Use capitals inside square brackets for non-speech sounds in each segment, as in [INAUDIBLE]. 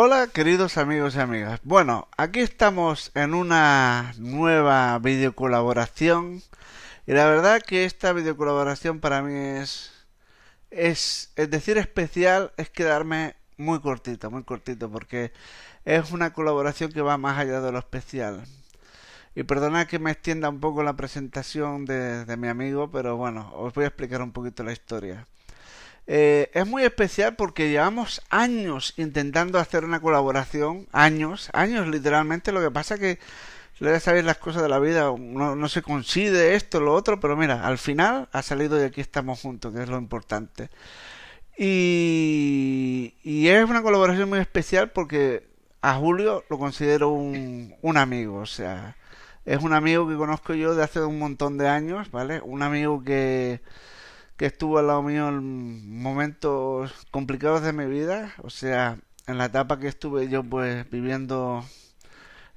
Hola queridos amigos y amigas. Bueno, aquí estamos en una nueva videocolaboración y la verdad que esta videocolaboración para mí es es decir especial es quedarme muy cortito, muy cortito porque es una colaboración que va más allá de lo especial. Y perdonad que me extienda un poco la presentación de, de mi amigo, pero bueno, os voy a explicar un poquito la historia. Eh, es muy especial porque llevamos años intentando hacer una colaboración, años, años literalmente, lo que pasa que ya sabéis las cosas de la vida, no, no se consigue esto, lo otro, pero mira, al final ha salido y aquí estamos juntos, que es lo importante. Y, y es una colaboración muy especial porque a Julio lo considero un, un amigo, o sea, es un amigo que conozco yo de hace un montón de años, ¿vale? Un amigo que que estuvo al lado mío en momentos complicados de mi vida, o sea, en la etapa que estuve yo pues viviendo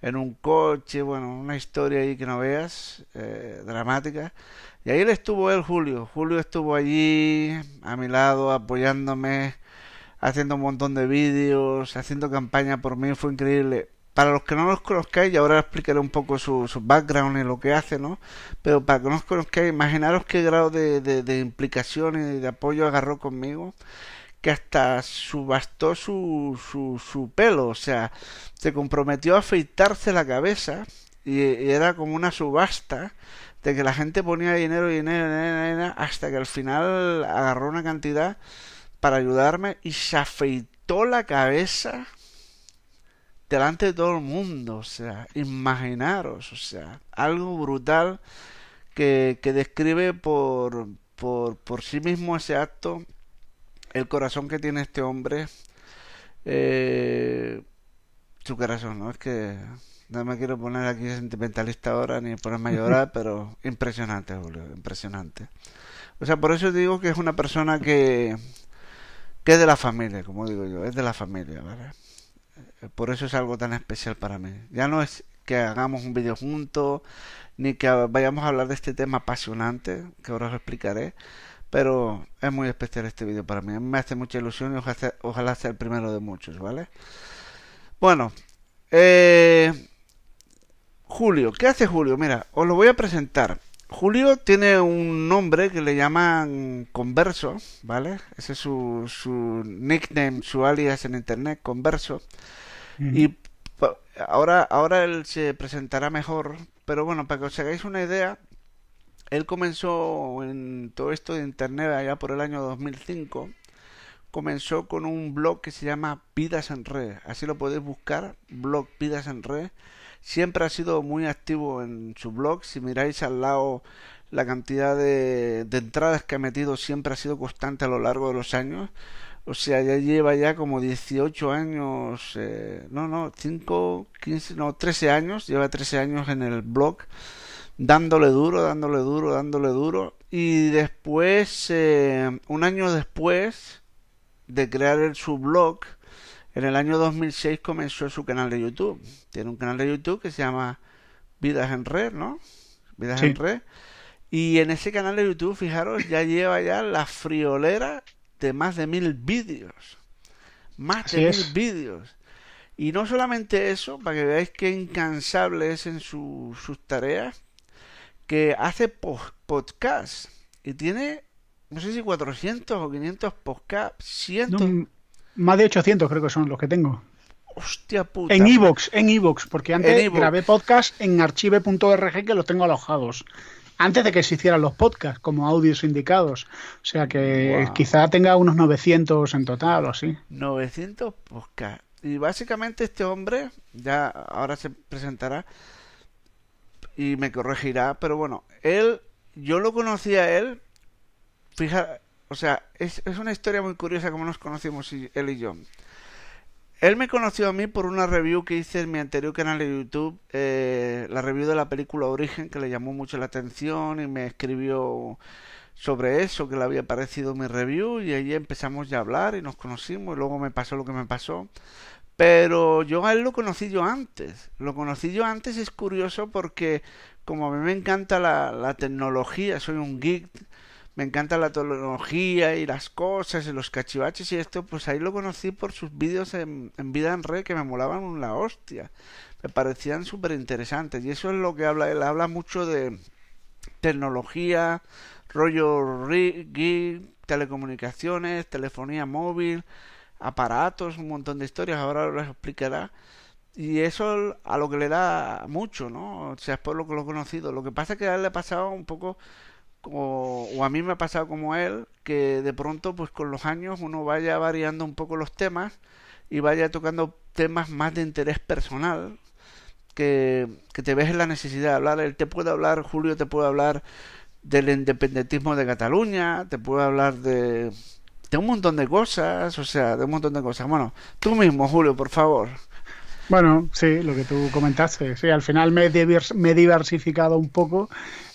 en un coche, bueno, una historia ahí que no veas, eh, dramática. Y ahí le estuvo él, Julio. Julio estuvo allí a mi lado, apoyándome, haciendo un montón de vídeos, haciendo campaña por mí, fue increíble para los que no los conozcáis, y ahora explicaré un poco su, background y lo que hace, ¿no? Pero para que no los conozcáis, imaginaros qué grado de, implicación y de apoyo agarró conmigo, que hasta subastó su, su, su pelo, o sea, se comprometió a afeitarse la cabeza y, era como una subasta de que la gente ponía dinero, dinero, dinero, dinero, hasta que al final agarró una cantidad para ayudarme y se afeitó la cabeza delante de todo el mundo, o sea, imaginaros, o sea, algo brutal que, que describe por, por, por, sí mismo ese acto, el corazón que tiene este hombre, eh, su corazón, ¿no? Es que no me quiero poner aquí sentimentalista ahora ni ponerme a llorar, [LAUGHS] pero impresionante, Julio, impresionante. O sea, por eso digo que es una persona que, que es de la familia, como digo yo, es de la familia, ¿vale? Por eso es algo tan especial para mí. Ya no es que hagamos un vídeo juntos, ni que vayamos a hablar de este tema apasionante, que ahora os explicaré. Pero es muy especial este vídeo para mí. Me hace mucha ilusión y ojalá, sea el primero de muchos, ¿vale? Bueno, eh, Julio, ¿qué hace Julio? Mira, os lo voy a presentar. Julio tiene un nombre que le llaman Converso, ¿vale? Ese es su, su nickname, su alias en internet, Converso. Y ahora, ahora él se presentará mejor, pero bueno, para que os hagáis una idea, él comenzó en todo esto de Internet allá por el año 2005. Comenzó con un blog que se llama Pidas en Red. Así lo podéis buscar, blog Pidas en Red. Siempre ha sido muy activo en su blog. Si miráis al lado la cantidad de, de entradas que ha metido, siempre ha sido constante a lo largo de los años. O sea, ya lleva ya como 18 años, eh, no, no, 5, 15, no, 13 años, lleva 13 años en el blog, dándole duro, dándole duro, dándole duro. Y después, eh, un año después de crear el, su blog, en el año 2006 comenzó su canal de YouTube. Tiene un canal de YouTube que se llama Vidas en Red, ¿no? Vidas en Red. Y en ese canal de YouTube, fijaros, ya lleva ya la friolera más de mil vídeos. Más de mil vídeos. Y no solamente eso, para que veáis qué incansable es en sus tareas, que hace podcast y tiene, no sé si 400 o 500 podcasts, más de 800 creo que son los que tengo. Hostia puta. En Evox, en Evox, porque antes grabé podcast en archive.org que los tengo alojados antes de que se hicieran los podcasts como audios indicados. O sea que quizá tenga unos 900 en total o así. 900 podcasts. Y básicamente este hombre, ya ahora se presentará y me corregirá, pero bueno, él, yo lo conocía él, fija, o sea, es, es una historia muy curiosa como nos conocimos él y yo. Él me conoció a mí por una review que hice en mi anterior canal de YouTube, eh, la review de la película Origen, que le llamó mucho la atención y me escribió sobre eso, que le había parecido mi review, y ahí empezamos ya a hablar y nos conocimos, y luego me pasó lo que me pasó. Pero yo a él lo conocí yo antes. Lo conocí yo antes es curioso porque como a mí me encanta la, la tecnología, soy un geek me encanta la tecnología y las cosas y los cachivaches y esto, pues ahí lo conocí por sus vídeos en, Vida en Red que me molaban la hostia. Me parecían súper interesantes. Y eso es lo que habla él. Habla mucho de tecnología, rollo geek, telecomunicaciones, telefonía móvil, aparatos, un montón de historias. Ahora les explicará. Y eso a lo que le da mucho, ¿no? O sea, es por lo que lo he conocido. Lo que pasa es que a él le ha pasado un poco o, a mí me ha pasado como a él, que de pronto, pues con los años uno vaya variando un poco los temas y vaya tocando temas más de interés personal, que, te ves en la necesidad de hablar. Él te puede hablar, Julio te puede hablar del independentismo de Cataluña, te puede hablar de, de un montón de cosas, o sea, de un montón de cosas. Bueno, tú mismo, Julio, por favor. Bueno, sí, lo que tú comentaste, sí, al final me, he diversificado un poco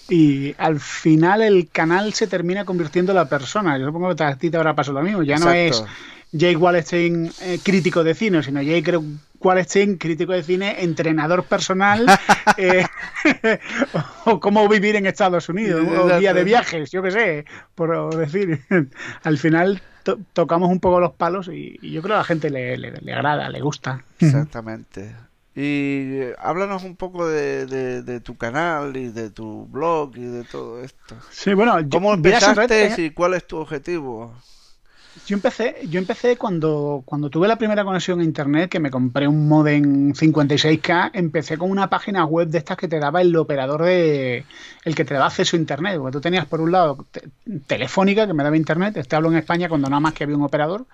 y al final el canal se termina convirtiendo en la persona. Yo supongo que a ti te habrá pasado lo mismo. Ya no es Jake Wallstein eh, crítico de cine, sino Jake Wallenstein crítico de cine, entrenador personal [LAUGHS] eh, [LAUGHS] o cómo vivir en Estados Unidos o guía de viajes, yo qué sé, por decir. [LAUGHS] al final tocamos un poco los palos y, yo creo que a la gente le, le agrada, le gusta. Exactamente. Y eh, háblanos un poco de, tu canal y de tu blog y de todo esto. Sí, bueno, ¿cómo empezaste y cuál es tu objetivo? Yo empecé, yo empecé cuando, cuando tuve la primera conexión a internet, que me compré un modem 56K, empecé con una página web de estas que te daba el operador de el que te daba acceso a internet, porque tú tenías por un lado telefónica que me daba internet, este hablo en España cuando nada más que había un operador,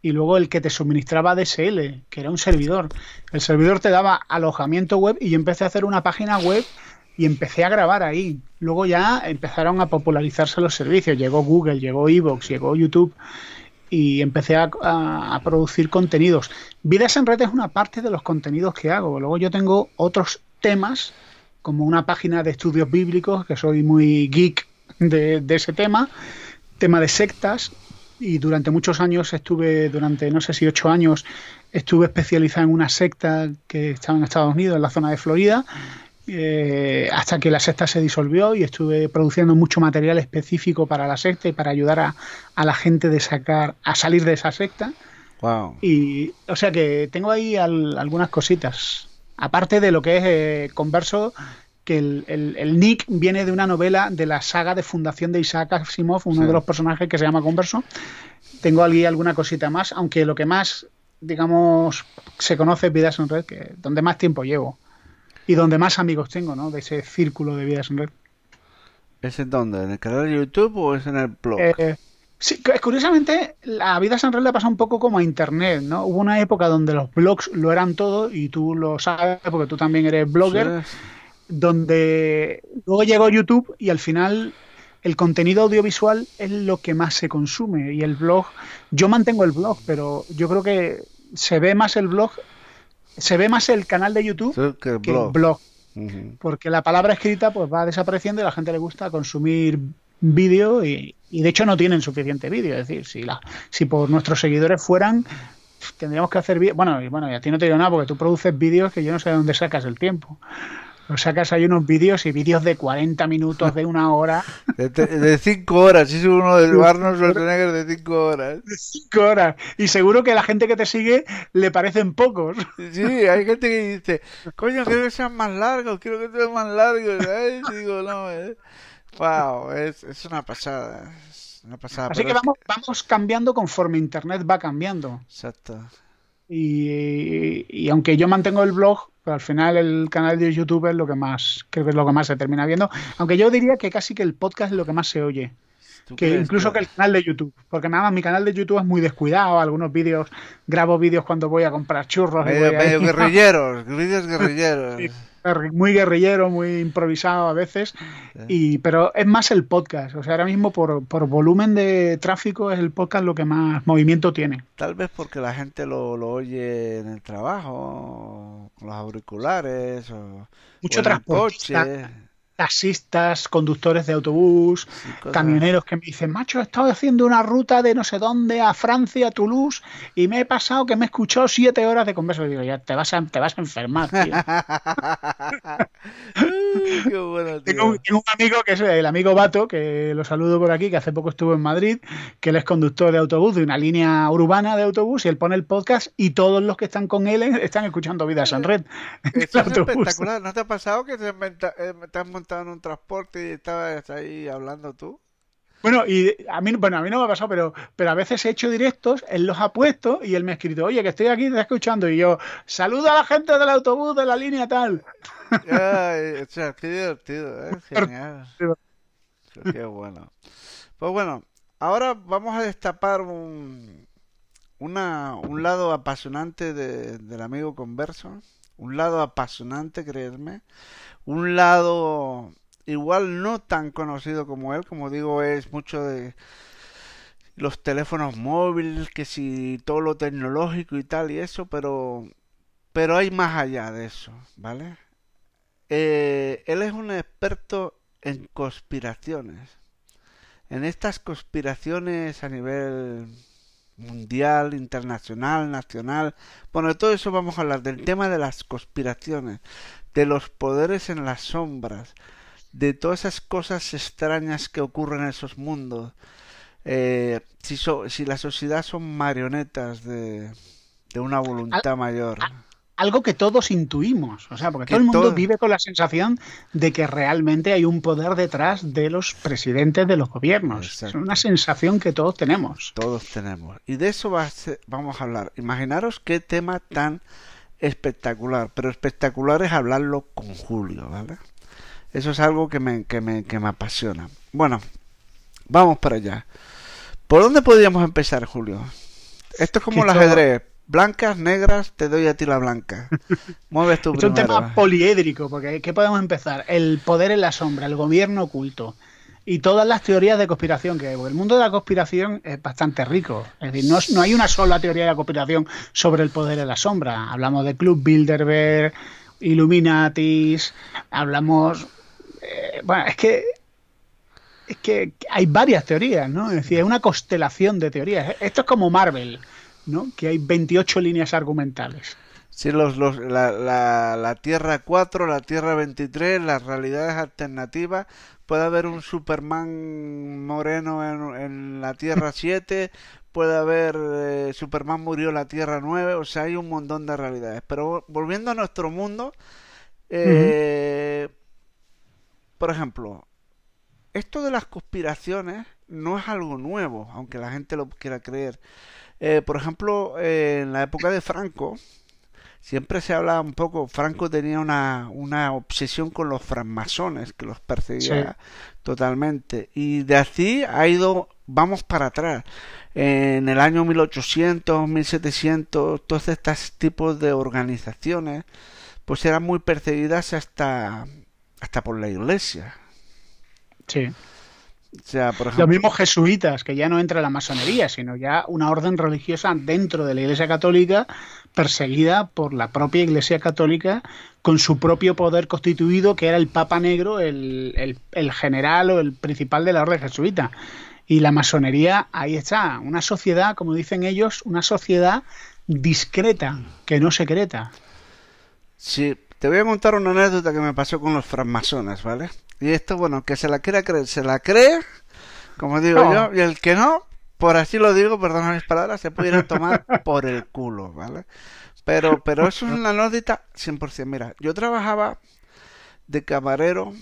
y luego el que te suministraba DSL, que era un servidor. El servidor te daba alojamiento web y yo empecé a hacer una página web y empecé a grabar ahí. Luego ya empezaron a popularizarse los servicios, llegó Google, llegó Evox, llegó YouTube y empecé a, producir contenidos. Vidas en red es una parte de los contenidos que hago. Luego yo tengo otros temas, como una página de estudios bíblicos, que soy muy geek de, de ese tema, tema de sectas, y durante muchos años estuve, durante no sé si ocho años, estuve especializado en una secta que estaba en Estados Unidos, en la zona de Florida. Eh, hasta que la secta se disolvió y estuve produciendo mucho material específico para la secta y para ayudar a, la gente de sacar a salir de esa secta. Y o sea que tengo ahí algunas cositas. Aparte de lo que es eh, converso, que el, Nick viene de una novela de la saga de fundación de Isaac Asimov, uno de los personajes que se llama Converso. Tengo ahí alguna cosita más, aunque lo que más, digamos, se conoce es Vidas en Red, que donde más tiempo llevo y donde más amigos tengo, ¿no? De ese círculo de vidas en red. ¿Es en donde? ¿En el canal de YouTube o es en el blog? Eh, sí, curiosamente, la vida en red le pasa un poco como a Internet, ¿no? Hubo una época donde los blogs lo eran todo y tú lo sabes porque tú también eres blogger, donde luego llegó YouTube y al final el contenido audiovisual es lo que más se consume y el blog, yo mantengo el blog, pero yo creo que se ve más el blog se ve más el canal de YouTube que el blog. Porque la palabra escrita pues va desapareciendo y a la gente le gusta consumir vídeo y, y de hecho no tienen suficiente vídeo. Es decir, si, la, si por nuestros seguidores fueran, tendríamos que hacer vídeo. Bueno, y bueno, y a ti no te digo nada porque tú produces vídeos que yo no sé de dónde sacas el tiempo sea sacas hay unos vídeos y vídeos de 40 minutos, de una hora. [LAUGHS] De 5 horas, es uno del Barnos Schwarzenegger de 5 horas. De 5 horas. Y seguro que a la gente que te sigue le parecen pocos. Sí, hay gente que dice, [LAUGHS] coño, quiero que sean más largos, quiero que sean más largos. digo, no, eh". es... Wow, es, una pasada. Es una pasada. Así que vamos, vamos cambiando conforme Internet va cambiando. Exacto. Y, y, aunque yo mantengo el blog, al final el canal de YouTube es lo que más, creo que es lo que más se termina viendo. Aunque yo diría que casi que el podcast es lo que más se oye. Que incluso que el canal de YouTube, porque nada más mi canal de YouTube es muy descuidado, algunos vídeos, grabo vídeos cuando voy a comprar churros. guerrilleros, vídeos guerrilleros. [LAUGHS] muy guerrillero, muy improvisado a veces, y, pero es más el podcast. O sea, ahora mismo por, volumen de tráfico es el podcast lo que más movimiento tiene. Tal vez porque la gente lo, oye en el trabajo, con los auriculares, o, mucho transporte taxistas, conductores de autobús, camioneros que me dicen, macho, he estado haciendo una ruta de no sé dónde a Francia, a Toulouse, y me he pasado que me he escuchado siete horas de conversa. Y digo, ya te vas a, te vas a enfermar, tío. [LAUGHS] Qué bueno, Tengo, un amigo que es el amigo Bato, que lo saludo por aquí, que hace poco estuvo en Madrid, que él es conductor de autobús de una línea urbana de autobús, y él pone el podcast y todos los que están con él están escuchando Vidas [LAUGHS] en Red. es espectacular. ¿No te ha pasado que te, eh, te has estaba en un transporte y estaba ahí hablando tú. Bueno, y a mí, bueno, a mí no me ha pasado, pero, pero a veces he hecho directos, él los ha puesto y él me ha escrito, oye, que estoy aquí, te escuchando. Y yo, saludo a la gente del autobús de la línea tal. [LAUGHS] Ay, divertido, ¿eh? genial. qué bueno. Pues bueno, ahora vamos a destapar un, una, un lado apasionante del amigo converso. Un lado apasionante, creerme un lado igual no tan conocido como él, como digo, es mucho de los teléfonos móviles, que si todo lo tecnológico y tal y eso, pero pero hay más allá de eso, ¿vale? Eh, él es un experto en conspiraciones, en estas conspiraciones a nivel mundial, internacional, nacional. Bueno, de todo eso vamos a hablar, del tema de las conspiraciones, de los poderes en las sombras, de todas esas cosas extrañas que ocurren en esos mundos. Eh, si, si la sociedad son marionetas de, de una voluntad mayor. algo que todos intuimos, o sea, porque todo el mundo vive con la sensación de que realmente hay un poder detrás de los presidentes de los gobiernos. Es una sensación que todos tenemos. Todos tenemos. Y de eso vamos a hablar. Imaginaros qué tema tan espectacular, pero espectacular es hablarlo con Julio, ¿vale? Eso es algo que me, que me, apasiona. Bueno, vamos para allá. ¿Por dónde podríamos empezar, Julio? Esto es como el ajedrez. Blancas, negras, te doy a ti la blanca. [LAUGHS] Mueves tu Es un tema ¿eh? poliédrico, porque ¿qué podemos empezar? El poder en la sombra, el gobierno oculto, y todas las teorías de conspiración que el mundo de la conspiración es bastante rico. Es decir, no, hay una sola teoría de la conspiración sobre el poder de la sombra. Hablamos de Club Bilderberg, Illuminatis, hablamos... Eh, bueno, es que es que hay varias teorías, ¿no? Es decir, es una constelación de teorías. Esto es como Marvel, ¿no? Que hay 28 líneas argumentales. Sí, los, los, la, la, Tierra 4, la Tierra 23, las realidades alternativas. Puede haber un Superman moreno en, la Tierra 7. [LAUGHS] Puede haber eh, Superman murió en la Tierra 9. O sea, hay un montón de realidades. Pero volviendo a nuestro mundo. Eh, por ejemplo, esto de las conspiraciones no es algo nuevo, aunque la gente lo quiera creer. Eh, por ejemplo, en la época de Franco, siempre se hablaba un poco, Franco tenía una, una obsesión con los francmasones, que los perseguía totalmente. Y de así ha ido, vamos para atrás. En el año 1800, 1700, todos estos tipos de organizaciones, pues eran muy perseguidas hasta, hasta por la iglesia. Sí. O sea, por ejemplo, Los mismos jesuitas, que ya no entra en la masonería, sino ya una orden religiosa dentro de la Iglesia Católica perseguida por la propia Iglesia Católica con su propio poder constituido, que era el Papa Negro, el, general o el principal de la orden jesuita. Y la masonería, ahí está, una sociedad, como dicen ellos, una sociedad discreta, que no secreta. Sí, te voy a contar una anécdota que me pasó con los francmasones, ¿vale? Y esto, bueno, que se la crea, se la cree, como digo yo, y el que no, por así lo digo, perdona mis palabras, se pudiera tomar [LAUGHS] por el culo, ¿vale? Pero, pero eso es una anécdota 100%. Mira, yo trabajaba de camarero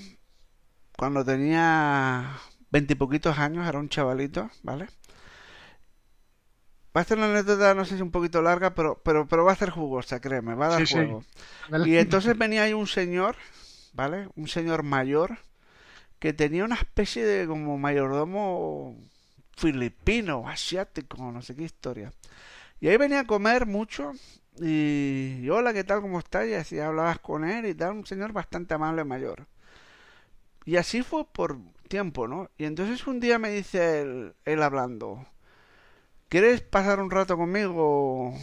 cuando tenía veintipoquitos años, era un chavalito, ¿vale? Va a ser una anécdota, no sé si un poquito larga, pero, pero, pero va a ser jugosa, créeme, va a dar juego. Y entonces venía ahí un señor, ¿vale? Un señor mayor, que tenía una especie de como mayordomo filipino, asiático, no sé qué historia. Y ahí venía a comer mucho. Y, hola, ¿qué tal? ¿Cómo estás? Y hablabas con él y era Un señor bastante amable mayor. Y así fue por tiempo, ¿no? Y entonces un día me dice él, él hablando: ¿Quieres pasar un rato conmigo?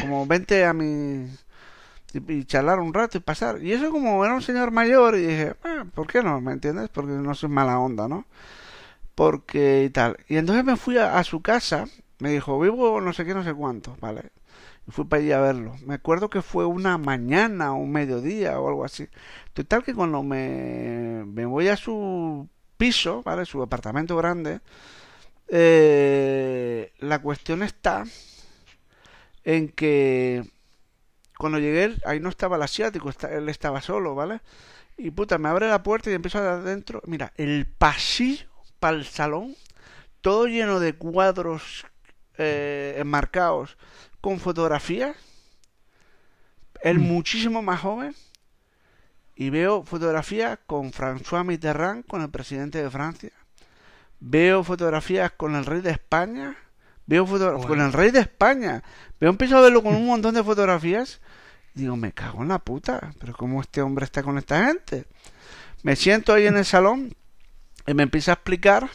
Como vente a mi. Y, charlar un rato y pasar. Y eso, como era un señor mayor, y dije: ah, ¿Por qué no? ¿Me entiendes? Porque no soy mala onda, ¿no? porque y tal. Y entonces me fui a, su casa, me dijo, vivo no sé qué, no sé cuánto, ¿vale? Y fui para allá a verlo. Me acuerdo que fue una mañana o un mediodía o algo así. Total que cuando me, me voy a su piso, ¿vale? Su apartamento grande, eh, la cuestión está en que cuando llegué, ahí no estaba el asiático, él estaba solo, ¿vale? Y puta, me abre la puerta y empiezo a dar adentro. Mira, el pasillo para el salón, todo lleno de cuadros eh, enmarcados con fotografías. Él mm. muchísimo más joven. Y veo fotografías con François Mitterrand, con el presidente de Francia. Veo fotografías con el rey de España. Veo fotografías con el rey de España. Veo piso a verlo con un montón de fotografías. Digo, me cago en la puta. Pero ¿cómo este hombre está con esta gente? Me siento ahí en el salón y me empieza a explicar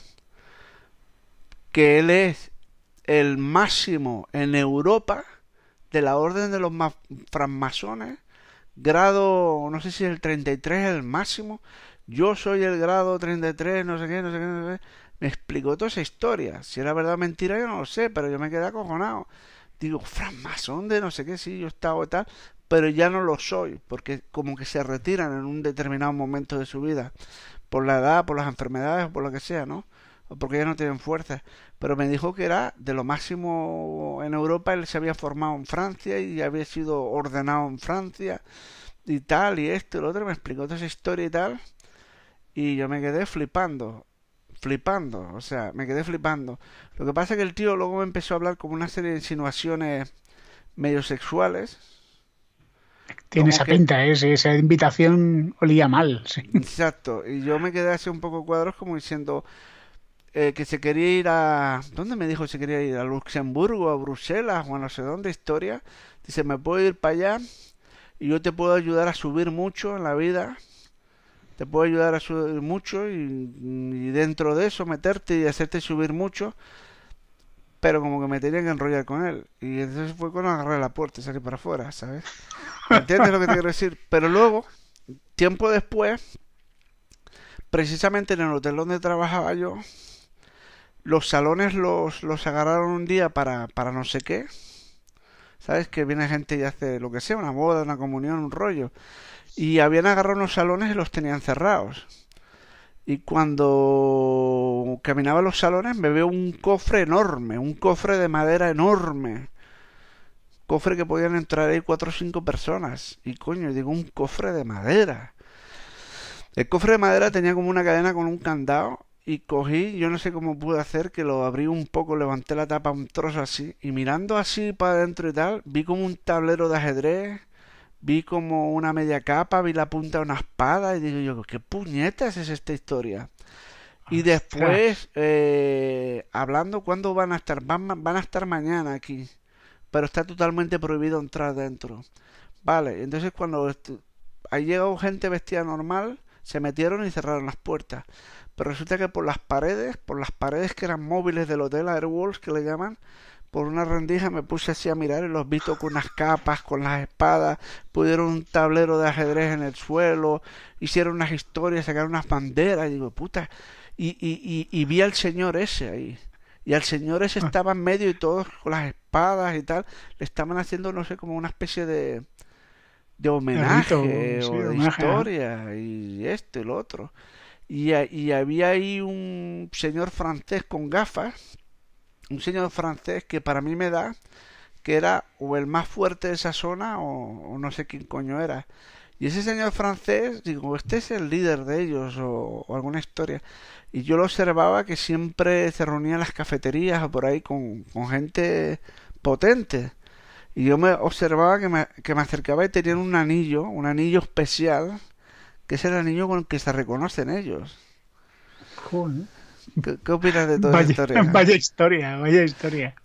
que él es el máximo en Europa de la orden de los francmasones, grado, no sé si el 33 es el máximo, yo soy el grado 33, no sé qué, no sé qué, no sé qué. Me explicó toda esa historia. Si era verdad o mentira, yo no lo sé, pero yo me quedé acojonado. Digo, francmasón de no sé qué, sí, yo estaba y tal, pero ya no lo soy, porque como que se retiran en un determinado momento de su vida por la edad, por las enfermedades o por lo que sea, ¿no? O porque ya no tienen fuerza. Pero me dijo que era de lo máximo en Europa, él se había formado en Francia y había sido ordenado en Francia y tal, y esto y lo otro, me explicó toda esa historia y tal. Y yo me quedé flipando, flipando, o sea, me quedé flipando. Lo que pasa es que el tío luego me empezó a hablar como una serie de insinuaciones medio sexuales, tiene esa pinta, ¿eh? esa invitación olía mal. Exacto, y yo me quedé así un poco cuadros como diciendo eh, que se quería ir a... ¿Dónde me dijo que se quería ir? ¿A Luxemburgo, a Bruselas o a no sé dónde historia? Dice, me puedo ir para allá y yo te puedo ayudar a subir mucho en la vida. Te puedo ayudar a subir mucho y dentro de eso meterte y hacerte subir mucho pero como que me tenía que enrollar con él. Y entonces fue cuando agarré la puerta y salí para afuera, ¿sabes? ¿Entiendes lo que te quiero decir? Pero luego, tiempo después, precisamente en el hotel donde trabajaba yo, los salones los, los agarraron un día para, para no sé qué. ¿Sabes? Que viene gente y hace lo que sea, una boda, una comunión, un rollo. Y habían agarrado unos salones y los tenían cerrados y cuando caminaba los salones me veo un cofre enorme, un cofre de madera enorme. Cofre que podían entrar ahí cuatro o cinco personas. Y coño, digo, un cofre de madera. El cofre de madera tenía como una cadena con un candado y cogí, yo no sé cómo pude hacer, que lo abrí un poco, levanté la tapa un trozo así y mirando así para adentro y tal, vi como un tablero de ajedrez vi como una media capa, vi la punta de una espada y digo yo, ¿qué puñetas es esta historia? Y después, eh, hablando, ¿cuándo van a estar? Van, a estar mañana aquí, pero está totalmente prohibido entrar dentro. Vale, entonces cuando ahí llegó gente vestida normal, se metieron y cerraron las puertas. Pero resulta que por las paredes, por las paredes que eran móviles del hotel Airwalls que le llaman, por una rendija me puse así a mirar y los vi con unas capas, con las espadas, pudieron un tablero de ajedrez en el suelo, hicieron unas historias, sacaron unas banderas, y digo, puta, y, y, vi al señor ese ahí. Y al señor ese ah. estaba en medio y todos con las espadas y tal, le estaban haciendo, no sé, como una especie de, de homenaje o de historia y esto y lo otro. Y, y había ahí un señor francés con gafas un señor francés que para mí me da que era o el más fuerte de esa zona o, no sé quién coño era. Y ese señor francés, digo, este es el líder de ellos o, alguna historia. Y yo lo observaba que siempre se reunía en las cafeterías o por ahí con, gente potente. Y yo me observaba que me, acercaba y tenían un anillo, un anillo especial, que es el anillo con el que se reconocen ellos. ¿eh? ¿Qué, opinas de toda vaya, historia? [LAUGHS] Vaya historia, vaya historia.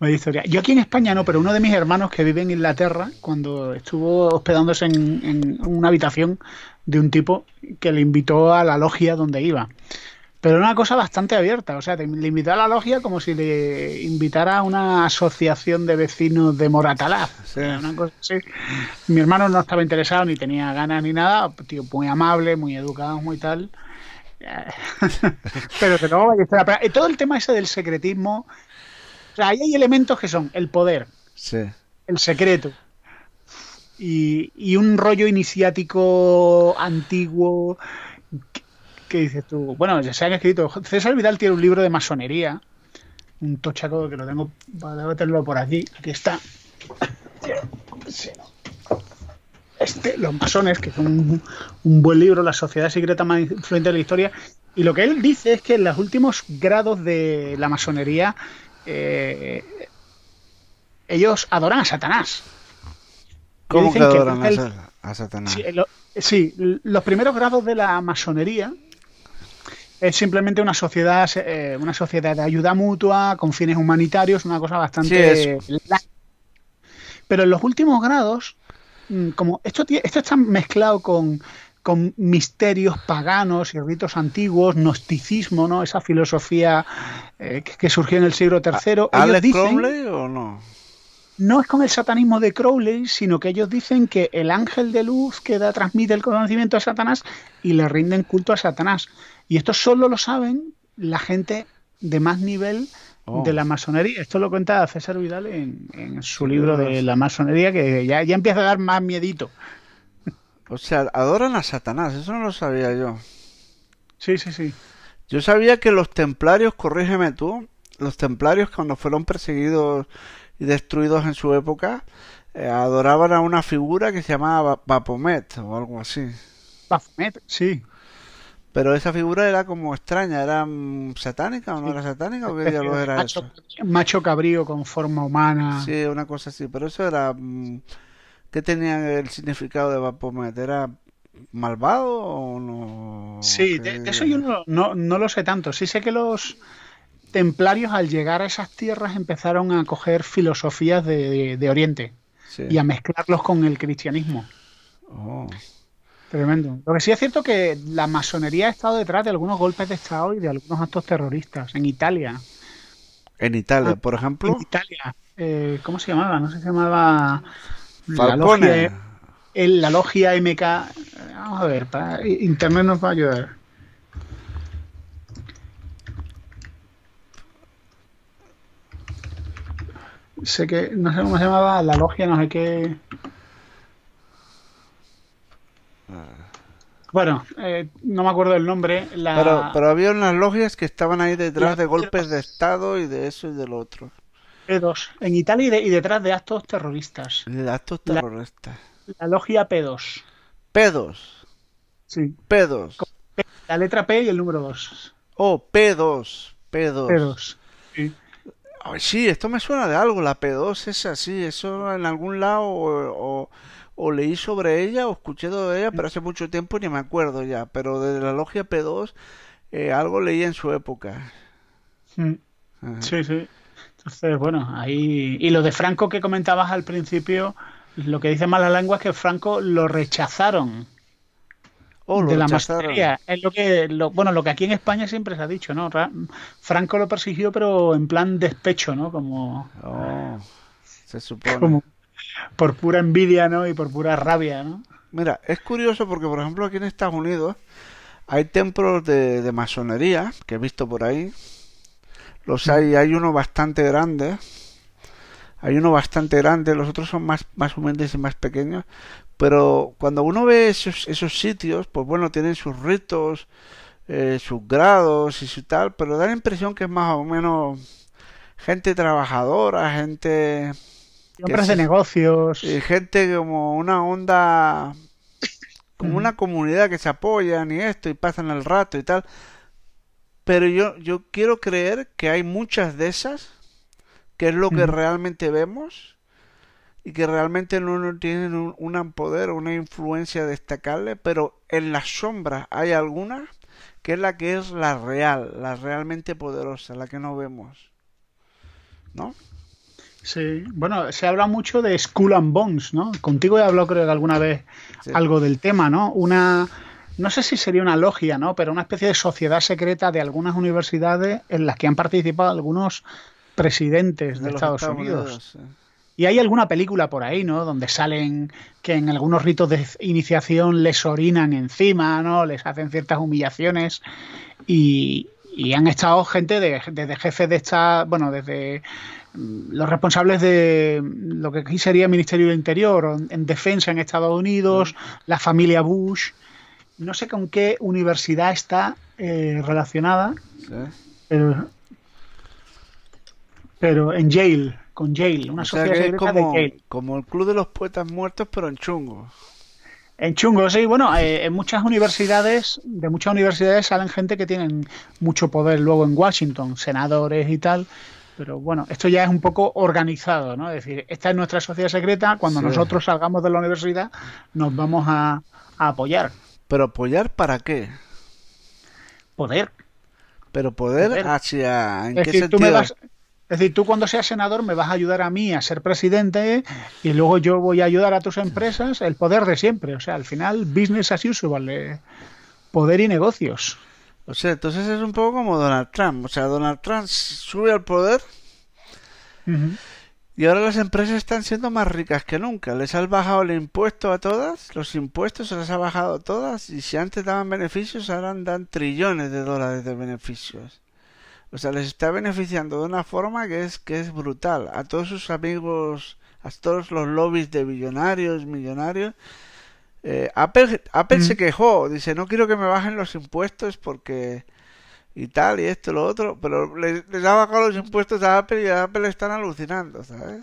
Vaya historia. Yo aquí en España no, pero uno de mis hermanos que vive en Inglaterra, cuando estuvo hospedándose en, una habitación de un tipo que le invitó a la logia donde iba pero una cosa bastante abierta. O sea, te, le invitó a la logia como si le invitara a una asociación de vecinos de Moratalaz Mi hermano no estaba interesado, ni tenía ganas, ni nada. Tío, muy amable, muy educado, muy tal. [LAUGHS] pero Todo el tema ese del secretismo. O sea, ahí hay elementos que son el poder, el secreto y, un rollo iniciático antiguo. Que, dices tú? Bueno, ya se han escrito. César Vidal tiene un libro de masonería, un tochaco que lo tengo para tenerlo por aquí. Aquí está. Sí. Este, los masones, que es un, buen libro, La sociedad secreta más influente de la historia. Y lo que él dice es que en los últimos grados de la masonería eh, ellos adoran a Satanás. ¿Cómo que adoran a, Satanás? Eh, sí, los primeros grados de la masonería es simplemente una sociedad, eh, una sociedad de ayuda mutua, con fines humanitarios, una cosa bastante... Pero en los últimos grados Mm, como esto, esto está mezclado con, con misterios paganos y ritos antiguos, gnosticismo, ¿no? Esa filosofía eh, que, surgió en el siglo III. ¿Alex Crowley o no? No es con el satanismo de Crowley, sino que ellos dicen que el ángel de luz que da, transmite el conocimiento a Satanás y le rinden culto a Satanás. Y esto solo lo saben la gente de más nivel de la oh. masonería. Esto lo cuenta César Vidal en, su libro de la masonería, que ya, ya empieza a dar más miedito. O sea, adoran a Satanás, eso no lo sabía yo. Sí, sí, sí. Yo sabía que los templarios, corrígeme tú, los templarios cuando fueron perseguidos y destruidos en su época, eh, adoraban a una figura que se llamaba Baphomet o algo así. Baphomet, sí. Pero esa figura era como extraña, ¿era mm, satánica o no era satánica? ¿O qué era macho, eso? Macho cabrío con forma humana. Sí, una cosa así, pero eso era. Mm, ¿Qué tenía el significado de meter? ¿Era malvado o no? Sí, eso yo no, lo sé tanto. Sí sé que los templarios al llegar a esas tierras empezaron a coger filosofías de, Oriente y a mezclarlos con el cristianismo. Oh. Tremendo. Lo que sí es cierto que la masonería ha estado detrás de algunos golpes de Estado y de algunos actos terroristas en Italia. En Italia, ah, por ejemplo. En Italia. Eh, ¿Cómo se llamaba? No se llamaba. Falcone. La logia, la logia MK. Vamos a ver, Internet nos va a ayudar. Sé que. No sé cómo se llamaba. La logia, no sé qué. Bueno, eh, no me acuerdo el nombre. La... Pero, pero, había unas logias que estaban ahí detrás de golpes de Estado y de eso y del otro. P2. En Italia y, detrás de actos terroristas. De actos terroristas. La, logia P2. P2. Sí. P2. la letra P y el número 2. Oh, P2. P2. P2. Sí. sí, esto me suena de algo, la P2 es así, eso en algún lado o o leí sobre ella o escuché de ella, pero mm. hace mucho tiempo ni me acuerdo ya. Pero de la logia P2 eh, algo leí en su época. Mm. Sí, sí. Entonces, bueno, ahí. Y lo de Franco que comentabas al principio, lo que dice mala lengua es que Franco lo rechazaron. Oh, lo de la rechazaron. Es lo que, lo, bueno, lo que aquí en España siempre se ha dicho, ¿no? Franco lo persiguió, pero en plan despecho, ¿no? Como. Oh, se supone por pura envidia, ¿no? Y por pura rabia, ¿no? Mira, es curioso porque, por ejemplo, aquí en Estados Unidos hay templos de, masonería que he visto por ahí. Los hay, hay uno bastante grande. Hay uno bastante grande, los otros son más, más humildes y más pequeños. Pero cuando uno ve esos, esos sitios, pues bueno, tienen sus ritos, eh, sus grados y su tal, pero da la impresión que es más o menos gente trabajadora, gente hombres de negocios. Y eh, gente como una onda. Como una comunidad que se apoyan y esto y pasan el rato y tal. Pero yo, yo quiero creer que hay muchas de esas, que es lo que realmente vemos, y que realmente no, tienen un, un poder o una influencia destacable, pero en las sombras hay algunas que es la que es la real, la realmente poderosa, la que no vemos. ¿No? Sí, bueno, se habla mucho de School and Bones, ¿no? Contigo he hablado creo alguna vez algo del tema, ¿no? Una, no sé si sería una logia, ¿no? Pero una especie de sociedad secreta de algunas universidades en las que han participado algunos presidentes de, Estados, Unidos. Y hay alguna película por ahí, ¿no? Donde salen que en algunos ritos de iniciación les orinan encima, ¿no? Les hacen ciertas humillaciones y, han estado gente desde jefes de esta, bueno, desde los responsables de lo que aquí sería el Ministerio del Interior, en defensa en Estados Unidos, la familia Bush. No sé con qué universidad está eh, relacionada, pero, en Yale, con Yale, una sociedad como, de como el Club de los Poetas Muertos, pero en chungo. En chungo, sí. Bueno, eh, en muchas universidades, de muchas universidades salen gente que tienen mucho poder luego en Washington, senadores y tal, pero bueno, esto ya es un poco organizado, ¿no? Es decir, esta es nuestra sociedad secreta, cuando nosotros salgamos de la universidad nos vamos a, apoyar. ¿Pero apoyar para qué? Poder. ¿Pero poder, hacia...? ¿En es decir, Tú cuando seas senador me vas a ayudar a mí a ser presidente y luego yo voy a ayudar a tus empresas, el poder de siempre. O sea, al final, business as usual, eh, poder y negocios. O sea, entonces es un poco como Donald Trump. O sea, Donald Trump sube al poder y ahora las empresas están siendo más ricas que nunca. Les han bajado el impuesto a todas, los impuestos se les ha bajado a todas y si antes daban beneficios, ahora dan trillones de dólares de beneficios. O sea, les está beneficiando de una forma que es, que es brutal. A todos sus amigos, a todos los lobbies de millonarios, millonarios, eh, Apple, se mm. quejó, dice, no quiero que me bajen los impuestos porque... Y tal, y esto, y lo otro, pero les ha bajado los impuestos a Apple y a Apple están alucinando, ¿sabes?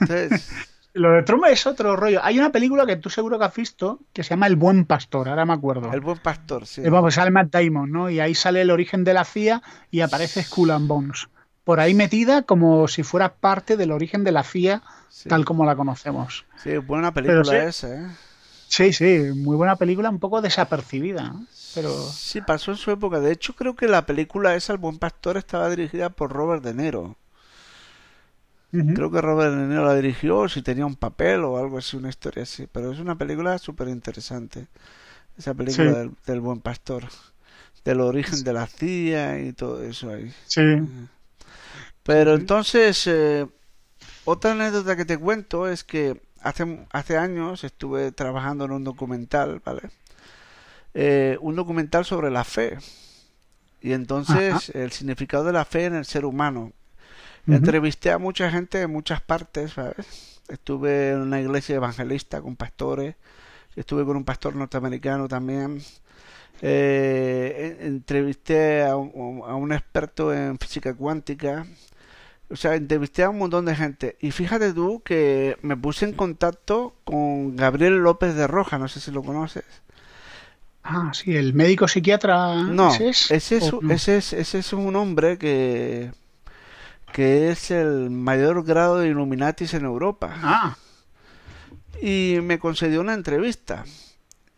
[LAUGHS] Lo de Trump es otro rollo. Hay una película que tú seguro que has visto que se llama El Buen Pastor, ahora me acuerdo. El Buen Pastor, sí. Eh, vamos, sale Matt Damon, ¿no? Y ahí sale el origen de la CIA y aparece Skull and Bones. Por ahí metida como si fuera parte del origen de la CIA, tal como la conocemos. Sí, buena película esa, ¿eh? Sí, sí, muy buena película, un poco desapercibida, pero... Sí, pasó en su época. De hecho, creo que la película esa, El Buen Pastor, estaba dirigida por Robert De Niro. Creo que Robert De Niro la dirigió, si tenía un papel o algo así, una historia así. Pero es una película súper interesante, esa película del, Buen Pastor, del origen de la CIA y todo eso ahí. Sí. Pero entonces, eh, otra anécdota que te cuento es que hace, hace años estuve trabajando en un documental, ¿vale? Eh, un documental sobre la fe. Y entonces el significado de la fe en el ser humano. Entrevisté a mucha gente de muchas partes, ¿sabes? Estuve en una iglesia evangelista con pastores, estuve con un pastor norteamericano también. Eh, entrevisté a a un experto en física cuántica, o sea, entrevisté a un montón de gente. Y fíjate tú que me puse en contacto con Gabriel López de Roja, no sé si lo conoces. Ah, sí, el médico psiquiatra. No, ese es, ese es, Ese es, un hombre que, que es el mayor grado de Illuminatis en Europa. Ah. Y me concedió una entrevista.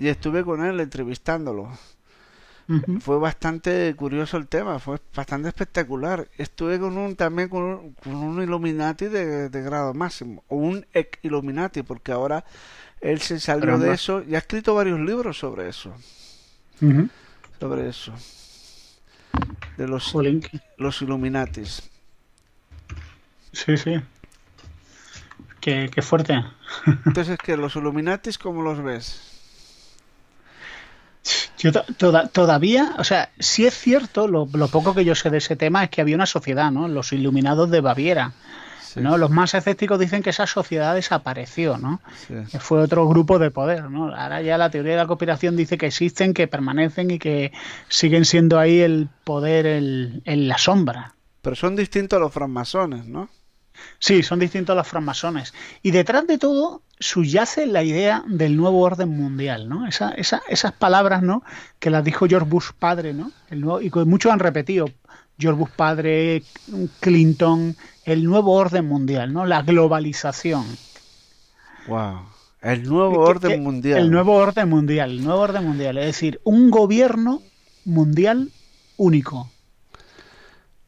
Y estuve con él entrevistándolo. Fue bastante curioso el tema, fue bastante espectacular. Estuve con un, también con un, Illuminati de, grado máximo, o un ex Illuminati, porque ahora él se salió de eso y ha escrito varios libros sobre eso. Sobre eso. De los, los Illuminatis. Sí, sí. Qué, fuerte. [LAUGHS] Entonces, ¿qué? ¿Los Illuminatis cómo los ves? todavía, o sea, si es cierto, lo, poco que yo sé de ese tema es que había una sociedad, ¿no? Los iluminados de Baviera. ¿no? Los más escépticos dicen que esa sociedad desapareció, ¿no? Fue otro grupo de poder, ¿no? Ahora ya la teoría de la cooperación dice que existen, que permanecen y que siguen siendo ahí el poder en la sombra. Pero son distintos los francmasones, ¿no? Sí, son distintos los francmasones. Y detrás de todo subyace la idea del nuevo orden mundial, ¿no? esas palabras, Que las dijo George Bush padre, ¿no? y muchos han repetido. George Bush padre, Clinton, el nuevo orden mundial, ¿no? La globalización. Wow. El nuevo orden mundial. El nuevo orden mundial, el nuevo orden mundial. Es decir, un gobierno mundial único.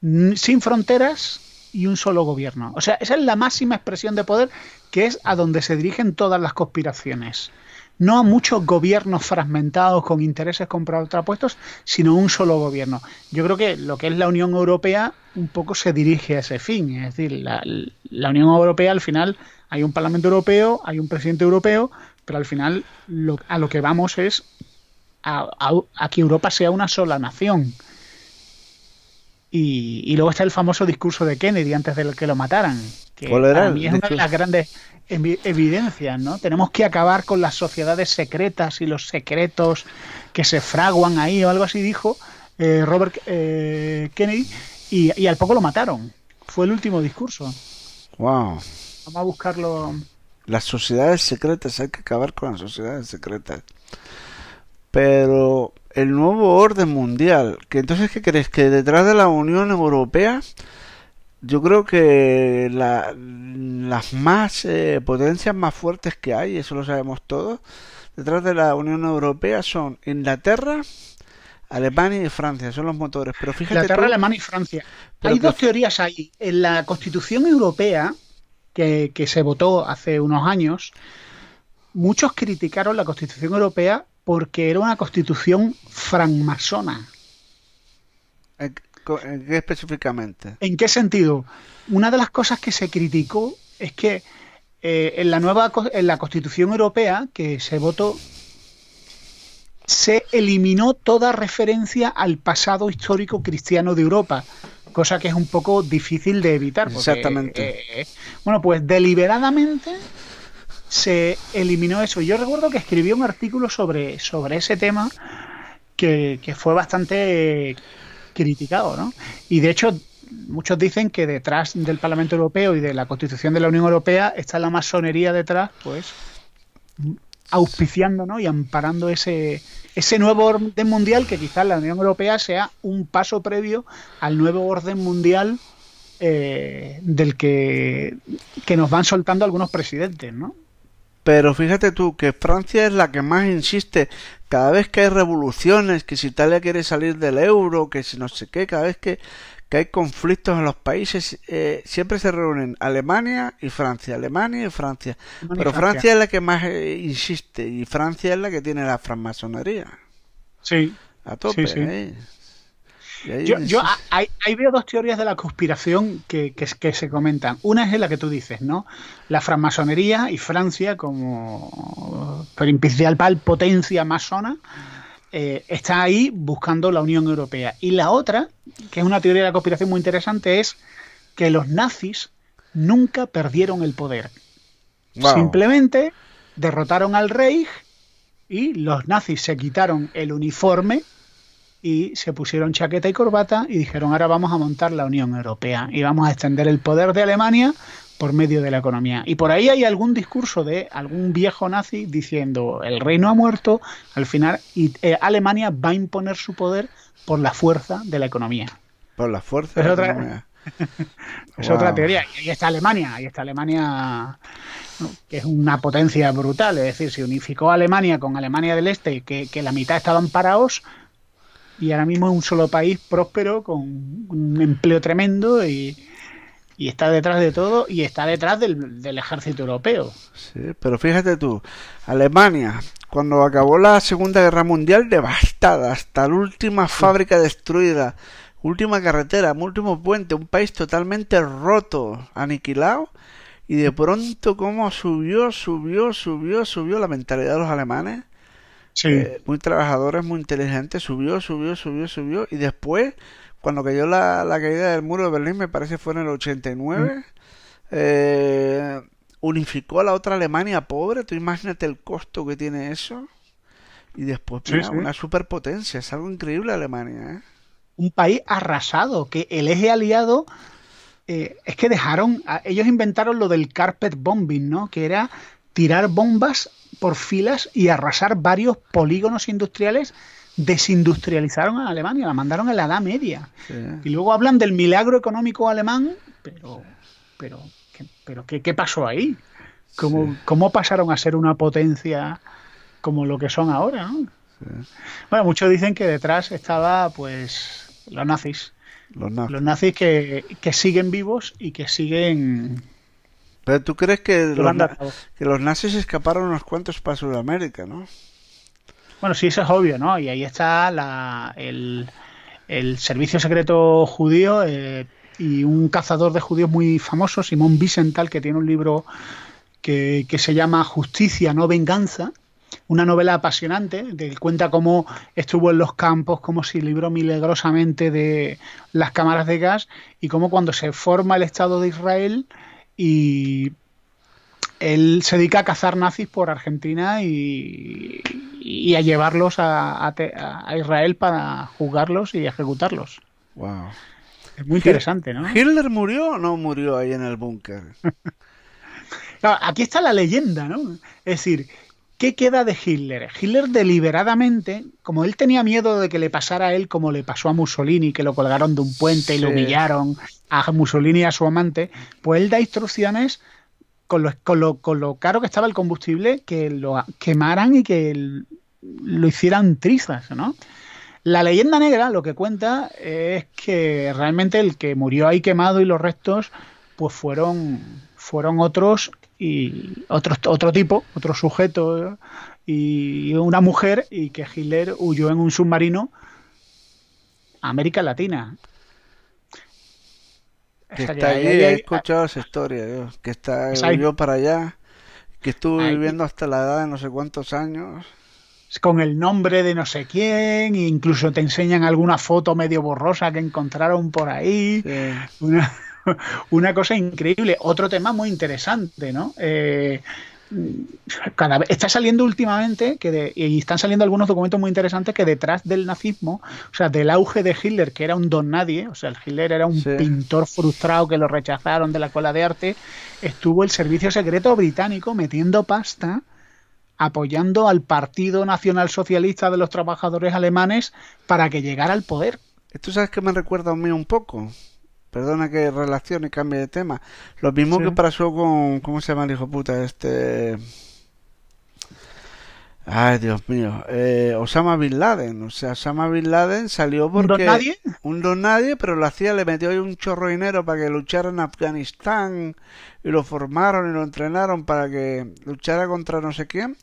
Sin fronteras, y un solo gobierno. O sea, esa es la máxima expresión de poder que es a donde se dirigen todas las conspiraciones. No a muchos gobiernos fragmentados con intereses contrapuestos, sino un solo gobierno. Yo creo que lo que es la Unión Europea un poco se dirige a ese fin. Es decir, la, Unión Europea al final hay un Parlamento Europeo, hay un presidente europeo, pero al final a lo que vamos es a que Europa sea una sola nación. Y, luego está el famoso discurso de Kennedy antes de que lo mataran, que ¿Cuál es una de las grandes evidencias, ¿no? Tenemos que acabar con las sociedades secretas y los secretos que se fraguan ahí o algo así, dijo eh, Robert eh, Kennedy, y, y, al poco lo mataron. Fue el último discurso. Wow. Vamos a buscarlo. Las sociedades secretas, hay que acabar con las sociedades secretas. Pero el nuevo orden mundial. Que entonces, ¿qué crees? Que detrás de la Unión Europea, yo creo que las más eh, potencias más fuertes que hay, eso lo sabemos todos, detrás de la Unión Europea son Inglaterra, Alemania y Francia, son los motores. Pero fíjate Inglaterra, Alemania y Francia. Hay dos teorías ahí. En la Constitución Europea, que se votó hace unos años, muchos criticaron la Constitución Europea porque era una constitución francmasona. ¿En qué específicamente? ¿En qué sentido? Una de las cosas que se criticó es que eh, en la nueva en la Constitución Europea que se votó se eliminó toda referencia al pasado histórico cristiano de Europa, cosa que es un poco difícil de evitar. Exactamente. Eh, eh, bueno, pues deliberadamente se eliminó eso. Yo recuerdo que escribió un artículo sobre, sobre ese tema que, fue bastante criticado, ¿no? Y de hecho, muchos dicen que detrás del Parlamento Europeo y de la Constitución de la Unión Europea está la masonería detrás, pues auspiciando ¿no? y amparando ese, nuevo orden mundial que quizás la Unión Europea sea un paso previo al nuevo orden mundial eh, del que, que nos van soltando algunos presidentes, ¿no? Pero fíjate tú que Francia es la que más insiste. Cada vez que hay revoluciones, que si Italia quiere salir del euro, que si no sé qué, cada vez que, hay conflictos en los países, eh, siempre se reúnen Alemania y Francia, Alemania y Francia. Pero Francia. es la que más eh, insiste y Francia es la que tiene la francmasonería. Sí. A tope. ¿eh? Yo, ahí, veo dos teorías de la conspiración que, se comentan. Una es la que tú dices, ¿no? La francmasonería y Francia como principal potencia masona eh, está ahí buscando la Unión Europea. Y la otra, que es una teoría de la conspiración muy interesante, es que los nazis nunca perdieron el poder. Simplemente derrotaron al Reich y los nazis se quitaron el uniforme y se pusieron chaqueta y corbata y dijeron ahora vamos a montar la Unión Europea y vamos a extender el poder de Alemania por medio de la economía. Y por ahí hay algún discurso de algún viejo nazi diciendo el reino ha muerto, al final y, eh, Alemania va a imponer su poder por la fuerza de la economía. Por la fuerza es de otra, la economía. [LAUGHS] es otra teoría. Y ahí está Alemania, está Alemania que es una potencia brutal, es decir, se unificó Alemania con Alemania del Este, que, que la mitad estaban parados, y ahora mismo es un solo país próspero con un empleo tremendo y, está detrás de todo y está detrás del, ejército europeo. Sí, pero fíjate tú, Alemania, cuando acabó la Segunda Guerra Mundial, devastada, hasta la última fábrica destruida, última carretera, último puente, un país totalmente roto, aniquilado, y de pronto cómo subió, subió, subió, subió la mentalidad de los alemanes eh, muy trabajadores, muy inteligente, subió, subió, subió, subió. Y después, cuando cayó la, la caída del muro de Berlín, me parece fue en el 89, mm. eh, unificó a la otra Alemania pobre. Tú imagínate el costo que tiene eso. Y después, una superpotencia. Es algo increíble Alemania. ¿eh? Un país arrasado, que el eje aliado es que dejaron, ellos inventaron lo del carpet bombing, ¿no? Que era tirar bombas por filas y arrasar varios polígonos industriales desindustrializaron a Alemania, la mandaron a la Edad Media. Y luego hablan del milagro económico alemán, pero, pero, ¿qué, ¿qué, pasó ahí? ¿Cómo, pasaron a ser una potencia como lo que son ahora? Bueno, muchos dicen que detrás estaba pues los nazis. Los nazis, los nazis que, que, siguen vivos y que siguen pero tú crees que, los, que los nazis escaparon unos cuantos para Sudamérica, ¿no? Bueno, sí, eso es obvio, ¿no? Y ahí está el, servicio secreto judío eh, y un cazador de judíos muy famoso, Simón Wiesenthal, que tiene un libro que, que se llama Justicia, no venganza, una novela apasionante que cuenta cómo estuvo en los campos, cómo se libró milagrosamente de las cámaras de gas y cómo cuando se forma el Estado de Israel y él se dedica a cazar nazis por Argentina y, a llevarlos a, Israel para juzgarlos y ejecutarlos. Wow. Es muy interesante, ¿no? ¿Hitler murió o no murió ahí en el búnker? [LAUGHS] aquí está la leyenda, ¿no? Es decir, ¿Qué queda de Hitler? Hitler deliberadamente, como él tenía miedo de que le pasara a él como le pasó a Mussolini, que lo colgaron de un puente y lo humillaron a Mussolini y a su amante, pues él da instrucciones con lo, caro que estaba el combustible que lo quemaran y que lo hicieran trizas, ¿no? La leyenda negra lo que cuenta es que realmente el que murió ahí quemado y los restos pues fueron fueron otros y otro, otro tipo, otro sujeto y una mujer y que Hitler huyó en un submarino a América Latina. Que está ahí, he escuchado esa historia, que está para allá, que estuvo viviendo hasta la edad de no sé cuántos años con el nombre de no sé quién, e incluso te enseñan alguna foto medio borrosa que encontraron por ahí. [LAUGHS] una cosa increíble. Otro tema muy interesante, ¿no? Eh, está saliendo últimamente que y están saliendo algunos documentos muy interesantes que detrás del nazismo, o sea, del auge de Hitler, que era un don nadie, o sea, el Hitler era un pintor frustrado que lo rechazaron de la escuela de arte, estuvo el servicio secreto británico metiendo pasta apoyando al Partido Nacional Socialista de los Trabajadores Alemanes para que llegara al poder. ¿Esto sabes que me recuerda a mí un poco? Perdona que relacione y cambie de tema. Lo mismo que pasó con. ¿Cómo se llama el hijo puta? Este. Ay, Dios mío. Eh, Osama Bin Laden. O sea, Osama Bin Laden salió porque... ¿Un don nadie? Un don nadie, pero la hacía, le metió un chorro de dinero para que luchara en Afganistán y lo formaron y lo entrenaron para que luchara contra no sé quién.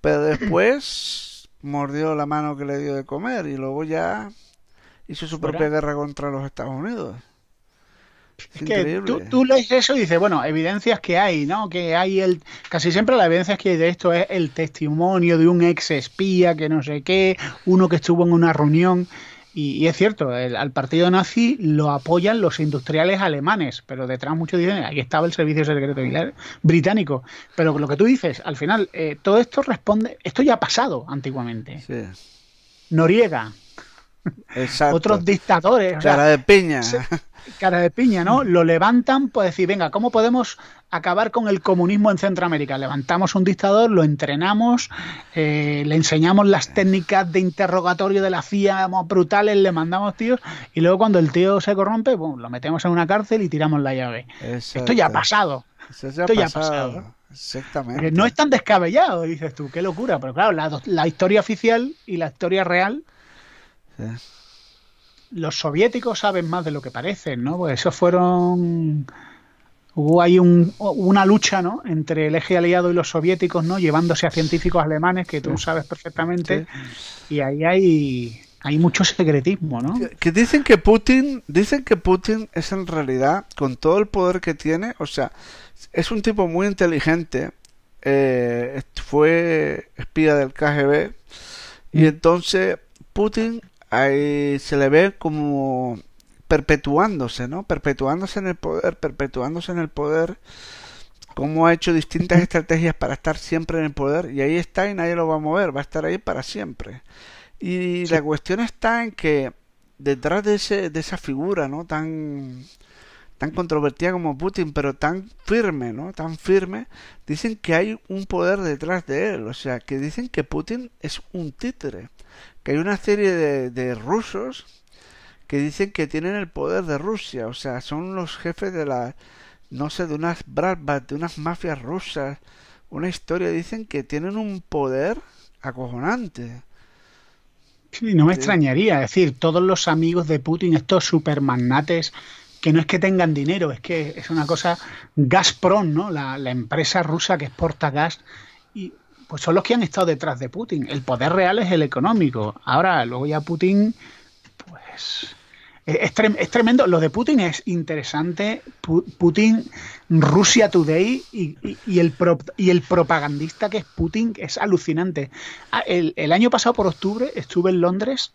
Pero [CLEARS THROAT] después mordió la mano que le dio de comer y luego ya hizo su propia guerra contra los Estados Unidos. Es que tú, lees eso y dices, bueno, evidencias que hay, ¿no? Que hay el. Casi siempre la evidencia que que de esto es el testimonio de un ex espía que no sé qué, uno que estuvo en una reunión. Y, es cierto, el, al partido nazi lo apoyan los industriales alemanes, pero detrás muchos dicen, ahí estaba el servicio secreto británico. Pero lo que tú dices, al final, eh, todo esto responde, esto ya ha pasado antiguamente. Noriega, otros dictadores. Cara de piña. cara de piña, ¿no? Mm. Lo levantan para pues, decir, venga, ¿cómo podemos acabar con el comunismo en Centroamérica? Levantamos un dictador, lo entrenamos, eh, le enseñamos las técnicas de interrogatorio de la CIA brutales, le mandamos tíos, y luego cuando el tío se corrompe, pues, lo metemos en una cárcel y tiramos la llave. Esto ya ha pasado. Esto ya ha pasado. Exactamente. no es tan descabellado, dices tú, qué locura. Pero claro, la historia oficial y la historia real los soviéticos saben más de lo que parecen, ¿no? Pues esos fueron hubo ahí una lucha ¿no? entre el eje aliado y los soviéticos, ¿no? llevándose a científicos alemanes que tú sabes perfectamente, y ahí hay, hay mucho secretismo. ¿no? Que dicen que Putin, dicen que Putin es en realidad, con todo el poder que tiene, o sea, es un tipo muy inteligente, eh, fue espía del KGB, y mm. entonces Putin se le ve como perpetuándose, ¿no? Perpetuándose en el poder, perpetuándose en el poder, como ha hecho distintas estrategias para estar siempre en el poder, y ahí está y nadie lo va a mover, va a estar ahí para siempre. Y la cuestión está en que detrás de, de esa figura, ¿no? Tan, tan controvertida como Putin, pero tan firme, ¿no? Tan firme, dicen que hay un poder detrás de él, o sea, que dicen que Putin es un títere que hay una serie de, rusos que dicen que tienen el poder de Rusia, o sea, son los jefes de la, no sé, de unas bravas, de unas mafias rusas, una historia, dicen que tienen un poder acojonante. Sí, no me extrañaría, decir, todos los amigos de Putin, estos supermagnates, que no es que tengan dinero, es que es una cosa, Gazprom, ¿no? La, la empresa rusa que exporta gas, y pues son los que han estado detrás de Putin. El poder real es el económico. Ahora, luego ya Putin, pues... E-, es, tremendo. Lo de Putin es interesante. Putin, Rusia Today y, el y el propagandista que es Putin es alucinante. Ah, el, año pasado, por octubre, estuve en Londres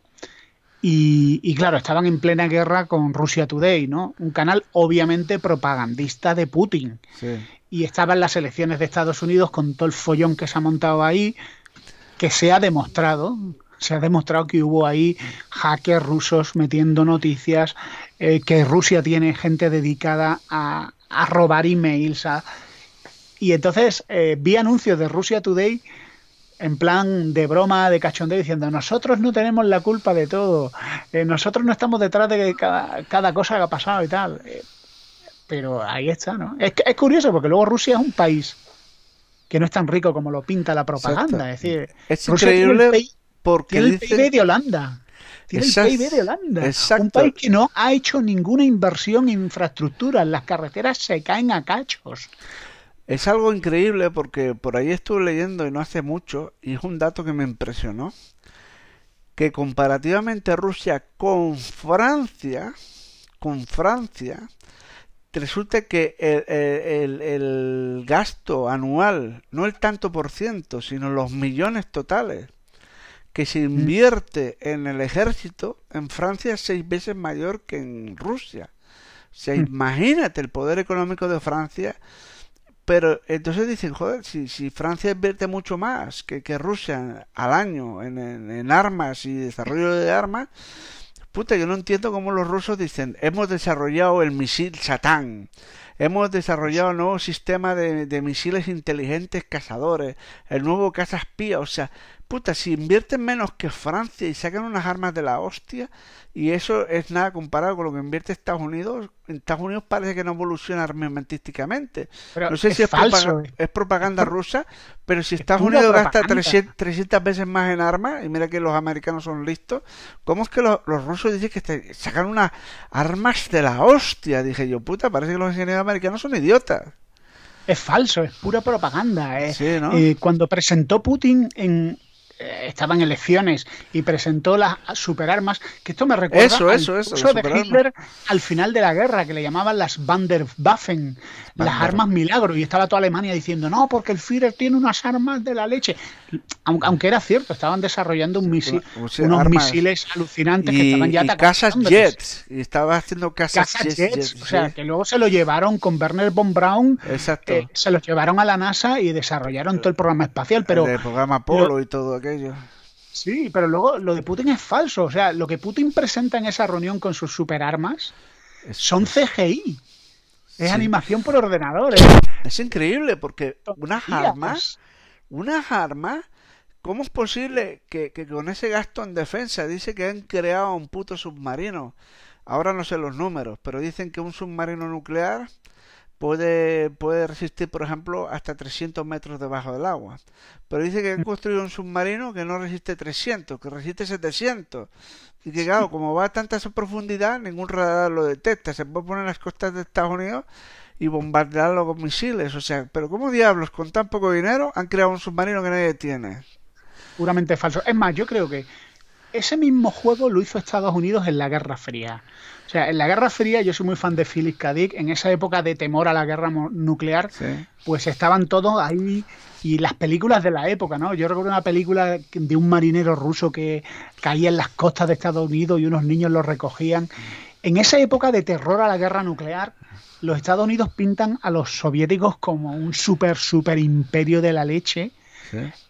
y, claro, estaban en plena guerra con Rusia Today, ¿no? Un canal obviamente propagandista de Putin. Sí y en las elecciones de Estados Unidos con todo el follón que se ha montado ahí, que se ha demostrado, se ha demostrado que hubo ahí hackers rusos metiendo noticias, eh, que Rusia tiene gente dedicada a, robar emails. Y entonces eh, vi anuncios de Rusia Today en plan de broma, de cachondeo, diciendo nosotros no tenemos la culpa de todo, eh, nosotros no estamos detrás de que cada cosa que ha pasado y tal. Pero ahí está, ¿no? Es, es curioso porque luego Rusia es un país que no es tan rico como lo pinta la propaganda. Es decir, increíble porque tiene el PIB de Holanda. Tiene el PIB de Holanda. Un país que no ha hecho ninguna inversión en infraestructura. Las carreteras se caen a cachos. Es algo increíble porque por ahí estuve leyendo y no hace mucho, y es un dato que me impresionó, que comparativamente Rusia con Francia, con Francia, resulta que el, el, gasto anual, no el tanto por ciento, sino los millones totales que se invierte en el ejército en Francia es seis veces mayor que en Rusia. O sea, imagínate el poder económico de Francia. Pero entonces dicen, joder, si, si Francia invierte mucho más que, Rusia al año en armas y desarrollo de armas, Puta, yo no entiendo cómo los rusos dicen, hemos desarrollado el misil Satán, hemos desarrollado un nuevo sistema de, misiles inteligentes cazadores, el nuevo caza o sea, Puta, si invierten menos que Francia y sacan unas armas de la hostia, y eso es nada comparado con lo que invierte Estados Unidos, en Estados Unidos parece que no evoluciona armamentísticamente. no sé si es, falso, eh. propaganda, es propaganda rusa, pero si Estados Unidos gasta 300, veces más en armas, y mira que los americanos son listos, ¿cómo es que los, rusos dicen que sacan unas armas de la hostia? Dije yo, puta, parece que los ingenieros americanos son idiotas es falso, es pura propaganda. Eh. cuando presentó Putin en, eh, estaba en elecciones y presentó las superarmas, que esto me recuerda eso, eso, eso, de Hitler al final de la guerra, que le llamaban las Wanderwaffen, las armas milagro, y estaba toda Alemania diciendo, no, porque el Führer tiene unas armas de la leche. Aunque era cierto, estaban desarrollando un misil, unos misiles alucinantes que estaban ya atacando. Casas jets, y estaba haciendo casas, jets, O sea, que luego se lo llevaron con Werner von Braun, eh, se los llevaron a la NASA y desarrollaron todo el programa espacial, pero... El programa Polo y todo Sí, pero luego lo de Putin es falso. O sea, lo que Putin presenta en esa reunión con sus superarmas son CGI. Es animación por ordenador. Es increíble porque unas armas, unas armas, ¿cómo es posible que, que, con ese gasto en defensa dice que han creado un puto submarino? Ahora no sé los números, pero dicen que un submarino nuclear puede, puede resistir, por ejemplo, hasta 300 metros debajo del agua. Pero dice que han construido un submarino que no resiste 300, que resiste 700. Y que, claro, como va a tanta profundidad, ningún radar lo detecta. Se puede poner en las costas de Estados Unidos y bombardearlo con misiles. O sea, pero ¿cómo diablos con tan poco dinero han creado un submarino que nadie tiene? Puramente falso. Es más, yo creo que ese mismo juego lo hizo Estados Unidos en la Guerra Fría. O sea, en la Guerra Fría, yo soy muy fan de Philip K. Dick, en esa época de temor a la guerra nuclear, pues estaban todos ahí y las películas de la época, ¿no? Yo recuerdo una película de un marinero ruso que caía en las costas de Estados Unidos y unos niños lo recogían. En esa época de terror a la guerra nuclear, los Estados Unidos pintan a los soviéticos como un super, super imperio de la leche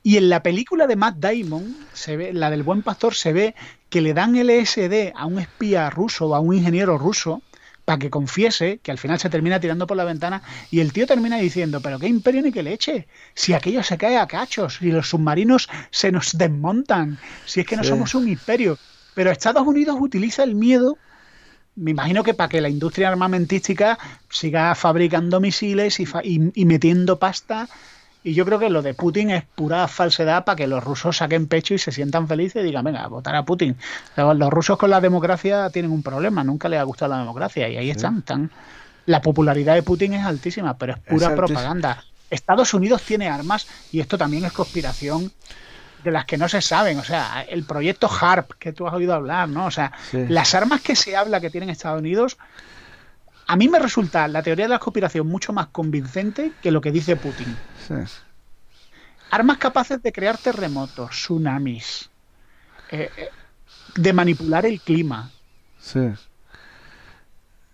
y en la película de Matt Damon, se ve, la del buen pastor, se ve que le dan LSD a un espía ruso o a un ingeniero ruso para que confiese, que al final se termina tirando por la ventana y el tío termina diciendo, pero qué imperio ni qué leche, si aquello se cae a cachos, si los submarinos se nos desmontan, si es que no somos un imperio. Pero Estados Unidos utiliza el miedo me imagino que para que la industria armamentística siga fabricando misiles y metiendo pasta y yo creo que lo de Putin es pura falsedad para que los rusos saquen pecho y se sientan felices y digan, venga, a votar a Putin. los rusos con la democracia tienen un problema, nunca les ha gustado la democracia y ahí están. La popularidad de Putin es altísima, pero es pura propaganda. Estados Unidos tiene armas y esto también es conspiración de las que no se saben. O sea, el proyecto HARP que tú has oído hablar, ¿no? O sea, las armas que se habla que tienen Estados Unidos, a mí me resulta la teoría de la conspiración mucho más convincente que lo que dice Putin. Armas capaces de crear terremotos, tsunamis, eh, eh, de manipular el clima. Sí.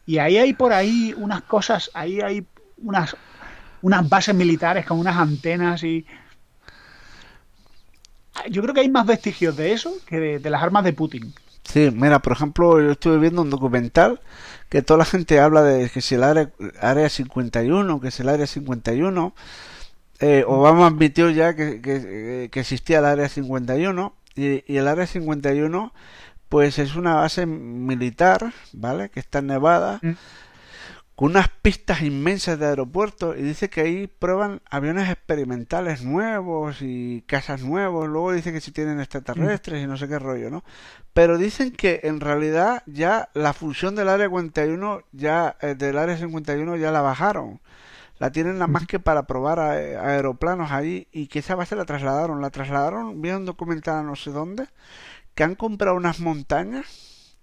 Y ahí hay por ahí unas cosas, ahí hay unas, unas bases militares con unas antenas y... Yo creo que hay más vestigios de eso que de, las armas de Putin. Sí, mira, por ejemplo, yo estuve viendo un documental que toda la gente habla de que si el área, área 51, que si el área 51, eh, Obama admitió ya que, eh, existía el Área 51 y, y el Área 51 pues es una base militar, ¿vale? Que está en Nevada, mm. con unas pistas inmensas de aeropuertos y dice que ahí prueban aviones experimentales nuevos y casas nuevos, luego dice que si tienen extraterrestres y no sé qué rollo, ¿no? Pero dicen que en realidad ya la función del área 51, ya eh, del área 51 ya la bajaron la tienen nada más que para probar eh, aeroplanos ahí y que esa base la trasladaron, la trasladaron, vieron documentada no sé dónde, que han comprado unas montañas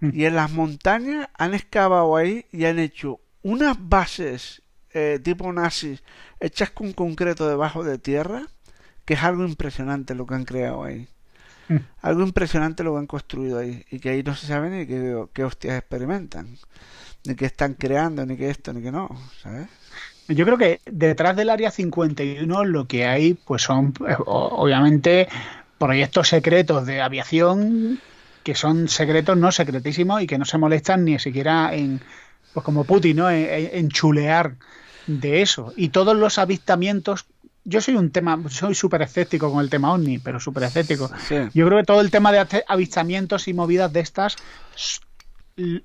mm. y en las montañas han excavado ahí y han hecho unas bases eh, tipo nazis hechas con concreto debajo de tierra, que es algo impresionante lo que han creado ahí. Mm. Algo impresionante lo que han construido ahí y que ahí no se sabe ni qué, qué hostias experimentan, ni qué están creando, ni qué esto, ni qué no, ¿sabes? Yo creo que detrás del área 51 lo que hay pues son eh, obviamente proyectos secretos de aviación que son secretos no secretísimos y que no se molestan ni siquiera en pues como Putin, ¿no? En, chulear de eso y todos los avistamientos yo soy un tema, soy súper escéptico con el tema OVNI, pero súper escéptico. Yo creo que todo el tema de avistamientos y movidas de estas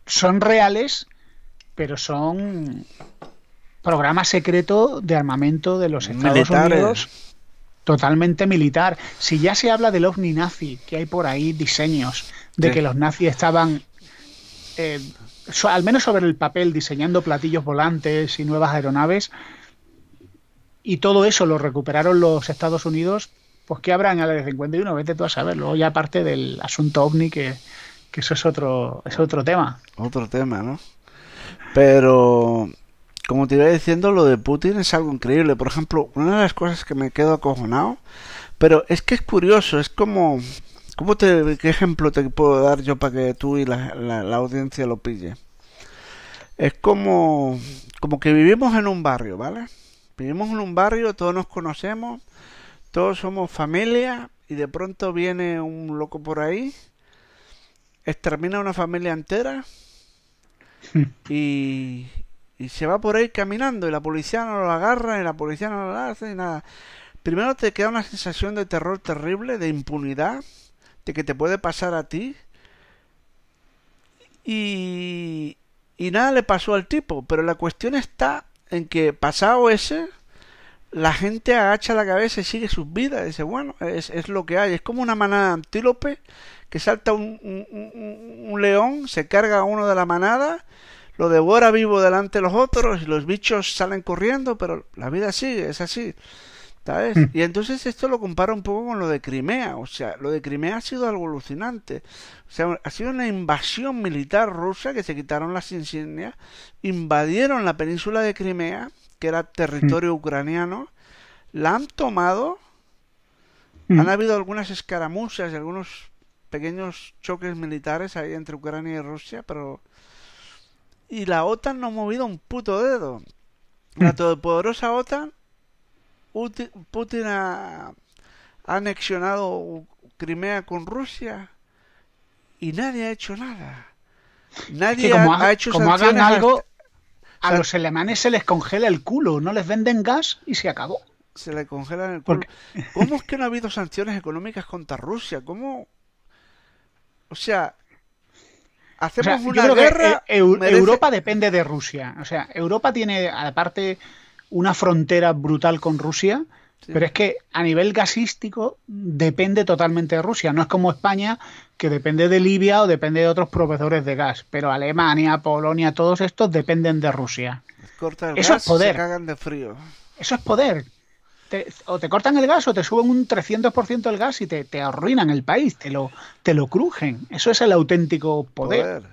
son reales, pero son programa secreto de armamento de los Estados Unidos totalmente militar. Si ya se habla del ovni nazi, que hay por ahí diseños de que los nazis estaban, eh, al menos sobre el papel, diseñando platillos volantes y nuevas aeronaves, y todo eso lo recuperaron los Estados Unidos, pues ¿qué habrá en el 51? Vete tú a saberlo. Ya aparte del asunto ovni, que, que eso es otro, es otro tema. Otro tema, ¿no? Pero como te iba diciendo, lo de Putin es algo increíble. Por ejemplo, una de las cosas que me quedo acojonado, pero es que es curioso, es como... ¿Cómo te, ¿Qué ejemplo te puedo dar yo para que tú y la, la, audiencia lo pille? Es como, como que vivimos en un barrio, ¿vale? Vivimos en un barrio, todos nos conocemos, todos somos familia y de pronto viene un loco por ahí, extermina una familia entera hmm. y, y se va por ahí caminando y la policía no lo agarra y la policía no lo hace y nada. Primero te queda una sensación de terror terrible, de impunidad, de que te puede pasar a ti. Y, y nada le pasó al tipo, pero la cuestión está en que pasado ese, la gente agacha la cabeza y sigue sus vidas. Dice, bueno, es, lo que hay. Es como una manada de antílope que salta un, un león, se carga a uno de la manada lo devora vivo delante de los otros y los bichos salen corriendo, pero la vida sigue, es así. Hmm. Y entonces esto lo compara un poco con lo de Crimea. O sea, lo de Crimea ha sido algo alucinante. O sea, ha sido una invasión militar rusa que se quitaron las insignias, invadieron la península de Crimea, que era territorio hmm. ucraniano, la han tomado. Hmm. Han habido algunas escaramuzas y algunos pequeños choques militares ahí entre Ucrania y Rusia, pero y la OTAN no ha movido un puto dedo. La mm. todopoderosa OTAN, Putin ha, anexionado Crimea con Rusia y nadie ha hecho nada. Nadie como ha, hecho como hagan algo, a, los alemanes se les congela el culo, no les venden gas y se acabó. Se les congela el culo. ¿Cómo es que no ha habido sanciones económicas contra Rusia? ¿Cómo? O sea, Hacemos una guerra. Europa depende de Rusia. O sea, Europa tiene, aparte, una frontera brutal con Rusia. Pero es que a nivel gasístico depende totalmente de Rusia. No es como España, que depende de Libia o depende de otros proveedores de gas. Pero Alemania, Polonia, todos estos dependen de Rusia. Eso es poder. Se cagan de frío. Eso es poder o te cortan el gas o te suben un 300% el gas y te, te, arruinan el país, te lo, te lo crujen. Eso es el auténtico poder.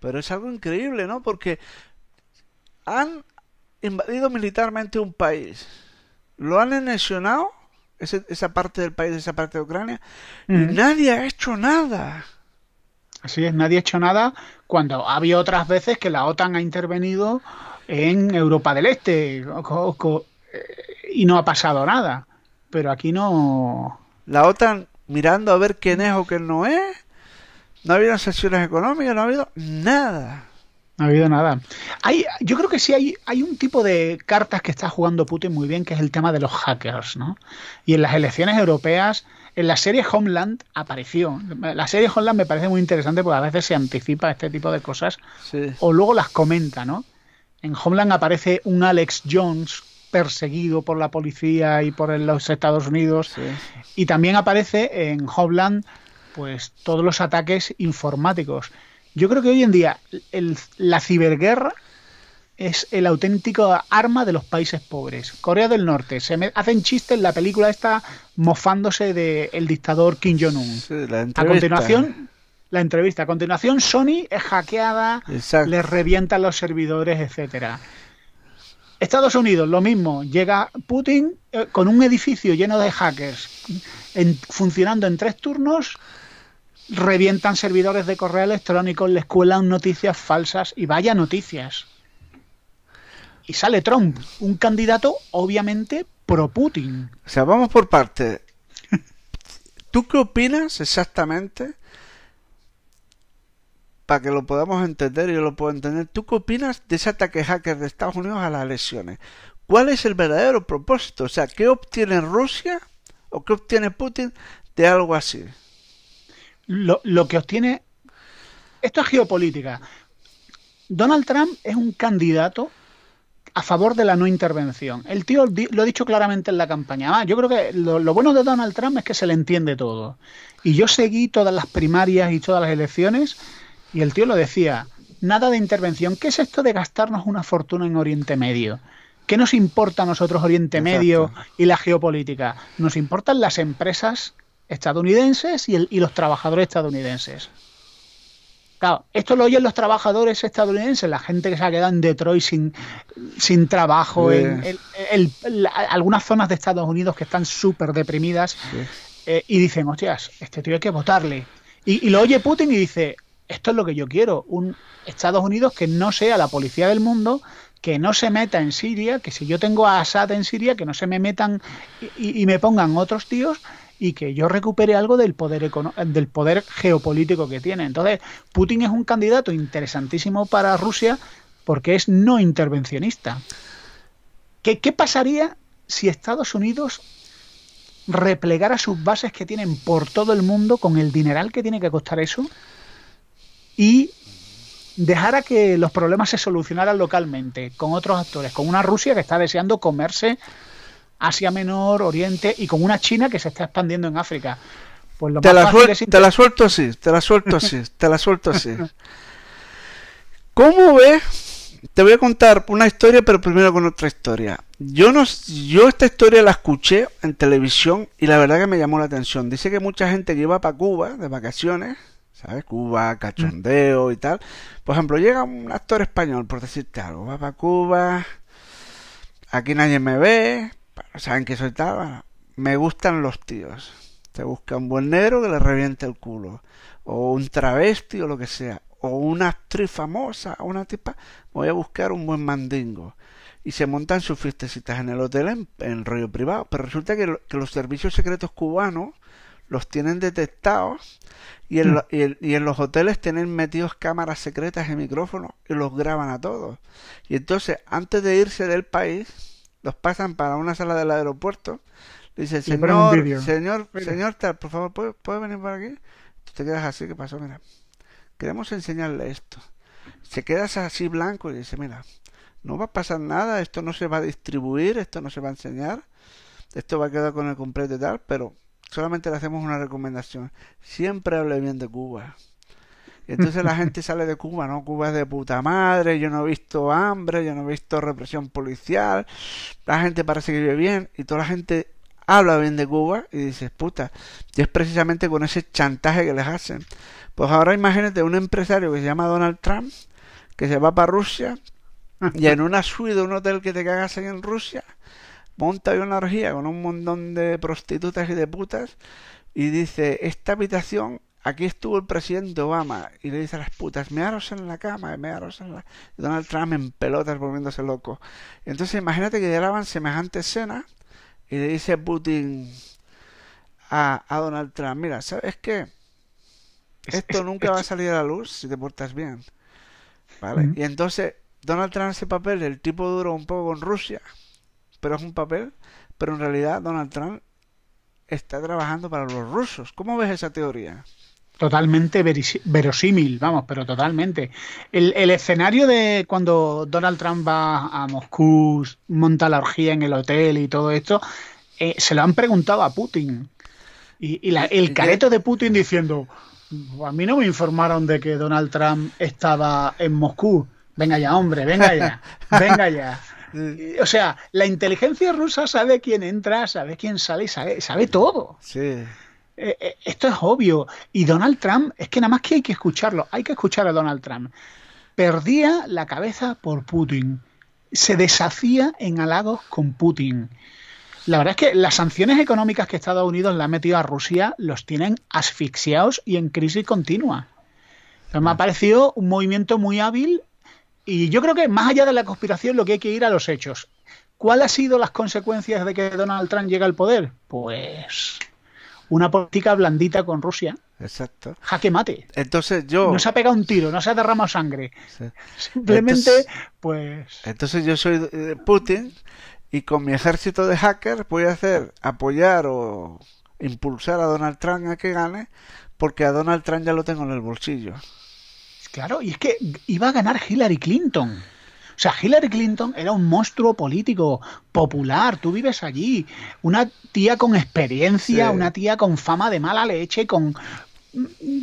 Pero es algo increíble, ¿no? Porque han invadido militarmente un país, lo han anexionado, esa parte del país, esa parte de Ucrania, y nadie ha hecho nada. Así es, nadie ha hecho nada cuando ha habido otras veces que la OTAN ha intervenido en Europa del Este, y no ha pasado nada. Pero aquí no. La OTAN mirando a ver quién es o quién no es. No ha habido sesiones económicas, no ha habido nada. No ha habido nada. Hay, yo creo que sí hay, hay un tipo de cartas que está jugando Putin muy bien, que es el tema de los hackers, ¿no? Y en las elecciones europeas, en la serie Homeland apareció. La serie Homeland me parece muy interesante porque a veces se anticipa este tipo de cosas o luego las comenta, ¿no? En Homeland aparece un Alex Jones perseguido por la policía y por los Estados Unidos. Y también aparece en Homeland pues todos los ataques informáticos. Yo creo que hoy en día la ciberguerra es el auténtico arma de los países pobres. Corea del Norte, se me hacen chistes en la película esta mofándose del dictador Kim Jong-un. a continuación, la entrevista. A continuación, Sony es hackeada, les revientan los servidores, etcétera. Estados Unidos, lo mismo. Llega Putin eh, con un edificio lleno de hackers funcionando en tres turnos, revientan servidores de correo electrónico, les cuelan noticias falsas y vaya noticias. Y sale Trump, un candidato obviamente pro-Putin. O sea, vamos por partes. [LAUGHS] ¿Tú qué opinas exactamente para que lo podamos entender y yo lo puedo entender. ¿Tú qué opinas de ese ataque hacker de Estados Unidos a las elecciones? ¿Cuál es el verdadero propósito? O sea, ¿qué obtiene Rusia o qué obtiene Putin de algo así? Lo, que obtiene... Esto es geopolítica. Donald Trump es un candidato a favor de la no intervención. El tío lo ha dicho claramente en la campaña. Ah, yo creo que lo, bueno de Donald Trump es que se le entiende todo. Y yo seguí todas las primarias y todas las elecciones y el tío lo decía, nada de intervención. ¿Qué es esto de gastarnos una fortuna en Oriente Medio? ¿Qué nos importa a nosotros Oriente Medio y la geopolítica? Nos importan las empresas estadounidenses y, el, los trabajadores estadounidenses. Claro, esto lo oyen los trabajadores estadounidenses, la gente que se ha quedado en Detroit sin, sin trabajo, en, algunas zonas de Estados Unidos que están súper deprimidas eh, y dicen, hostias, este tío hay que votarle. y, lo oye Putin y dice, esto es lo que yo quiero, un Estados Unidos que no sea la policía del mundo, que no se meta en Siria, que si yo tengo a Assad en Siria, que no se me metan y, me pongan otros tíos y que yo recupere algo del poder del poder geopolítico que tiene. Entonces, Putin es un candidato interesantísimo para Rusia porque es no intervencionista. qué pasaría si Estados Unidos replegara sus bases que tienen por todo el mundo con el dineral que tiene que costar eso? y dejara que los problemas se solucionaran localmente, con otros actores, con una Rusia que está deseando comerse Asia Menor, Oriente y con una China que se está expandiendo en África. Pues te, la te la suelto así, te la suelto así, [LAUGHS] te la suelto así. ¿Cómo ves? Te voy a contar una historia, pero primero con otra historia. Yo no, yo esta historia la escuché en televisión y la verdad que me llamó la atención. Dice que mucha gente que iba para Cuba de vacaciones ¿sabes? Cuba, mm. cachondeo y tal. Por ejemplo, llega un actor español, por decirte algo, va para Cuba, aquí nadie me ve, saben que soy tal, me gustan los tíos. Te busca un buen negro que le reviente el culo, o un travesti o lo que sea, o una actriz famosa, una tipa, voy a buscar un buen mandingo. Y se montan sus fiestecitas en el hotel en, rollo privado. Pero resulta que los servicios secretos cubanos los tienen detectados mm. y en, los hoteles tienen metidos cámaras secretas y micrófonos y los graban a todos. Y entonces, antes de irse del país, los pasan para una sala del aeropuerto. Dice, señor, señor, señor, tal, por favor, ¿puede, venir por aquí? te quedas así, ¿qué pasó? Mira, queremos enseñarle esto. Se quedas así blanco y dice, mira, no va a pasar nada, esto no se va a distribuir, esto no se va a enseñar, esto va a quedar con el completo y tal, pero solamente le hacemos una recomendación. Siempre hable bien de Cuba. Y entonces la gente sale de Cuba, ¿no? Cuba es de puta madre, yo no he visto hambre, yo no he visto represión policial, la gente parece que vive bien y toda la gente habla bien de Cuba y dices, puta, y es precisamente con ese chantaje que les hacen. Pues ahora imagínate un empresario que se llama Donald Trump, que se va para Rusia y en una suite de un hotel que te cagas ahí en Rusia, monta una orgía con un montón de prostitutas y de putas y dice, esta habitación, aquí estuvo el presidente Obama y le dice a las putas, mearos en la cama, mearos en la... Donald Trump en pelotas volviéndose loco. Entonces imagínate que graban semejante escena y le dice Putin a, Donald Trump, mira, ¿sabes qué? Esto nunca va a salir a la luz si te portas bien. ¿Vale? Y entonces Donald Trump ese papel El tipo duro un poco con Rusia pero es un papel, pero en realidad Donald Trump está trabajando para los rusos. ¿Cómo ves esa teoría? Totalmente verosímil, vamos, pero totalmente. El, escenario de cuando Donald Trump va a Moscú, monta la orgía en el hotel y todo esto, eh, se lo han preguntado a Putin. Y, el eh, careto de Putin diciendo, a mí no me informaron de que Donald Trump estaba en Moscú. Venga ya, hombre, venga ya, [LAUGHS] venga ya. O sea, la inteligencia rusa sabe quién entra, sabe quién sale y sabe, todo. Sí. Eh, eh, esto es obvio. Y Donald Trump, es que nada más que hay que escucharlo, hay que escuchar a Donald Trump. Perdía la cabeza por Putin. Se deshacía en halagos con Putin. La verdad es que las sanciones económicas que Estados Unidos le ha metido a Rusia los tienen asfixiados y en crisis continua. me ha parecido un movimiento muy hábil y yo creo que más allá de la conspiración lo que hay que ir a los hechos. ¿cuáles han sido las consecuencias de que Donald Trump llega al poder? Pues una política blandita con Rusia. Exacto. Jaque mate. Entonces yo. No se ha pegado un tiro, no se ha derramado sangre. [LAUGHS] Simplemente, pues. Entonces yo soy Putin y con mi ejército de hackers voy a hacer apoyar o impulsar a Donald Trump a que gane, porque a Donald Trump ya lo tengo en el bolsillo. Claro, y es que iba a ganar Hillary Clinton. O sea, Hillary Clinton era un monstruo político, popular, tú vives allí, una tía con experiencia, una tía con fama de mala leche, con,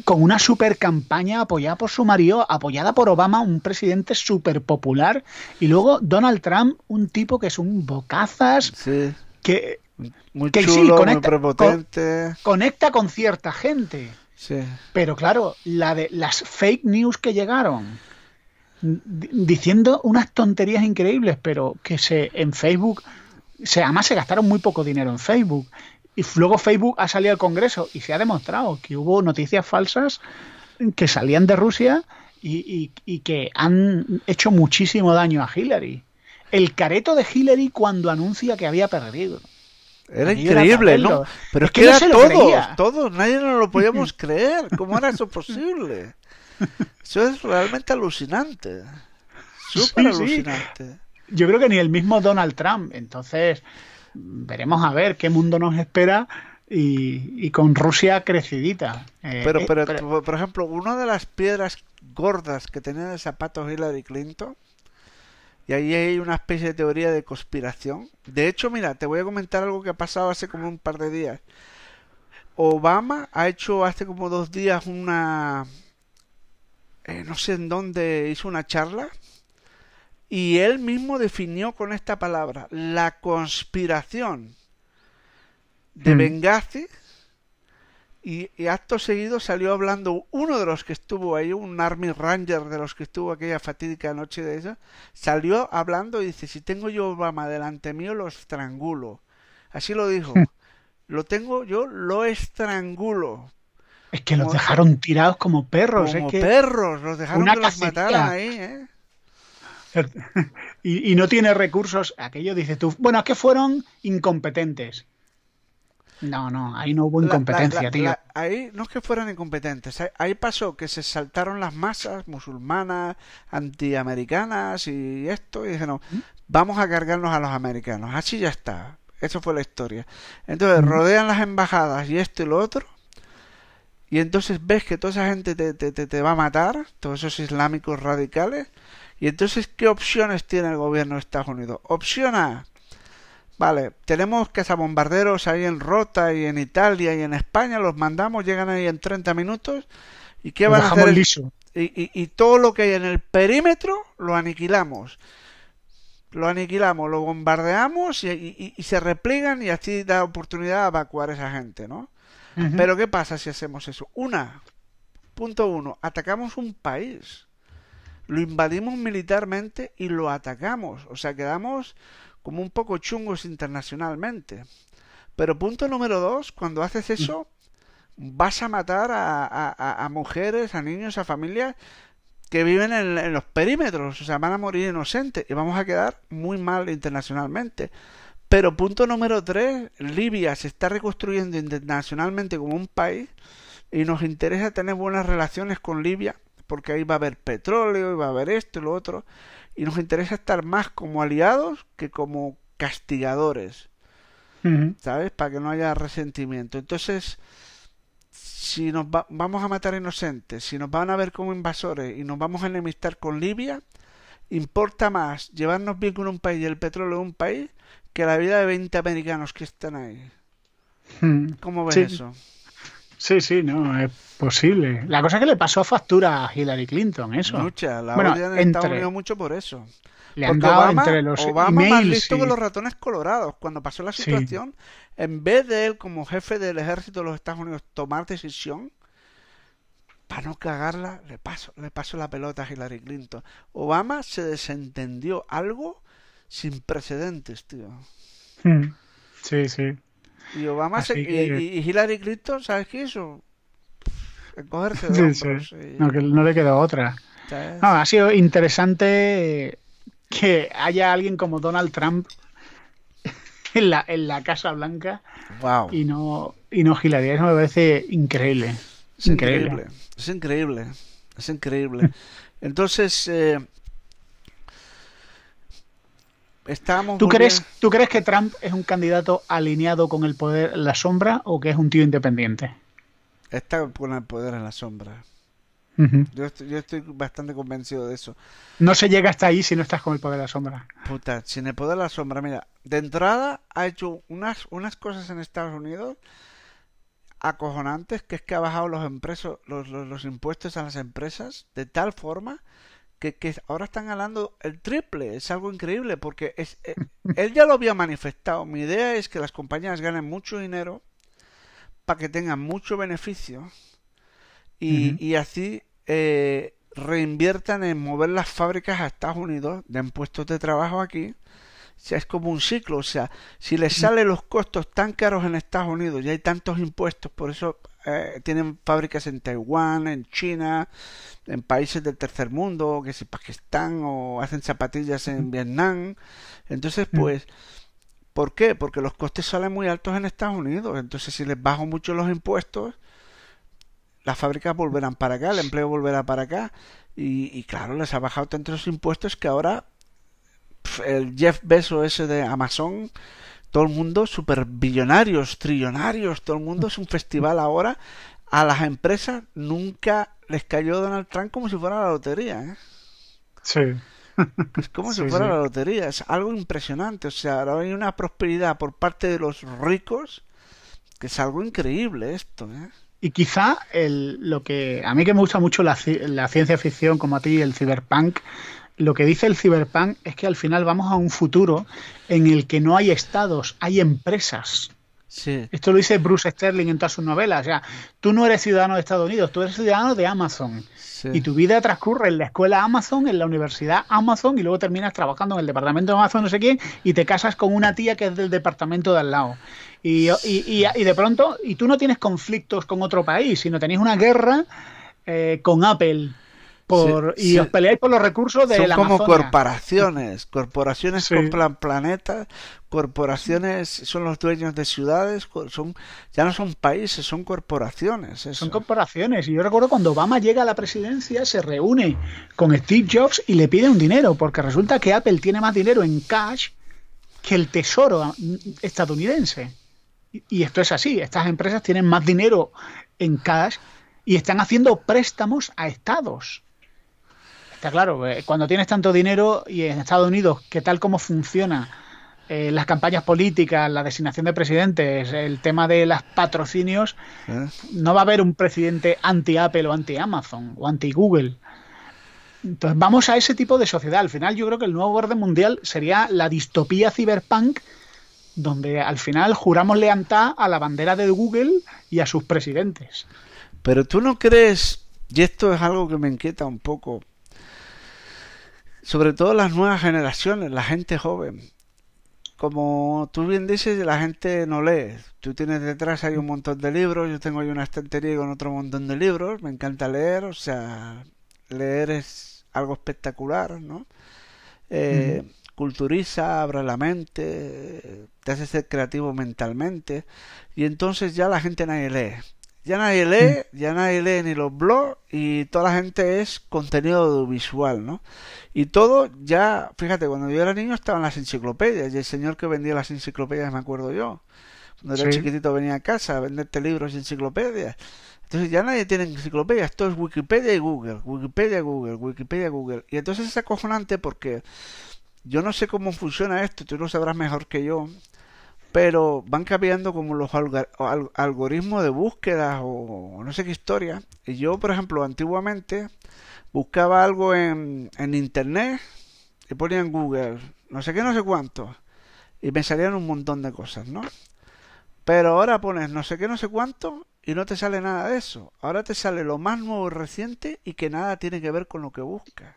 con una super campaña apoyada por su marido, apoyada por Obama, un presidente súper popular, y luego Donald Trump, un tipo que es un bocazas, que, sí, conecta, conecta con cierta gente. Pero claro, la de las fake news que llegaron diciendo unas tonterías increíbles, pero que se en Facebook se además se gastaron muy poco dinero en Facebook y luego Facebook ha salido al Congreso y se ha demostrado que hubo noticias falsas que salían de Rusia y que han hecho muchísimo daño a Hillary. El careto de Hillary cuando anuncia que había perdido. Era increíble, ¿no? Pero es que, era todo, todo. nadie nos lo podíamos [LAUGHS] creer. ¿Cómo era eso posible? [LAUGHS] Eso es realmente alucinante. Súper alucinante. Yo creo que ni el mismo Donald Trump. Entonces, veremos a ver qué mundo nos espera. Y, con Rusia crecidita. Eh, eh, pero, pero, por ejemplo, una de las piedras gordas que tenía el zapato Hillary Clinton y ahí hay una especie de teoría de conspiración. De hecho, mira, te voy a comentar algo que ha pasado hace como un par de días. Obama ha hecho hace como dos días una... Eh, no sé en dónde hizo una charla. Y él mismo definió con esta palabra la conspiración de mm. Benghazi y, acto seguido salió hablando uno de los que estuvo ahí, un Army Ranger de los que estuvo aquella fatídica noche de ella, salió hablando y dice, si tengo yo Obama delante mío, lo estrangulo. Así lo dijo. [LAUGHS] lo tengo yo, lo estrangulo. Es que los dejaron tirados como perros. Como perros, los dejaron que los mataran ahí, ¿eh? [LAUGHS] y, no tiene recursos, aquello dice tú. Bueno, es que fueron incompetentes. No, no, ahí no hubo incompetencia, tío. ahí no es que fueran incompetentes, ahí pasó que se saltaron las masas musulmanas, antiamericanas y esto, y dijeron, vamos a cargarnos a los americanos, así ya está. Eso fue la historia. Entonces rodean las embajadas y esto y lo otro, y entonces ves que toda esa gente te, te, te, te va a matar, todos esos islámicos radicales, y entonces, ¿qué opciones tiene el gobierno de Estados Unidos? Opción A, Vale, tenemos bombarderos ahí en Rota y en Italia y en España, los mandamos, llegan ahí en 30 minutos. ¿Y qué van a hacer? Y, todo lo que hay en el perímetro lo aniquilamos. Lo aniquilamos, lo bombardeamos y, se repliegan y así da oportunidad a evacuar a esa gente, ¿no? Pero ¿qué pasa si hacemos eso? Una, punto uno, atacamos un país. Lo invadimos militarmente y lo atacamos. O sea, quedamos como un poco chungos internacionalmente. Pero punto número dos, cuando haces eso, vas a matar a, mujeres, a niños, a familias que viven en, los perímetros, o sea, van a morir inocentes y vamos a quedar muy mal internacionalmente. Pero punto número tres, Libia se está reconstruyendo internacionalmente como un país y nos interesa tener buenas relaciones con Libia porque ahí va a haber petróleo y va a haber esto y lo otro y nos interesa estar más como aliados que como castigadores. ¿Sabes? Para que no haya resentimiento. Entonces, si nos vamos a matar inocentes, si nos van a ver como invasores y nos vamos a enemistar con Libia, importa más llevarnos bien con un país y el petróleo de un país que la vida de 20 americanos que están ahí. ¿Cómo ves eso? Sí, sí, no. Posible. La cosa es que le pasó a factura a Hillary Clinton, eso. Mucha, la bueno, odian en Estados Unidos mucho por eso. Le Obama, entre los más listo que los ratones colorados. Cuando pasó la situación, en vez de él como jefe del ejército de los Estados Unidos tomar decisión, para no cagarla, le pasó le pasó la pelota a Hillary Clinton. Obama se desentendió algo sin precedentes, tío. Hmm. Sí, sí. Y Obama y, Hillary Clinton, ¿sabes qué hizo? No, le queda otra. ha sido interesante eh, que haya alguien como Donald Trump [LAUGHS] en la, en la Casa Blanca y no y no Eso me parece increíble. Es increíble. Es increíble. Es increíble. [LAUGHS] Entonces, eh, estamos. ¿Tú crees, ¿Tú crees que Trump es un candidato alineado con el poder la sombra o que es un tío independiente? está con el poder en la sombra. yo, estoy, bastante convencido de eso. No se llega hasta ahí si no estás con el poder de la sombra. Puta, sin el poder de la sombra, mira, de entrada ha hecho unas, unas cosas en Estados Unidos acojonantes, que es que ha bajado los, impuestos a las empresas de tal forma que, ahora están ganando el triple. Es algo increíble porque es, eh, [LAUGHS] él ya lo había manifestado. Mi idea es que las compañías ganen mucho dinero para que tengan mucho beneficio y, así eh, reinviertan en mover las fábricas a Estados Unidos, den puestos de trabajo aquí. O sea, es como un ciclo, o sea, si les salen los costos tan caros en Estados Unidos y hay tantos impuestos, por eso eh, tienen fábricas en Taiwán, en China, en países del tercer mundo, que si Pakistán o hacen zapatillas en Vietnam. Entonces, pues... ¿Por qué? Porque los costes salen muy altos en Estados Unidos. Entonces, si les bajo mucho los impuestos, las fábricas volverán para acá, el empleo volverá para acá. Y, claro, les ha bajado tanto los impuestos que ahora el Jeff Bezos ese de Amazon, todo el mundo super billonarios, trillonarios, todo el mundo es un festival ahora. A las empresas nunca les cayó Donald Trump como si fuera la lotería. ¿eh? Sí. Es como si fuera la lotería, es algo impresionante. O sea, ahora hay una prosperidad por parte de los ricos que es algo increíble esto. ¿eh? Y quizá lo que a mí que me gusta mucho la, ciencia ficción como a ti, el ciberpunk, lo que dice el ciberpunk es que al final vamos a un futuro en el que no hay estados, hay empresas. Esto lo dice Bruce Sterling en todas sus novelas. O sea, tú no eres ciudadano de Estados Unidos, tú eres ciudadano de Amazon. Y tu vida transcurre en la escuela Amazon, en la universidad Amazon, y luego terminas trabajando en el departamento de Amazon, no sé quién, y te casas con una tía que es del departamento de al lado. Y, de pronto, y tú no tienes conflictos con otro país, sino tenéis una guerra eh, con Apple y os peleáis por los recursos de Son como corporaciones, corporaciones compran planetas, corporaciones son los dueños de ciudades, son ya no son países, son corporaciones. Son corporaciones. Y yo recuerdo cuando Obama llega a la presidencia, se reúne con Steve Jobs y le pide un dinero, porque resulta que Apple tiene más dinero en cash que el tesoro ah, mm, estadounidense. Y esto es así, estas empresas tienen más dinero en cash y están haciendo préstamos a estados. Está claro, eh, cuando tienes tanto dinero y en Estados Unidos, que tal como funciona eh, las campañas políticas, la designación de presidentes, el tema de los patrocinios, ¿Eh? no va a haber un presidente anti-Apple o anti-Amazon o anti-Google. Entonces vamos a ese tipo de sociedad. Al final yo creo que el nuevo orden mundial sería la distopía ciberpunk donde al final juramos lealtad a la bandera de Google y a sus presidentes. Pero tú no crees, y esto es algo que me inquieta un poco, sobre todo las nuevas generaciones, la gente joven. Como tú bien dices, la gente no lee. Tú tienes detrás hay un montón de libros, yo tengo ahí una estantería con otro montón de libros, me encanta leer, o sea, leer es algo espectacular, ¿no? Eh, culturiza, abre la mente, te hace ser creativo mentalmente, y entonces ya la gente nadie lee. Ya nadie lee, ya nadie lee ni los blogs y toda la gente es contenido visual, ¿no? Y todo ya, fíjate, cuando yo era niño estaban las enciclopedias y el señor que vendía las enciclopedias, me acuerdo yo, cuando era chiquitito venía a casa a venderte libros y enciclopedias. Entonces ya nadie tiene enciclopedias, esto es Wikipedia y Google, Wikipedia, Google, Wikipedia, Google. Y entonces es acojonante porque yo no sé cómo funciona esto, tú lo sabrás mejor que yo, pero van cambiando como los algoritmos de búsqueda o no sé qué historia. Y yo, por ejemplo, antiguamente buscaba algo en, en internet y ponía en Google no sé qué, no sé cuánto. Y me salían un montón de cosas, ¿no? Pero ahora pones no sé qué, no sé cuánto y no te sale nada de eso. Ahora te sale lo más nuevo y reciente y que nada tiene que ver con lo que buscas.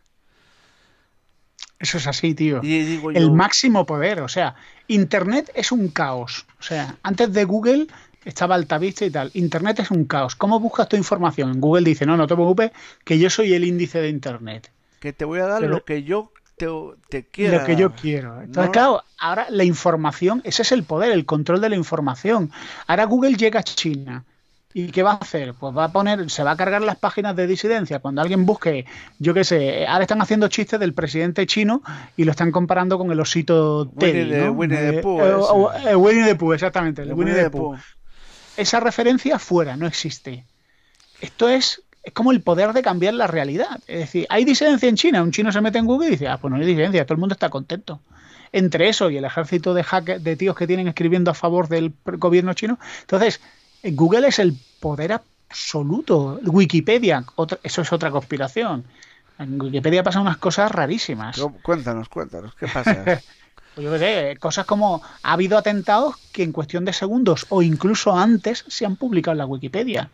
Eso es así, tío. El máximo poder, o sea, Internet es un caos. O sea, antes de Google estaba altavista y tal. Internet es un caos. ¿Cómo buscas tu información? Google dice, no, no te preocupes, que yo soy el índice de Internet. Que te voy a dar lo que yo te, quiero Lo que yo quiero. Entonces, claro, ahora la información, ese es el poder, el control de la información. Ahora Google llega a China ¿Y qué va a hacer? Pues va a poner, se va a cargar las páginas de disidencia. Cuando alguien busque, yo qué sé, ahora están haciendo chistes del presidente chino y lo están comparando con el osito Teddy. Winnie, Winnie the eh, Pooh. Eh, eh, Winnie the Pooh, exactamente. El Winnie, Winnie the Pooh. Esa referencia fuera, no existe. Esto es, es como el poder de cambiar la realidad. Es decir, hay disidencia en China. Un chino se mete en Google y dice, ah, pues no hay disidencia, todo el mundo está contento entre eso y el ejército de hackers, de tíos que tienen escribiendo a favor del gobierno chino. Entonces, Google es el poder absoluto. Wikipedia, eso es otra conspiración. En Wikipedia pasan unas cosas rarísimas. cuéntanos, cuéntanos, ¿qué pasa? [LAUGHS] Pues yo cosas como ha habido atentados que en cuestión de segundos o incluso antes se han publicado en la Wikipedia.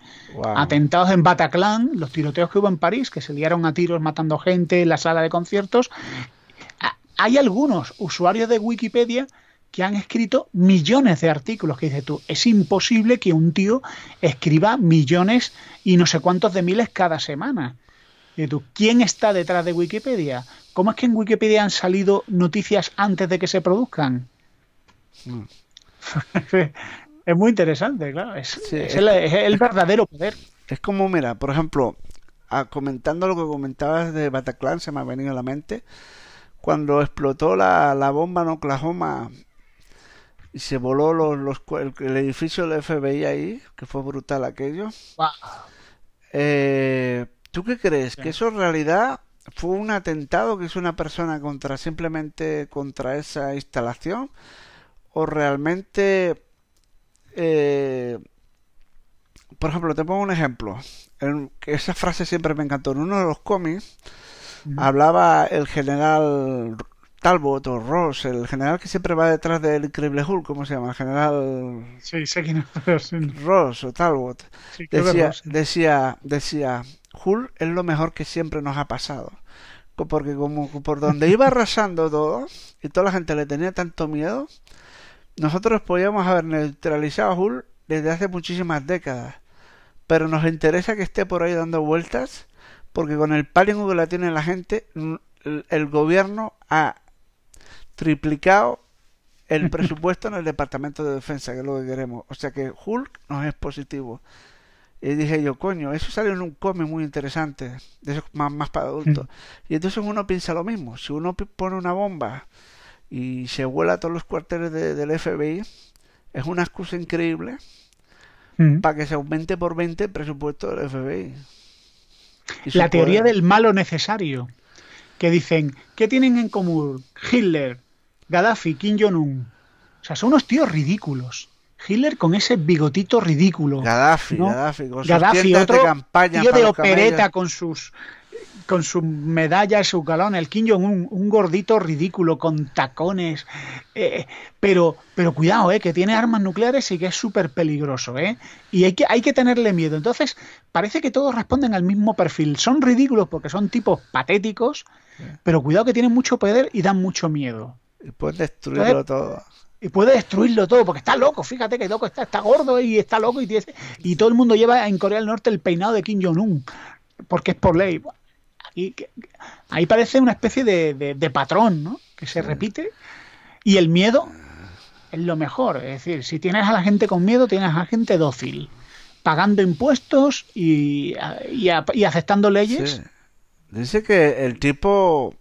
Atentados en Bataclan, los tiroteos que hubo en París, que se liaron a tiros matando gente en la sala de conciertos. Mm. Hay algunos usuarios de Wikipedia que han escrito millones de artículos, que dices tú, es imposible que un tío escriba millones y no sé cuántos de miles cada semana. Y tú, ¿quién está detrás de Wikipedia? ¿Cómo es que en Wikipedia han salido noticias antes de que se produzcan? Mm. [LAUGHS] es muy interesante, claro. Es, el, verdadero poder. Es como, mira, por ejemplo, comentando lo que comentabas de Bataclan, se me ha venido a la mente. Cuando explotó la, la bomba en Oklahoma y se voló el, edificio del FBI ahí, que fue brutal aquello. Eh, ¿Tú qué crees? ¿Que eso en realidad fue un atentado que hizo una persona contra simplemente contra esa instalación? ¿O realmente... Eh, por ejemplo, te pongo un ejemplo. esa frase siempre me encantó. En uno de los cómics hablaba el general Talbot o Ross, el general que siempre va detrás del Increíble Hulk, ¿cómo se llama? El general. Sí, Ross o Talbot. decía, decía, decía, es lo mejor que siempre nos ha pasado. Porque como por donde iba [LAUGHS] arrasando todo, y toda la gente le tenía tanto miedo, nosotros podíamos haber neutralizado a Hulk desde hace muchísimas décadas. Pero nos interesa que esté por ahí dando vueltas, porque con el pánico que la tiene la gente, el gobierno ha triplicado el presupuesto en el departamento de defensa, que es lo que queremos. O sea que Hulk no es positivo. Y dije yo, coño, eso salió en un cómic muy interesante, de esos más, más para adultos. Mm. Y entonces uno piensa lo mismo, si uno pone una bomba y se vuela a todos los cuarteles del FBI, es una excusa increíble mm. para que se aumente por 20 el presupuesto del FBI. La teoría del malo necesario, que dicen, ¿qué tienen en común Hitler, Gaddafi, Kim Jong-un. O sea, son unos tíos ridículos. Hitler con ese bigotito ridículo. Gaddafi, Gaddafi, con otro de campaña tío de opereta con sus con sus medallas, su galón, el Kim Jong-un, un gordito ridículo con tacones. Eh, pero, pero cuidado, eh, que tiene armas nucleares y que es súper peligroso. Eh, y hay que, hay que tenerle miedo. Entonces, parece que todos responden al mismo perfil. Son ridículos porque son tipos patéticos, pero cuidado que tienen mucho poder y dan mucho miedo. Y puede destruirlo todo. Y puede destruirlo todo, porque está loco, fíjate que loco está, está gordo y está loco y y todo el mundo lleva en Corea del Norte el peinado de Kim Jong-un, porque es por ley. ahí parece una especie de, patrón, ¿no? Que se repite. Y el miedo es lo mejor. Es decir, si tienes a la gente con miedo, tienes a la gente dócil, pagando impuestos y, aceptando leyes. Dice que el tipo,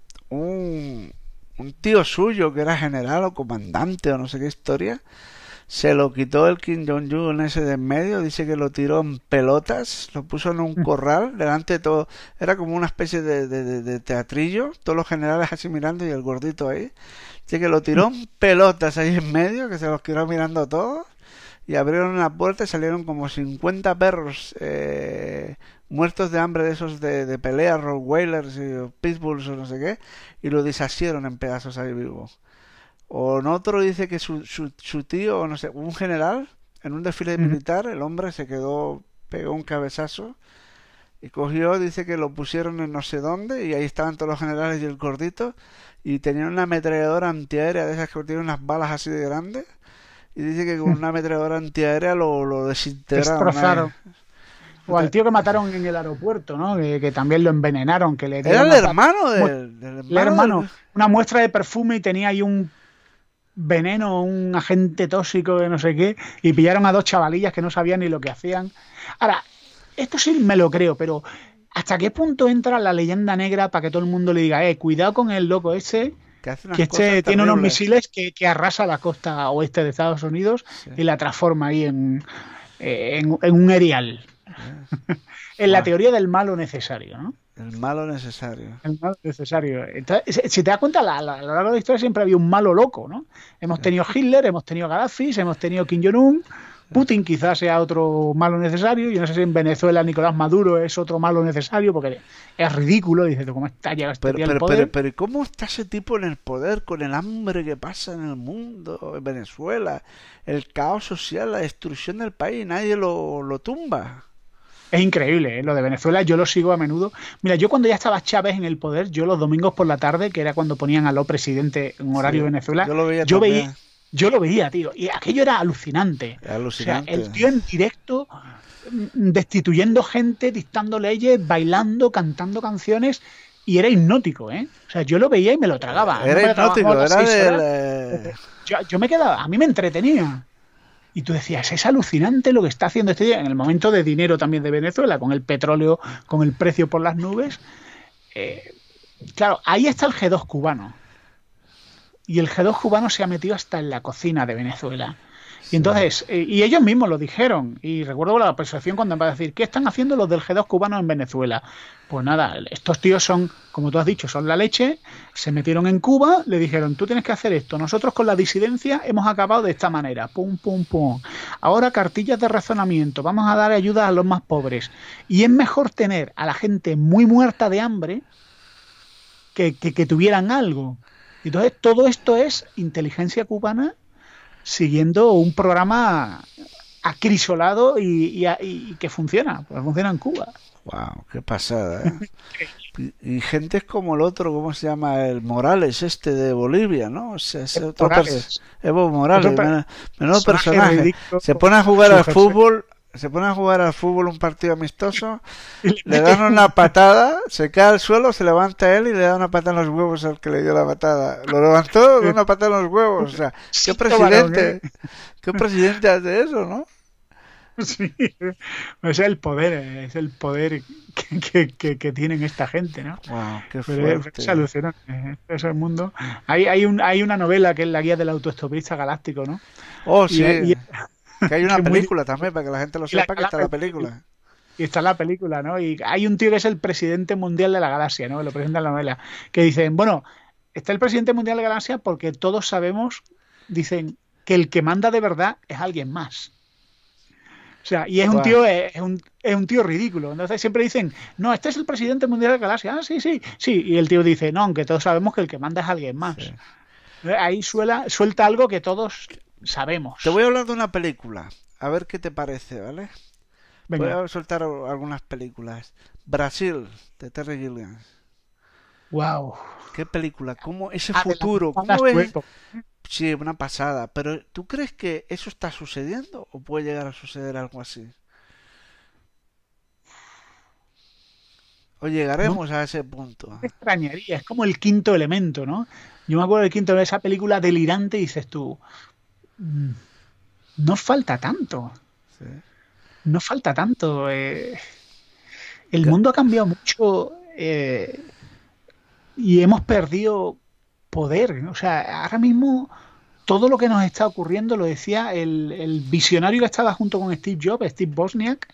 un tío suyo que era general o comandante o no sé qué historia, se lo quitó el Kim Jong-un ese de en medio, dice que lo tiró en pelotas, lo puso en un mm. corral delante de todo, era como una especie de, de, teatrillo, todos los generales así mirando y el gordito ahí, dice que lo tiró en mm. pelotas ahí en medio, que se los quedó mirando todos, y abrieron la puerta y salieron como 50 perros eh, muertos de hambre de esos de, de pelea, rottweilers y pitbulls o no sé qué, y lo deshacieron en pedazos ahí vivo. O en otro dice que su, su, su tío, no sé, un general, en un desfile militar, el hombre se quedó, pegó un cabezazo y cogió, dice que lo pusieron en no sé dónde y ahí estaban todos los generales y el gordito y tenían una ametralladora antiaérea de esas que tienen unas balas así de grandes y dice que con una ametralladora antiaérea lo, lo desintegraron. O al tío que mataron en el aeropuerto, ¿no? Que, también lo envenenaron. Que le Era el hermano, del, del hermano, Una muestra de perfume y tenía ahí un veneno, un agente tóxico de no sé qué, y pillaron a dos chavalillas que no sabían ni lo que hacían. Ahora, esto sí me lo creo, pero ¿hasta qué punto entra la leyenda negra para que todo el mundo le diga, eh, cuidado con el loco ese, que, tiene unos misiles que, arrasa la costa oeste de Estados Unidos y la transforma ahí en, eh, en, un erial. [LAUGHS] en la teoría del malo necesario, ¿no? El malo necesario. El necesario. si te das cuenta, a lo largo de la historia siempre había un malo loco, ¿no? Hemos tenido Hitler, hemos tenido Gaddafi, hemos tenido Kim Jong-un, Putin quizás sea otro malo necesario. Yo no sé si en Venezuela Nicolás Maduro es otro malo necesario, porque es ridículo. dice ¿cómo está este pero, pero, Pero, pero, ¿cómo está ese tipo en el poder con el hambre que pasa en el mundo, en Venezuela? El caos social, la destrucción del país, nadie lo, tumba. Es increíble, ¿eh? lo de Venezuela, yo lo sigo a menudo. Mira, yo cuando ya estaba Chávez en el poder, yo los domingos por la tarde, que era cuando ponían a lo presidente en horario Venezuela, yo, lo yo veía, yo lo veía, tío, y aquello era alucinante. alucinante. el tío en directo mm, destituyendo gente, dictando leyes, bailando, cantando canciones y era hipnótico, ¿eh? O sea, yo lo veía y me lo tragaba. Era hipnótico, era eh, yo, me quedaba, a mí me entretenía. Y tú decías, es alucinante lo que está haciendo este día en el momento de dinero también de Venezuela, con el petróleo, con el precio por las nubes. Eh, claro, ahí está el G2 cubano y el G2 cubano se ha metido hasta en la cocina de Venezuela. Y entonces, eh, y ellos mismos lo dijeron, y recuerdo la persuasión cuando me a decir, ¿qué están haciendo los del G2 cubano en Venezuela? Pues nada, estos tíos son, como tú has dicho, son la leche, se metieron en Cuba, le dijeron, tú tienes que hacer esto, nosotros con la disidencia hemos acabado de esta manera, pum, pum, pum. Ahora cartillas de razonamiento, vamos a dar ayuda a los más pobres. Y es mejor tener a la gente muy muerta de hambre que, que tuvieran algo. Entonces, todo esto es inteligencia cubana siguiendo un programa acrisolado y, y, que funciona, funciona en Cuba. Wow, qué pasada. ¿eh? y, gente como el otro, ¿cómo se llama? El Morales, este de Bolivia, ¿no? O otro Morales. Evo Morales, personaje. Se pone a jugar al fútbol se ponen a jugar al fútbol un partido amistoso, [LAUGHS] le dan una patada, se cae al suelo, se levanta él y le da una patada en los huevos al que le dio la patada. Lo levantó le dio una patada en los huevos. O sea, [LAUGHS] qué presidente, ¿eh? qué presidente hace eso, ¿no? [LAUGHS] Sí, es el poder, es el poder que, tienen esta gente, ¿no? Wow, qué fuerte. es ¿eh? este es mundo. Hay, hay, un, hay una novela que es la guía del autoestopista galáctico, ¿no? Oh, sí. Que hay una [LAUGHS] película también, para que la gente lo sepa, que está la, la película. Y está la película, ¿no? Y hay un tío que es el presidente mundial de la galaxia, ¿no? Lo presenta en la novela. Que dicen, bueno, está el presidente mundial de la galaxia porque todos sabemos, dicen, que el que manda de verdad es alguien más. O sea, y es un tío, eh, es, un, tío ridículo. Entonces siempre dicen, no, este es el presidente mundial de la galaxia. Ah, sí, sí, sí. Y el tío dice, no, aunque todos sabemos que el que manda es alguien más. Ahí suela, suelta algo que todos sabemos. Te voy a hablar de una película, a ver qué te parece, ¿vale? Venga. Voy a soltar algunas películas. Brasil, de Terry Gilliam. Wow. Qué película, cómo ese futuro, cómo Sí, una pasada. Pero ¿tú crees que eso está sucediendo o puede llegar a suceder algo así? O llegaremos a ese punto. extrañaría, es como el quinto elemento, ¿no? Yo me acuerdo del quinto de esa película delirante dices tú, Mm. no falta tanto. No falta tanto. Eh. el mundo ha cambiado mucho eh, y hemos perdido poder. O sea, ahora mismo todo lo que nos está ocurriendo, lo decía el, visionario que estaba junto con Steve Jobs, Steve Bosniak,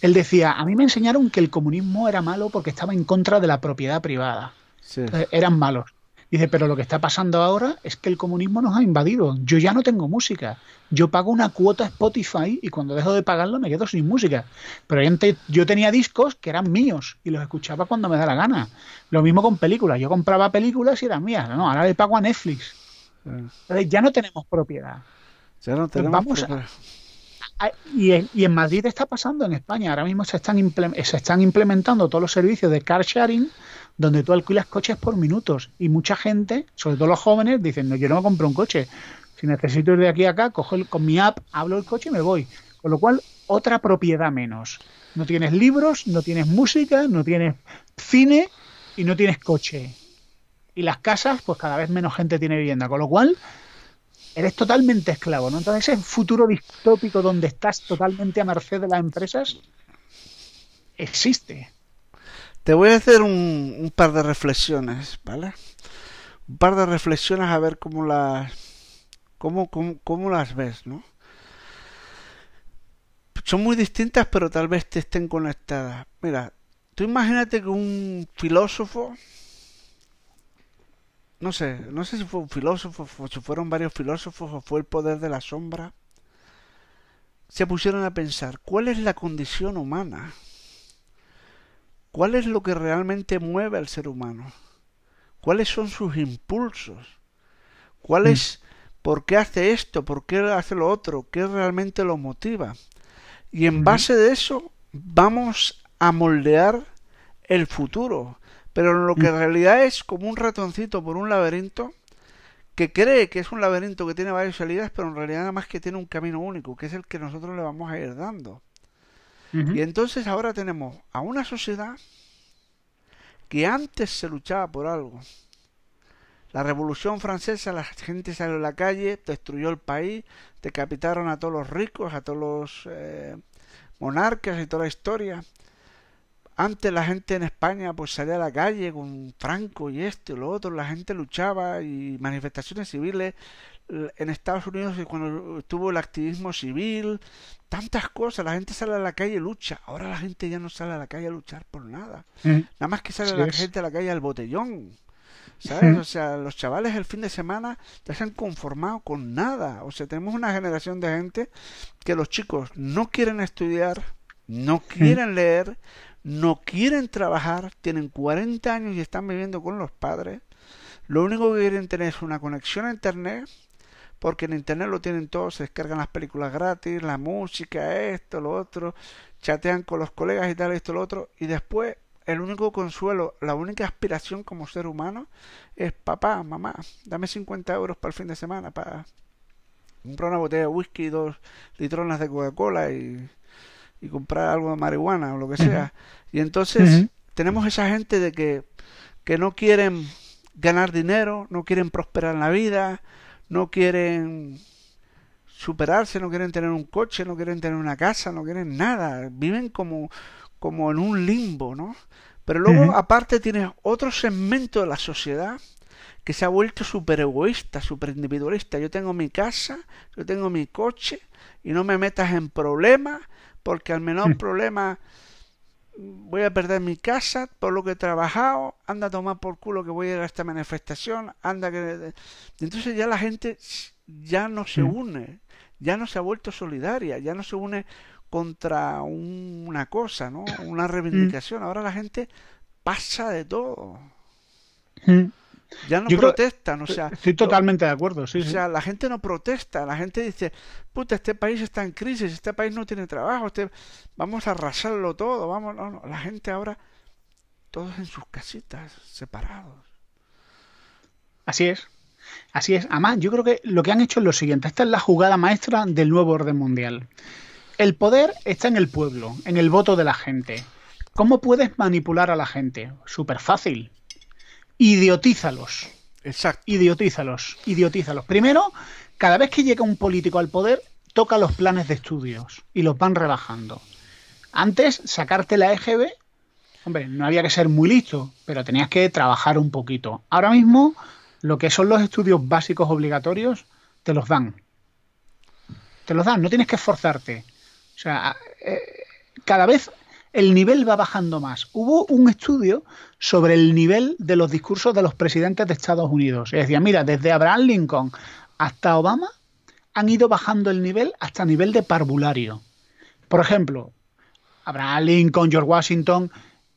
él decía, a mí me enseñaron que el comunismo era malo porque estaba en contra de la propiedad privada. Eh, eran malos. Dice, pero lo que está pasando ahora es que el comunismo nos ha invadido. Yo ya no tengo música. Yo pago una cuota Spotify y cuando dejo de pagarlo me quedo sin música. Pero yo tenía discos que eran míos y los escuchaba cuando me da la gana. Lo mismo con películas. Yo compraba películas y eran mías. ahora le pago a Netflix. Entonces ya no tenemos propiedad. Ya no tenemos y, en, y, en, Madrid está pasando, en España. Ahora mismo se están, se están implementando todos los servicios de car sharing donde tú alquilas coches por minutos. Y mucha gente, sobre todo los jóvenes, dicen, no, yo no me compro un coche. Si necesito ir de aquí a acá, cojo con mi app, hablo el coche y me voy. Con lo cual, otra propiedad menos. No tienes libros, no tienes música, no tienes cine y no tienes coche. Y las casas, pues cada vez menos gente tiene vivienda. Con lo cual, eres totalmente esclavo, ¿no? Entonces, ese futuro distópico donde estás totalmente a merced de las empresas existe. Te voy a hacer un, par de reflexiones, ¿vale? Un par de reflexiones a ver cómo las, cómo, cómo, cómo las ves, ¿no? Son muy distintas, pero tal vez te estén conectadas. Mira, tú imagínate que un filósofo no sé, no sé si fue un filósofo, o si fueron varios filósofos, o fue el poder de la sombra, se pusieron a pensar, ¿cuál es la condición humana? ¿Cuál es lo que realmente mueve al ser humano? ¿Cuáles son sus impulsos? ¿Cuál mm. es, por qué hace esto? ¿Por qué hace lo otro? ¿Qué realmente lo motiva? Y en base de eso vamos a moldear el futuro. Pero lo que mm. en realidad es como un ratoncito por un laberinto que cree que es un laberinto que tiene varias salidas, pero en realidad nada más que tiene un camino único, que es el que nosotros le vamos a ir dando. Y entonces ahora tenemos a una sociedad que antes se luchaba por algo. La Revolución Francesa, la gente salió a la calle, destruyó el país, decapitaron a todos los ricos, a todos los eh, monarcas y toda la historia. Antes la gente en España pues salía a la calle con Franco y esto y lo otro, la gente luchaba y manifestaciones civiles, en Estados Unidos cuando estuvo el activismo civil, tantas cosas, la gente sale a la calle y lucha, ahora la gente ya no sale a la calle a luchar por nada, mm. nada más que sale la gente a la calle al botellón, ¿sabes? Mm. O sea, los chavales el fin de semana ya se han conformado con nada, o sea, tenemos una generación de gente que los chicos no quieren estudiar, no mm. quieren leer, no quieren trabajar, tienen 40 años y están viviendo con los padres, lo único que quieren tener es una conexión a internet porque en internet lo tienen todo, se descargan las películas gratis, la música, esto, lo otro, chatean con los colegas y tal, esto, lo otro, y después el único consuelo, la única aspiración como ser humano es papá, mamá, dame 50 euros para el fin de semana, para comprar una botella de whisky, dos litronas de Coca-Cola y, comprar algo de marihuana o lo que sea. Y entonces tenemos esa gente de que, que no quieren ganar dinero, no quieren prosperar en la vida, no quieren superarse, no quieren tener un coche, no quieren tener una casa, no quieren nada, viven como, como en un limbo, ¿no? Pero luego, aparte, tienes otro segmento de la sociedad que se ha vuelto súper egoísta, súper individualista. Yo tengo mi casa, yo tengo mi coche y no me metas en problemas, porque al menor problema voy a perder mi casa, por lo que he trabajado, anda a tomar por culo que voy a ir a esta manifestación, anda que... Entonces ya la gente ya no se mm. une, ya no se ha vuelto solidaria, ya no se une contra una cosa, ¿no? Una mm. reivindicación. Ahora la gente pasa de todo. Mm. Ya no protestan, o sea. Estoy totalmente de acuerdo, sí. O sea, la gente no protesta, la gente dice, puta, este país está en crisis, este país no tiene trabajo, este, vamos a arrasarlo todo, vamos. No, no. La gente ahora, todos en sus casitas, separados. Así es. Así es. Además, yo creo que lo que han hecho es lo siguiente. Esta es la jugada maestra del nuevo orden mundial. El poder está en el pueblo, en el voto de la gente. ¿Cómo puedes manipular a la gente? Súper fácil idiotízalos. Exacto. Idiotízalos, idiotízalos. Primero, cada vez que llega un político al poder, toca los planes de estudios y los van rebajando. Antes, sacarte la EGB, hombre, no había que ser muy listo, pero tenías que trabajar un poquito. Ahora mismo, lo que son los estudios básicos obligatorios, te los dan. Te los dan, no tienes que esforzarte. O sea, eh, cada vez el nivel va bajando más. Hubo un estudio sobre el nivel de los discursos de los presidentes de Estados Unidos. Y decía, mira, desde Abraham Lincoln hasta Obama han ido bajando el nivel hasta nivel de parvulario. Por ejemplo, Abraham Lincoln, George Washington,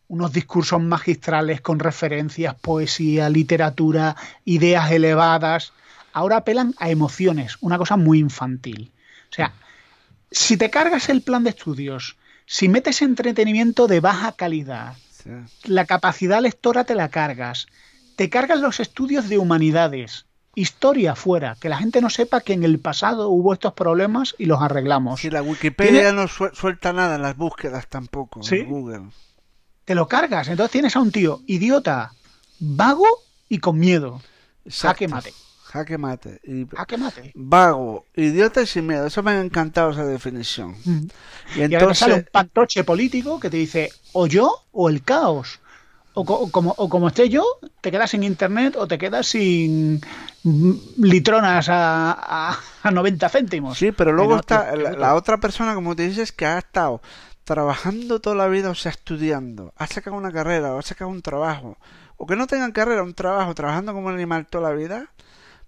unos discursos magistrales con referencias, poesía, literatura, ideas elevadas. Ahora apelan a emociones, una cosa muy infantil. O sea, si te cargas el plan de estudios si metes entretenimiento de baja calidad, la capacidad lectora te la cargas, te cargas los estudios de humanidades, historia fuera, que la gente no sepa que en el pasado hubo estos problemas y los arreglamos. Si la Wikipedia no suelta nada en las búsquedas tampoco, Google. Te lo cargas, entonces tienes a un tío idiota, vago y con miedo. mate jaque mate. Y jaque mate. Vago, idiota y sin miedo. Eso me ha encantado esa definición. Mm. Y, entonces sale un patroche político que te dice o yo o el caos. O, como, o como esté yo, te quedas sin internet o te quedas sin litronas a, a, 90 céntimos. Sí, pero luego está la, otra persona, como te dices, que ha estado trabajando toda la vida, o sea, estudiando, ha sacado una carrera, o ha sacado un trabajo, o que no tengan carrera, un trabajo, trabajando como un animal toda la vida,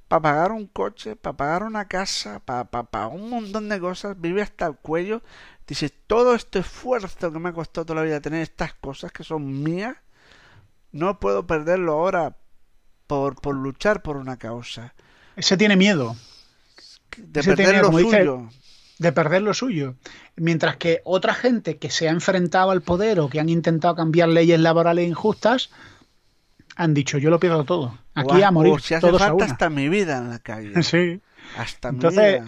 para pagar un coche, para pagar una casa, para, para, un montón de cosas, vive hasta el cuello. Dice, todo este esfuerzo que me ha costado toda la vida tener estas cosas que son mías, no puedo perderlo ahora por, luchar por una causa. Ese tiene miedo. De perder lo suyo. de perder lo suyo. Mientras que otra gente que se ha enfrentado al poder o que han intentado cambiar leyes laborales injustas, han dicho, yo lo pierdo todo. Aquí a morir. Oh, si hace hasta mi vida en la calle. [LAUGHS] Sí. Hasta Entonces,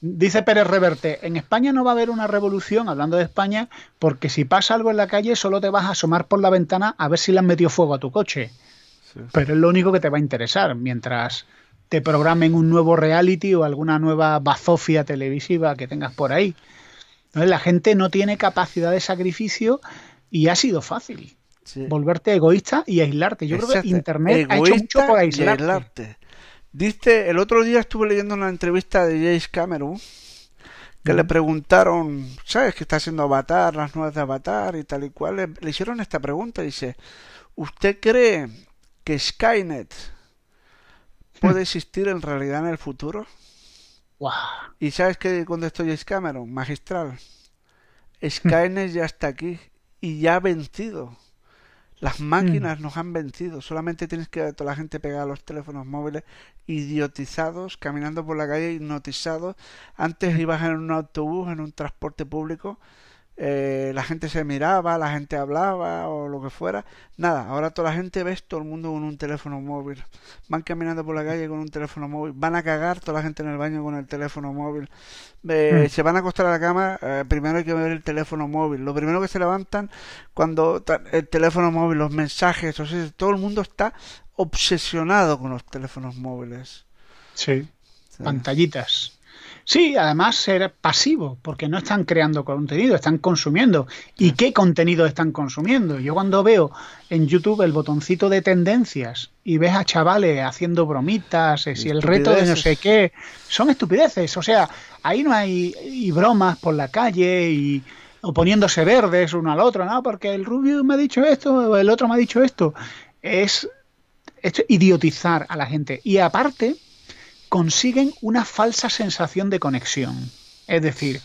Dice Pérez Reverte, en España no va a haber una revolución, hablando de España, porque si pasa algo en la calle solo te vas a asomar por la ventana a ver si le han metido fuego a tu coche. Pero es lo único que te va a interesar, mientras te programen un nuevo reality o alguna nueva bazofia televisiva que tengas por ahí. la gente no tiene capacidad de sacrificio y ha sido fácil volverte egoísta y aislarte. Yo creo que Internet ha hecho mucho aislarte. Diste, el otro día estuve leyendo una entrevista de James Cameron que le preguntaron, ¿sabes que está haciendo Avatar, las nuevas de Avatar y tal y cual? Le, hicieron esta pregunta, y dice, ¿usted cree que Skynet hmm. puede existir en realidad en el futuro? ¿Y sabes qué contestó James Cameron? Magistral. Skynet ya está aquí y ya ha vencido. Las mm. máquinas nos han vencido. Solamente tienes que ver a toda la gente pegada a los teléfonos móviles, idiotizados, caminando por la calle, hipnotizados. Antes mm. ibas en un autobús, en un transporte público, eh, la gente se miraba, la gente hablaba o lo que fuera. Nada, ahora toda la gente ves todo el mundo con un teléfono móvil. Van caminando por la calle con un teléfono móvil. Van a cagar toda la gente en el baño con el teléfono móvil. Eh, mm. Se van a acostar a la cama. Eh, primero hay que ver el teléfono móvil. Lo primero que se levantan cuando el teléfono móvil, los mensajes, todo el mundo está obsesionado con los teléfonos móviles. sí. Pantallitas. Sí, además ser pasivo, porque no están creando contenido, están consumiendo. ¿Y qué contenido están consumiendo? Yo cuando veo en YouTube el botoncito de tendencias y ves a chavales haciendo bromitas, y eh, el reto de no sé qué, son estupideces. O sea, ahí no hay y bromas por la calle y o poniéndose verdes uno al otro, no, porque el rubio me ha dicho esto, o el otro me ha dicho esto. Es, es idiotizar a la gente. Y aparte, consiguen una falsa sensación de conexión. Es decir,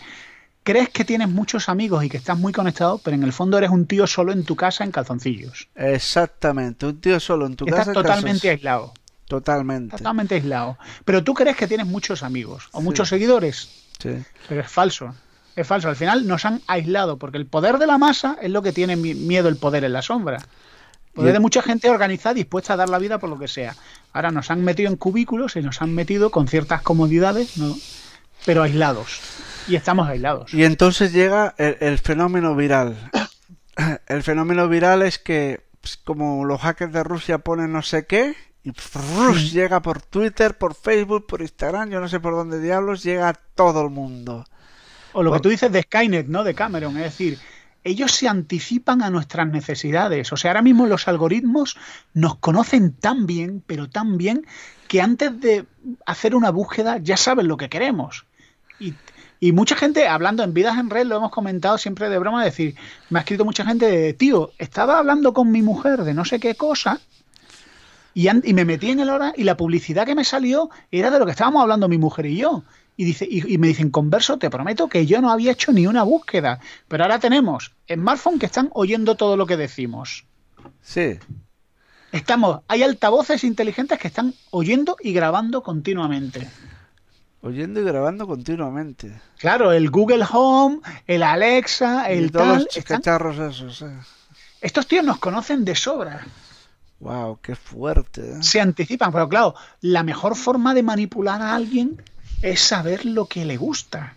crees que tienes muchos amigos y que estás muy conectado, pero en el fondo eres un tío solo en tu casa en calzoncillos. Exactamente, un tío solo en tu casa. Estás totalmente aislado. Totalmente. Totalmente aislado. Pero tú crees que tienes muchos amigos o muchos seguidores. Sí. Pero es falso. Es falso. Al final nos han aislado porque el poder de la masa es lo que tiene miedo el poder en la sombra puede de mucha gente organizada, dispuesta a dar la vida por lo que sea. Ahora nos han metido en cubículos y nos han metido con ciertas comodidades, pero aislados. Y estamos aislados. Y entonces llega el, fenómeno viral. [COUGHS] El fenómeno viral es que, pues, como los hackers de Rusia ponen no sé qué, y llega por Twitter, por Facebook, por Instagram, yo no sé por dónde diablos, llega a todo el mundo. O lo que tú dices de Skynet, ¿no? De Cameron, es decir, ellos se anticipan a nuestras necesidades. O sea, ahora mismo los algoritmos nos conocen tan bien, pero tan bien, que antes de hacer una búsqueda ya saben lo que queremos. Y, mucha gente, hablando en Vidas en Red, lo hemos comentado siempre de broma, decir, me ha escrito mucha gente, de, tío, estaba hablando con mi mujer de no sé qué cosa, y, me metí en el hora y la publicidad que me salió era de lo que estábamos hablando mi mujer y yo y, dice, y, me dicen, converso, te prometo que yo no había hecho ni una búsqueda, pero ahora tenemos smartphones que están oyendo todo lo que decimos. Sí. Estamos, hay altavoces inteligentes que están oyendo y grabando continuamente. Oyendo y grabando continuamente. Claro, el Google Home, el Alexa, el y todos esos. Estos tíos nos conocen de sobra. Wow, qué fuerte. ¿eh? Se anticipan, pero claro, la mejor forma de manipular a alguien es saber lo que le gusta.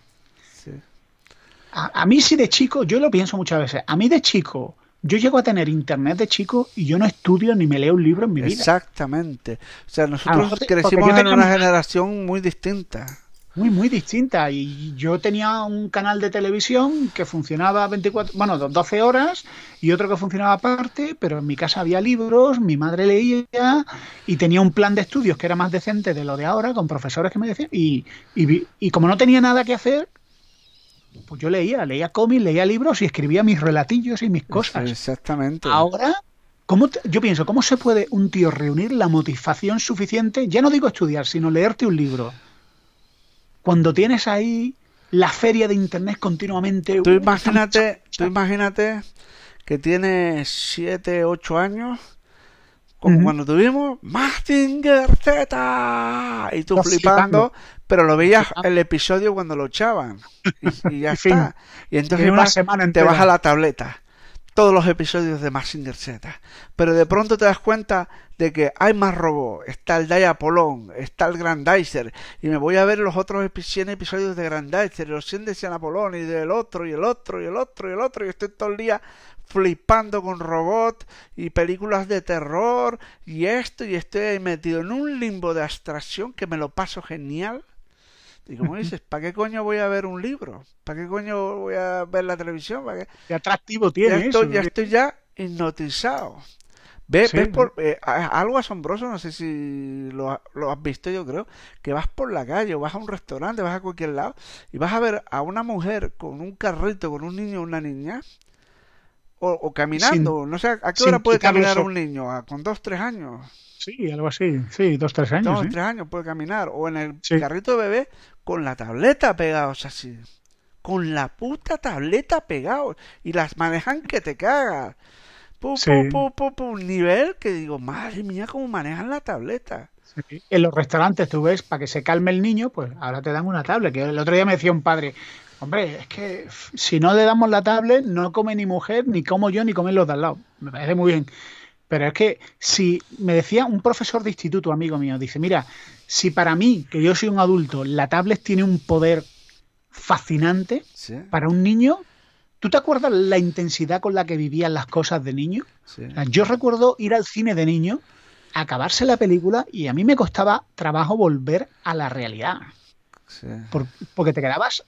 A, mí sí de chico, yo lo pienso muchas veces, a mí de chico, yo llego a tener internet de chico y yo no estudio ni me leo un libro en mi vida. Exactamente. O sea, nosotros crecimos en una generación muy distinta. Muy, muy distinta. Y yo tenía un canal de televisión que funcionaba 24, bueno, 12 horas y otro que funcionaba aparte, pero en mi casa había libros, mi madre leía y tenía un plan de estudios que era más decente de lo de ahora, con profesores que me decían. Y, y, como no tenía nada que hacer, pues yo leía, leía cómics, leía libros y escribía mis relatillos y mis cosas. Exactamente. Ahora ¿Cómo yo pienso, ¿cómo se puede un tío reunir la motivación suficiente? Ya no digo estudiar, sino leerte un libro, cuando tienes ahí la feria de internet continuamente. Tú uh, imagínate, tú imagínate que tienes 7, 8 años, como cuando tuvimos Mastinger Z, y tú flipando, pero lo veías el episodio cuando lo echaban, y, ya [LAUGHS] está. Y entonces una semana te vas a la tableta, todos los episodios de Mastinger Z, pero de pronto te das cuenta de que hay más robots, está el Diapolón, está el Grandizer, y me voy a ver los otros 100 episodios de Grandizer, los 100 de San Apolón, y del otro, y el otro, y el otro, y el otro, y estoy todo el día flipando con robots y películas de terror y esto y estoy metido en un limbo de abstracción que me lo paso genial. Y como dices, [LAUGHS] ¿para qué coño voy a ver un libro? ¿Para qué coño voy a ver la televisión? ¿Para qué? atractivo tiene Ya estoy ya hipnotizado. ¿Ves, por, eh, algo asombroso? No sé si lo, has visto, yo creo, que vas por la calle o vas a un restaurante, vas a cualquier lado y vas a ver a una mujer con un carrito, con un niño o una niña, o, caminando, no sé, ¿a qué hora puede caminar un niño? ¿Con dos, tres años? Sí, algo así, sí, dos, tres años. Dos, tres años puede caminar, o en el carrito de bebé con la tableta pegados así con la puta tableta pegado y las manejan que te cagas un nivel que digo, madre mía, cómo manejan la tableta. En los restaurantes tú ves, para que se calme el niño, pues ahora te dan una tablet. Que el otro día me decía un padre, hombre, es que si no le damos la tablet, no come ni mujer, ni como yo, ni comen los de al lado. Me parece muy bien. Pero es que si me decía un profesor de instituto, amigo mío, dice, mira, si para mí, que yo soy un adulto, la tablet tiene un poder fascinante, para un niño ¿Tú te acuerdas la intensidad con la que vivían las cosas de niño? Yo recuerdo ir al cine de niño, acabarse la película y a mí me costaba trabajo volver a la realidad. porque te quedabas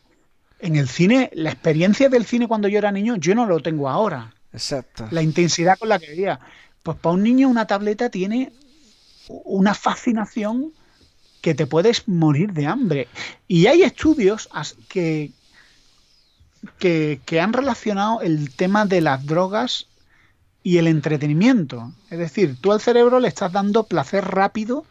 en el cine, la experiencia del cine cuando yo era niño, yo no lo tengo ahora. Exacto. La intensidad con la que vivía. Pues para un niño una tableta tiene una fascinación que te puedes morir de hambre. Y hay estudios que, que, han relacionado el tema de las drogas y el entretenimiento. Es decir, tú al cerebro le estás dando placer rápido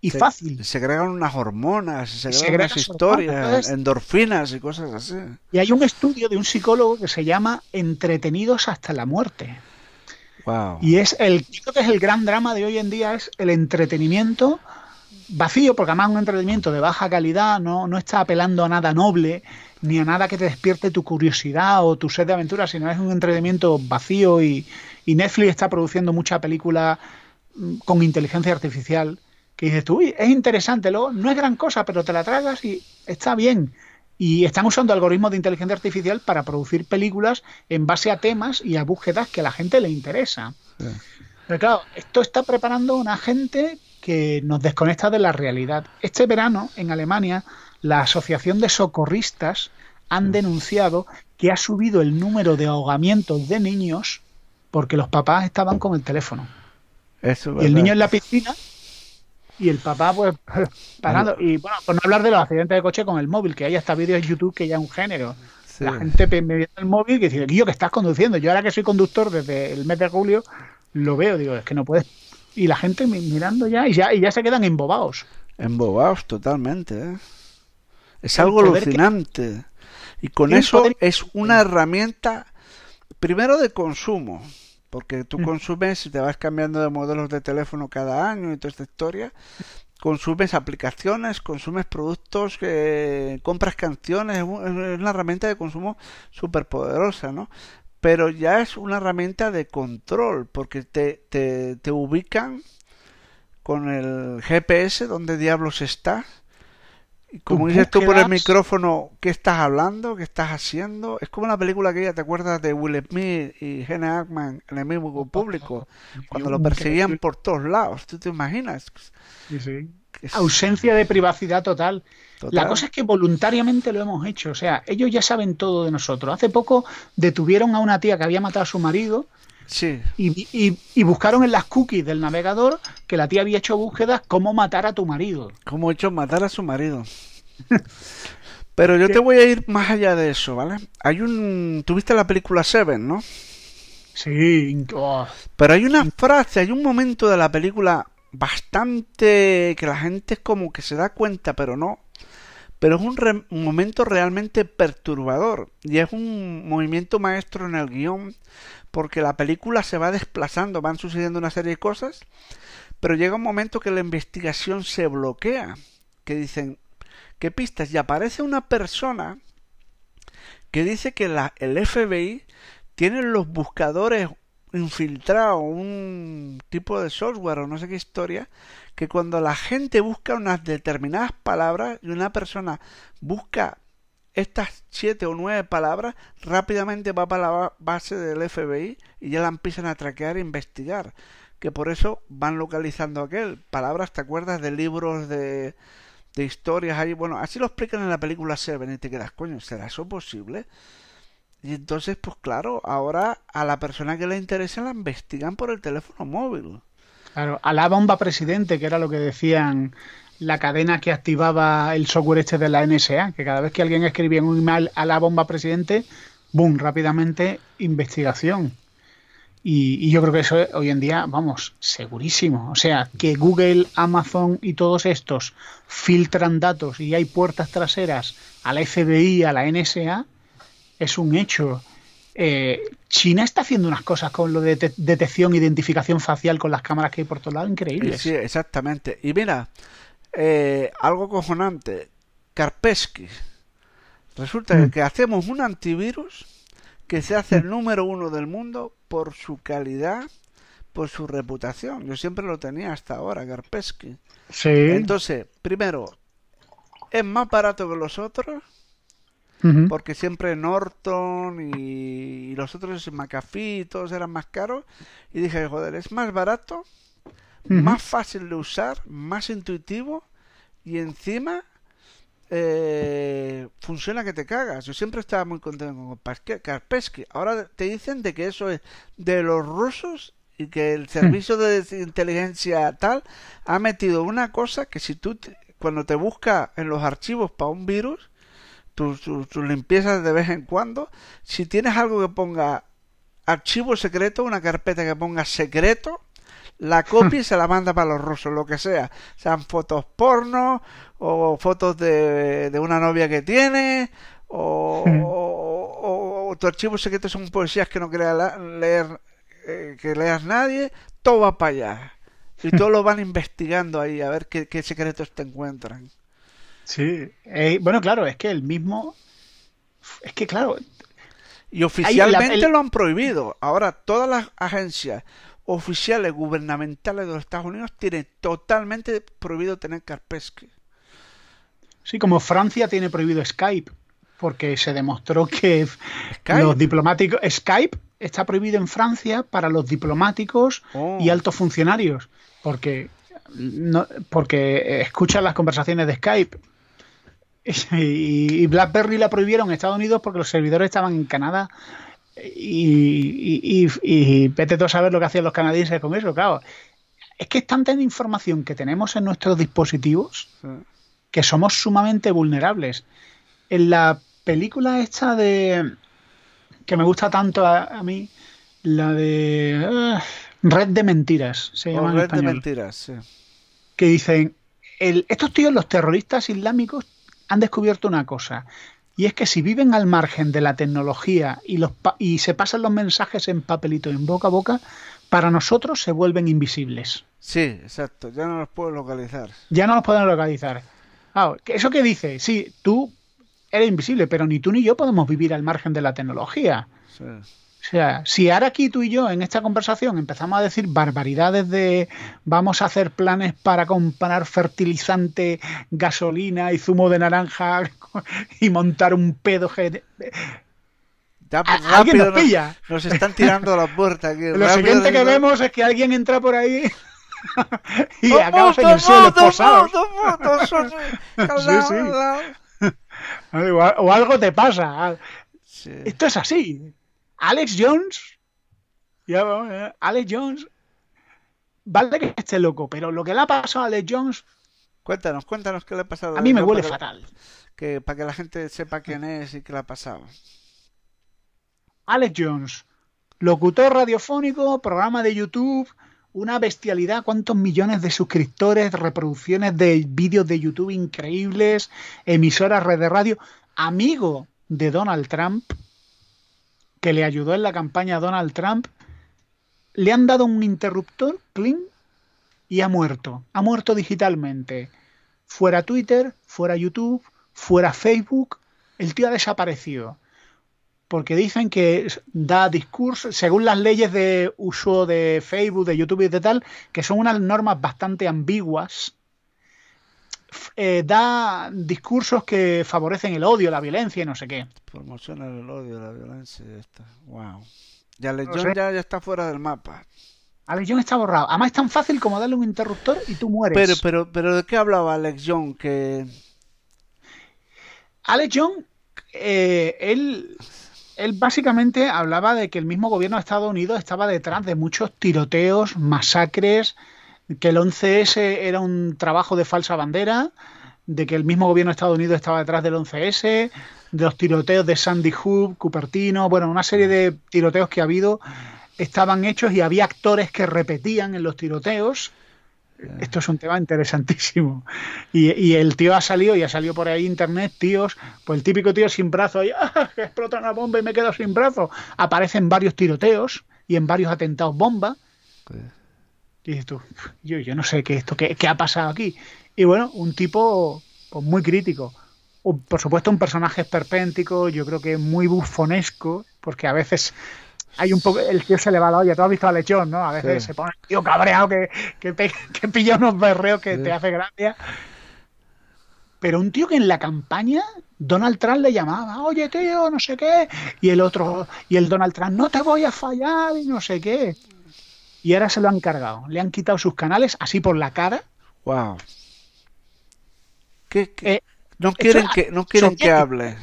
y fácil. Se agregan unas hormonas, se agregan historias, endorfinas y cosas así. Y hay un estudio de un psicólogo que se llama Entretenidos hasta la muerte. Y es el, que es el gran drama de hoy en día, es el entretenimiento vacío, porque además es un entretenimiento de baja calidad, no, no está apelando a nada noble, ni a nada que te despierte tu curiosidad o tu sed de aventura, sino es un entretenimiento vacío y, Netflix está produciendo mucha película mm, con inteligencia artificial que dices tú, Uy, es interesante, luego no es gran cosa, pero te la tragas y está bien. Y están usando algoritmos de inteligencia artificial para producir películas en base a temas y a búsquedas que a la gente le interesa. Pero claro, esto está preparando una gente que nos desconecta de la realidad. Este verano en Alemania la Asociación de Socorristas han denunciado que ha subido el número de ahogamientos de niños porque los papás estaban con el teléfono. Eso, y el niño en la piscina y el papá pues [LAUGHS] parando. Y bueno, por no hablar de los accidentes de coche con el móvil, que hay hasta vídeos en YouTube que ya es un género. La gente me viene el móvil y dice, yo que estás conduciendo. Yo ahora que soy conductor desde el mes de julio, lo veo, digo, es que no puedes. Y la gente mirando ya y ya, y ya se quedan embobados. Embobados totalmente, ¿eh? Es algo alucinante. Y con eso es una herramienta, primero de consumo, porque tú mm. consumes, si te vas cambiando de modelos de teléfono cada año y toda esta historia, consumes aplicaciones, consumes productos, eh, compras canciones, es una herramienta de consumo súper poderosa, ¿no? Pero ya es una herramienta de control, porque te, te, te ubican con el GPS donde diablos estás como dices tú por el micrófono, ¿qué estás hablando? ¿Qué estás haciendo? Es como la película que ya te acuerdas de Will Smith y Gene Ackman, en el mismo público, cuando lo perseguían por todos lados. ¿Tú te imaginas? Ausencia de privacidad total. La cosa es que voluntariamente lo hemos hecho. O sea, ellos ya saben todo de nosotros. Hace poco detuvieron a una tía que había matado a su marido Sí. Y, y, y, buscaron en las cookies del navegador que la tía había hecho búsquedas cómo matar a tu marido. ¿Cómo hecho matar a su marido? [LAUGHS] Pero yo te voy a ir más allá de eso, ¿vale? Hay un... Tuviste la película Seven, ¿no? Sí. Oh. Pero hay una frase, hay un momento de la película bastante que la gente es como que se da cuenta, pero no pero es un, momento realmente perturbador y es un movimiento maestro en el guión porque la película se va desplazando, van sucediendo una serie de cosas, pero llega un momento que la investigación se bloquea, que dicen, ¿qué pistas? Y aparece una persona que dice que la, el FBI tiene los buscadores infiltrado un tipo de software o no sé qué historia que cuando la gente busca unas determinadas palabras y una persona busca estas siete o nueve palabras rápidamente va para la base del FBI y ya la empiezan a traquear e investigar que por eso van localizando aquel palabras te acuerdas de libros de, de historias ahí bueno así lo explican en la película Seven y te quedas coño será eso posible y entonces, pues claro, ahora a la persona que le interesa la investigan por el teléfono móvil. Claro, a la bomba presidente, que era lo que decían la cadena que activaba el software este de la NSA, que cada vez que alguien escribía un email a la bomba presidente, boom, rápidamente investigación. Y, y, yo creo que eso hoy en día, vamos, segurísimo. O sea, que Google, Amazon y todos estos filtran datos y hay puertas traseras a la FBI, a la NSA, es un hecho. Eh, China está haciendo unas cosas con lo de detección, e identificación facial con las cámaras que hay por todos lados increíbles. Sí, exactamente. Y mira, eh, algo cojonante. Karpesky. Resulta mm. que hacemos un antivirus que se hace el mm. número uno del mundo por su calidad, por su reputación. Yo siempre lo tenía hasta ahora, Karpesky. Sí. Entonces, primero, es más barato que los otros porque siempre Norton y, los otros McAfee todos eran más caros y dije, joder, es más barato, más fácil de usar, más intuitivo y encima eh, funciona que te cagas. Yo siempre estaba muy contento con Kaspersky. Ahora te dicen de que eso es de los rusos y que el hmm. servicio de inteligencia tal ha metido una cosa que si tú cuando te busca en los archivos para un virus tus, limpiezas de vez en cuando. Si tienes algo que ponga archivo secreto, una carpeta que ponga secreto, la [LAUGHS] copia y se la manda para los rusos, lo que sea. Sean fotos porno, o fotos de, una novia que tiene, [LAUGHS] o, tu archivo secreto son poesías que no creas leer, eh, que leas nadie, todo va para allá. Y todos lo van investigando ahí a ver qué, qué secretos te encuentran. Sí, eh, bueno, claro, es que el mismo. Es que, claro. Y oficialmente lo han prohibido. Ahora, todas las agencias oficiales gubernamentales de los Estados Unidos tienen totalmente prohibido tener carpesque. Sí, como Francia tiene prohibido Skype, porque se demostró que los diplomáticos. Skype está prohibido en Francia para los diplomáticos oh. y altos funcionarios, porque porque escuchan las conversaciones de Skype [LAUGHS] y, BlackBerry la prohibieron en Estados Unidos porque los servidores estaban en Canadá y, vete tú a saber lo que hacían los canadienses con eso, claro. Es que es tanta información que tenemos en nuestros dispositivos que somos sumamente vulnerables. En la película esta de... que me gusta tanto a, mí, la de... Ah, Red de Mentiras, se oh, Red de Mentiras, sí. Que dicen, estos tíos, los terroristas islámicos, han descubierto una cosa, y es que si viven al margen de la tecnología y, los y se pasan los mensajes en papelito, en boca a boca, para nosotros se vuelven invisibles. Sí, exacto, ya no los pueden localizar. Ya no los pueden localizar. Ah, ¿Eso que dice? Sí, tú eres invisible, pero ni tú ni yo podemos vivir al margen de la tecnología. Sí. O sea, si ahora aquí tú y yo en esta conversación empezamos a decir barbaridades de vamos a hacer planes para comprar fertilizante, gasolina y zumo de naranja [LAUGHS] y montar un pedo... Ya, alguien nos, pilla? Nos, están tirando la puerta. Lo siguiente que vemos es que alguien entra por ahí [LAUGHS] y acaba en el O algo te pasa. Esto es así. Alex Jones, ya Alex Jones, vale que esté loco, pero lo que le ha pasado a Alex Jones. Cuéntanos, cuéntanos qué le ha pasado. A mí me huele fatal. Que, para que la gente sepa quién es y qué le ha pasado. Alex Jones, locutor radiofónico, programa de YouTube, una bestialidad, cuántos millones de suscriptores, reproducciones de vídeos de YouTube increíbles, emisoras, red de radio, amigo de Donald Trump, que le ayudó en la campaña a Donald Trump, le han dado un interruptor, clean, y ha muerto. Ha muerto digitalmente. Fuera Twitter, fuera YouTube, fuera Facebook, el tío ha desaparecido. Porque dicen que da discursos, según las leyes de uso de Facebook, de YouTube y de tal, que son unas normas bastante ambiguas eh, da discursos que favorecen el odio, la violencia y no sé qué. Promociona el odio, la violencia y está. Wow. Y Alex John ya, está fuera del mapa. Alex John está borrado. Además es tan fácil como darle un interruptor y tú mueres. Pero, pero, pero ¿de qué hablaba Alex John? Que... Alex John, eh, él, él básicamente hablaba de que el mismo gobierno de Estados Unidos estaba detrás de muchos tiroteos, masacres, que el 11S era un trabajo de falsa bandera, de que el mismo gobierno de Estados Unidos estaba detrás del 11S, de los tiroteos de Sandy Hook, Cupertino, bueno, una serie de tiroteos que ha habido estaban hechos y había actores que repetían en los tiroteos. Esto es un tema interesantísimo. Y, el tío ha salido y ha salido por ahí internet, tíos, pues el típico tío sin brazo, ahí, [LAUGHS] ¡ah! explota una bomba y me quedo sin brazo. Aparecen varios tiroteos y en varios atentados bomba. Pues, dices tú, yo, no sé qué esto, qué, ha pasado aquí. Y bueno, un tipo pues, muy crítico. por supuesto, un personaje esperpéntico, yo creo que muy bufonesco, porque a veces hay un poco, el tío se le va la olla, tú has visto a Lechón, ¿no? A veces se pone tío cabreado que, que, [LAUGHS] pilla unos berreos que te hace gracia. Pero un tío que en la campaña Donald Trump le llamaba, oye tío, no sé qué, y el otro, y el Donald Trump, no te voy a fallar, y no sé qué. Y ahora se lo han cargado. Le han quitado sus canales así por la cara. ¡Wow! ¿Qué, eh, no quieren, que, no quieren que hable.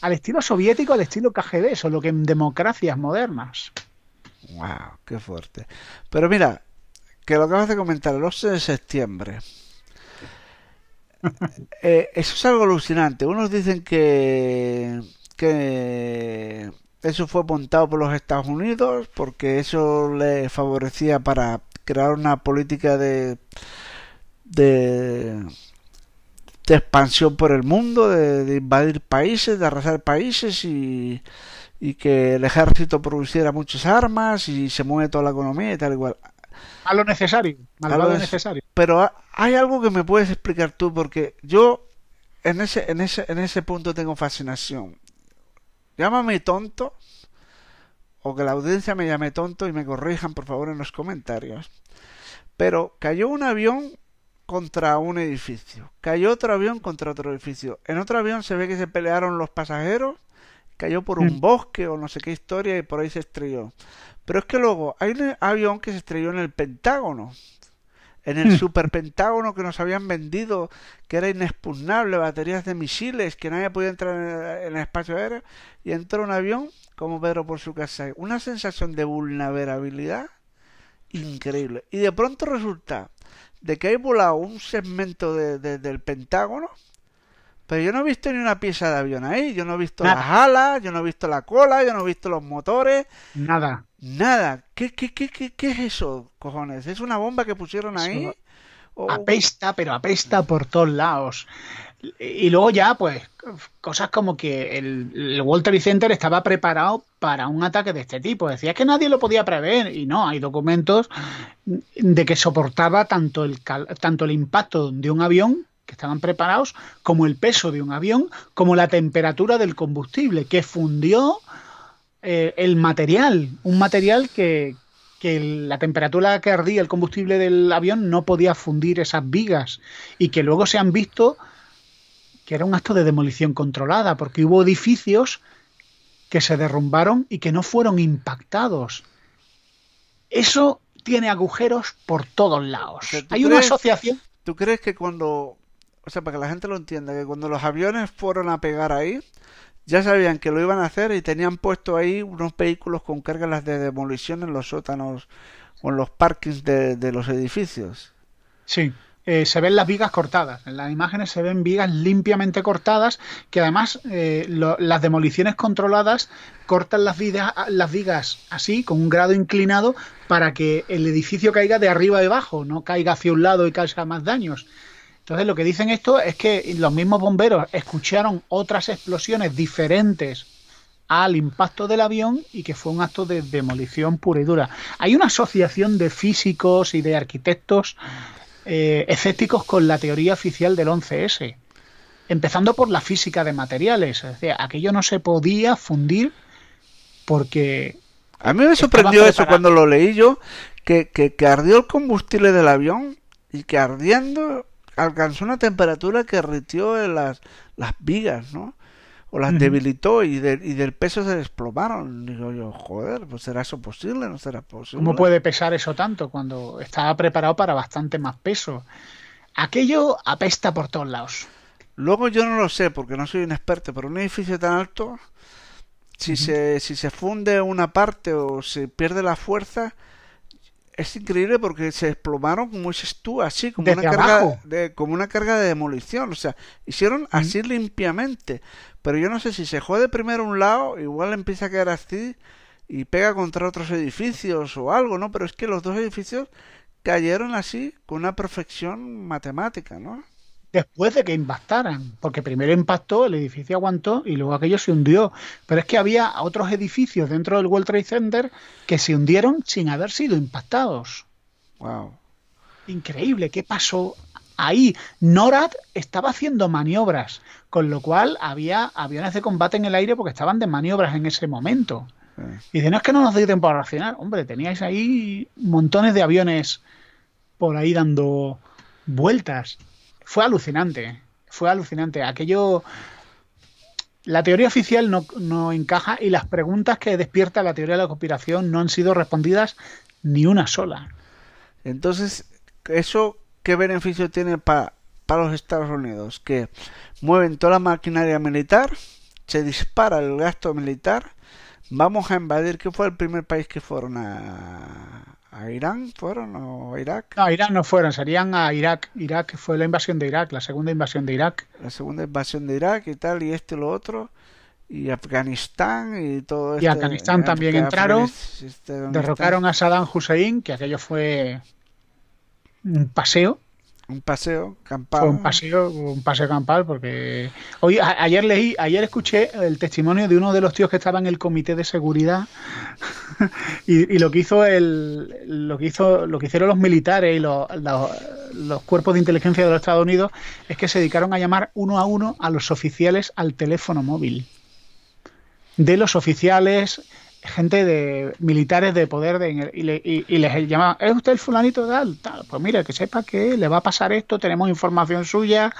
Al estilo soviético, al estilo KGB, lo que en democracias modernas. ¡Wow! ¡Qué fuerte! Pero mira, que lo acabas de comentar, el 11 de septiembre. Eh, eso es algo alucinante. Unos dicen que, que eso fue apuntado por los Estados Unidos porque eso le favorecía para crear una política de, de, expansión por el mundo, de, invadir países, de arrasar países y, que el ejército produciera muchas armas y se mueve toda la economía y tal igual. A lo necesario, necesario. Pero hay algo que me puedes explicar tú porque yo en ese, en ese, en ese punto tengo fascinación. Llámame tonto o que la audiencia me llame tonto y me corrijan por favor en los comentarios. Pero cayó un avión contra un edificio, cayó otro avión contra otro edificio. En otro avión se ve que se pelearon los pasajeros, cayó por un mm. bosque o no sé qué historia y por ahí se estrelló. Pero es que luego hay un avión que se estrelló en el Pentágono en el super pentágono que nos habían vendido, que era inexpugnable, baterías de misiles, que nadie podía entrar en el espacio aéreo, y entró un avión como Pedro por su casa. Una sensación de vulnerabilidad increíble. Y de pronto resulta de que hay volado un segmento del Pentágono, pero yo no he visto ni una pieza de avión ahí, yo no he visto las alas, yo no he visto la cola, yo no he visto los motores. Nada. Nada. ¿Qué, qué, es eso, cojones? ¿Es una bomba que pusieron ahí? Apesta, pero apesta por todos lados. Y luego ya, pues, cosas como que el, Walter Center estaba preparado para un ataque de este tipo. Decía que nadie lo podía prever y no, hay documentos de que soportaba tanto el, tanto el impacto de un avión que estaban preparados, como el peso de un avión, como la temperatura del combustible, que fundió eh, el material, un material que, que la temperatura que ardía el combustible del avión no podía fundir esas vigas y que luego se han visto que era un acto de demolición controlada, porque hubo edificios que se derrumbaron y que no fueron impactados. Eso tiene agujeros por todos lados. Hay una asociación. ¿Tú crees que cuando, o sea, para que la gente lo entienda, que cuando los aviones fueron a pegar ahí, ya sabían que lo iban a hacer y tenían puesto ahí unos vehículos con cargas de demolición en los sótanos o en los parkings de, los edificios. Sí. Eh, se ven las vigas cortadas. En las imágenes se ven vigas limpiamente cortadas, que además eh, las demoliciones controladas cortan las, las vigas así, con un grado inclinado, para que el edificio caiga de arriba a abajo, no caiga hacia un lado y caiga más daños. Entonces lo que dicen esto es que los mismos bomberos escucharon otras explosiones diferentes al impacto del avión y que fue un acto de demolición pura y dura. Hay una asociación de físicos y de arquitectos eh, escépticos con la teoría oficial del 11S, empezando por la física de materiales. Es decir, aquello no se podía fundir porque... A mí me sorprendió eso cuando lo leí yo, que ardió el combustible del avión y que ardiendo alcanzó una temperatura que ritió las, las vigas, ¿no? O las debilitó y, y, del peso se desplomaron. Digo yo, joder, pues será eso posible, no será posible. ¿Cómo puede pesar eso tanto cuando estaba preparado para bastante más peso? Aquello apesta por todos lados. Luego yo no lo sé porque no soy un experto, pero un edificio tan alto, si, se, si se funde una parte o se pierde la fuerza, es increíble porque se desplomaron como dices tú, así, como, una carga, de, como una carga de demolición. O sea, hicieron así limpiamente. Pero yo no sé si se jode primero un lado, igual empieza a quedar así y pega contra otros edificios o algo, ¿no? Pero es que los dos edificios cayeron así con una perfección matemática, ¿no? después de que impactaran, porque primero impactó, el edificio aguantó y luego aquello se hundió. Pero es que había otros edificios dentro del World Trade Center que se hundieron sin haber sido impactados. Wow. Increíble, ¿qué pasó? Ahí NORAD estaba haciendo maniobras, con lo cual había aviones de combate en el aire porque estaban de maniobras en ese momento. Y dice, no es que no nos dé tiempo a reaccionar. Hombre, teníais ahí montones de aviones por ahí dando vueltas fue alucinante. Fue alucinante. Aquello. La teoría oficial no, encaja y las preguntas que despierta la teoría de la conspiración no han sido respondidas ni una sola. Entonces, ¿eso qué beneficio tiene para, para los Estados Unidos? Que mueven toda la maquinaria militar, se dispara el gasto militar, vamos a invadir, ¿qué fue el primer país que fueron a, ¿A Irán fueron o a Irak? No, a Irán no fueron, serían a Irak. Irak fue la invasión de Irak, la segunda invasión de Irak. La segunda invasión de Irak y tal, y este y lo otro. Y Afganistán y todo esto. Y este Afganistán también entraron. Pues, este, derrocaron a Saddam Hussein, que aquello fue un paseo. Un paseo campal. Un paseo, un paseo campal, porque hoy ayer leí, ayer escuché el testimonio de uno de los tíos que estaba en el comité de seguridad [LAUGHS] y, lo que hizo el, lo que hizo, lo que hicieron los militares y los, cuerpos de inteligencia de los Estados Unidos es que se dedicaron a llamar uno a uno a los oficiales al teléfono móvil de los oficiales gente de militares de poder y, les llamaban, ¿es usted el fulanito de tal? Pues mire, que sepa que le va a pasar esto, tenemos información suya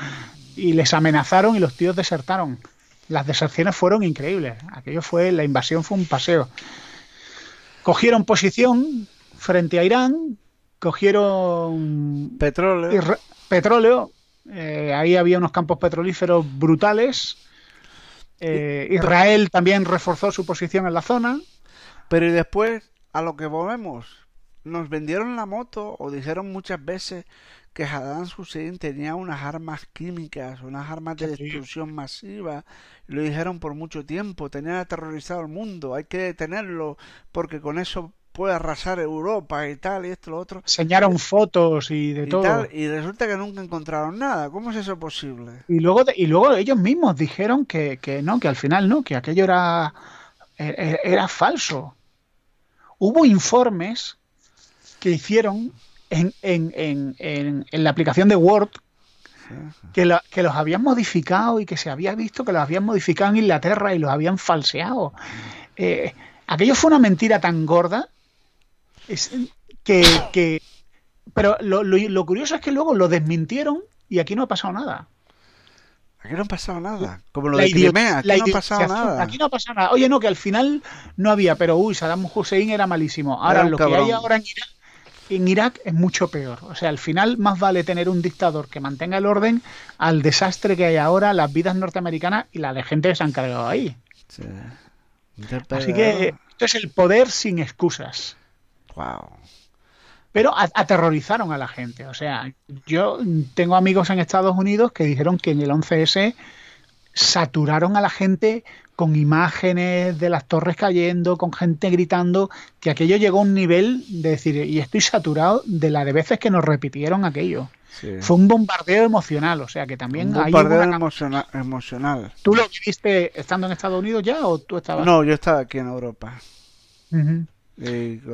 y les amenazaron y los tíos desertaron. Las deserciones fueron increíbles. Aquello fue, la invasión fue un paseo. Cogieron posición frente a Irán, cogieron petróleo, eh, ahí había unos campos petrolíferos brutales eh, Israel también reforzó su posición en la zona. Pero y después, a lo que volvemos, nos vendieron la moto o dijeron muchas veces que Haddad Hussein tenía unas armas químicas, unas armas de destrucción masiva. Lo dijeron por mucho tiempo, tenía aterrorizado al mundo, hay que detenerlo porque con eso puede arrasar Europa y tal, y esto, lo otro. Señaron eh, fotos y de todo. y resulta que nunca encontraron nada. ¿Cómo es eso posible? Y luego, y luego ellos mismos dijeron que, que no, que al final no, que aquello era, e, e, era, falso. Hubo informes que hicieron en, en, en, en la aplicación de Word que, los habían modificado y que se había visto que los habían modificado en Inglaterra y los habían falseado. Mm. Eh, aquello fue una mentira tan gorda es que, pero lo, curioso es que luego lo desmintieron y aquí no ha pasado nada. Aquí no ha pasado nada. Como lo de Crimea, aquí no ha pasado nada. Aquí no ha pasado nada. Oye, no, que al final no había, pero uy, Saddam Hussein era malísimo. Ahora, lo que hay ahora en Irak, en Irak es mucho peor. O sea, al final más vale tener un dictador que mantenga el orden al desastre que hay ahora, las vidas norteamericanas y la de gente que se han cargado ahí. Así que esto es el poder sin excusas. Wow. Pero aterrorizaron a la gente. O sea, yo tengo amigos en Estados Unidos que dijeron que en el 11S saturaron a la gente con imágenes de las torres cayendo, con gente gritando, que aquello llegó a un nivel de decir, y estoy saturado de la de veces que nos repitieron aquello. Fue un bombardeo emocional, o sea que también un bombardeo emocional. ¿Tú lo viviste estando en Estados Unidos ya o tú estabas? No, yo estaba aquí en Europa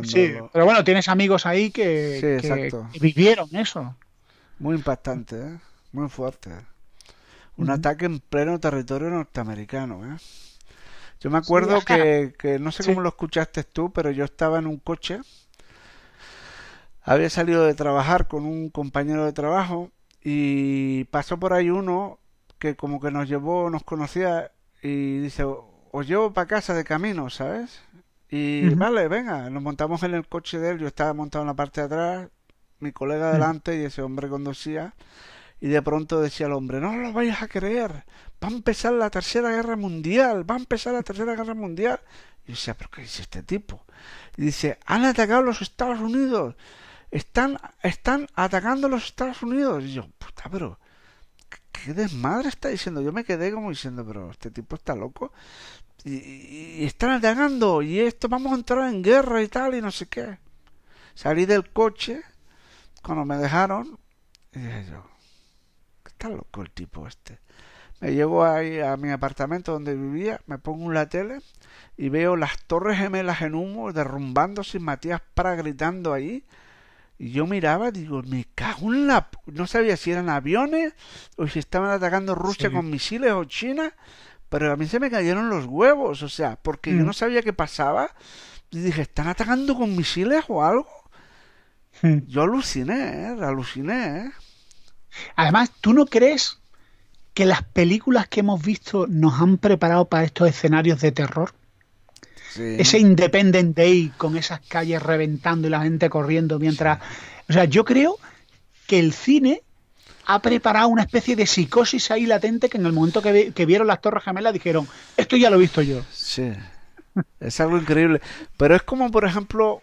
sí, pero bueno, tienes amigos ahí que, vivieron eso. Muy impactante, ¿eh? muy fuerte. Un ataque en pleno territorio norteamericano. ¿eh? Yo me acuerdo que, que, no sé cómo lo escuchaste tú, pero yo estaba en un coche. Había salido de trabajar con un compañero de trabajo y pasó por ahí uno que como que nos llevó, nos conocía y dice, os llevo para casa de camino, ¿sabes? Y vale, venga, nos montamos en el coche de él, yo estaba montado en la parte de atrás, mi colega delante y ese hombre conducía. Y de pronto decía el hombre, no lo vayas a creer, va a empezar la tercera guerra mundial, va a empezar la tercera guerra mundial. Y yo decía, pero ¿qué dice este tipo? Y dice, han atacado los Estados Unidos, están, están atacando los Estados Unidos. Y yo, puta, pero... ¿qué desmadre está diciendo? Yo me quedé como diciendo, pero este tipo está loco y, están atacando y esto vamos a entrar en guerra y tal y no sé qué. Salí del coche cuando me dejaron y dije yo, está loco el tipo este? Me llevo ahí a mi apartamento donde vivía, me pongo en la tele y veo las torres gemelas en humo derrumbándose y Matías Para gritando ahí... Y yo miraba, digo, me cago en la... No sabía si eran aviones o si estaban atacando Rusia con misiles o China pero a mí se me cayeron los huevos, o sea, porque yo mm. no sabía qué pasaba. Y dije, ¿están atacando con misiles o algo? Hmm. Yo aluciné, ¿eh? aluciné. ¿eh? Además, ¿tú no crees que las películas que hemos visto nos han preparado para estos escenarios de terror? Ese Independent Day con esas calles reventando y la gente corriendo mientras... O sea, yo creo que el cine ha preparado una especie de psicosis ahí latente que en el momento que, vieron las Torres Gemelas dijeron, esto ya lo he visto yo. Sí, es algo increíble. Pero es como, por ejemplo,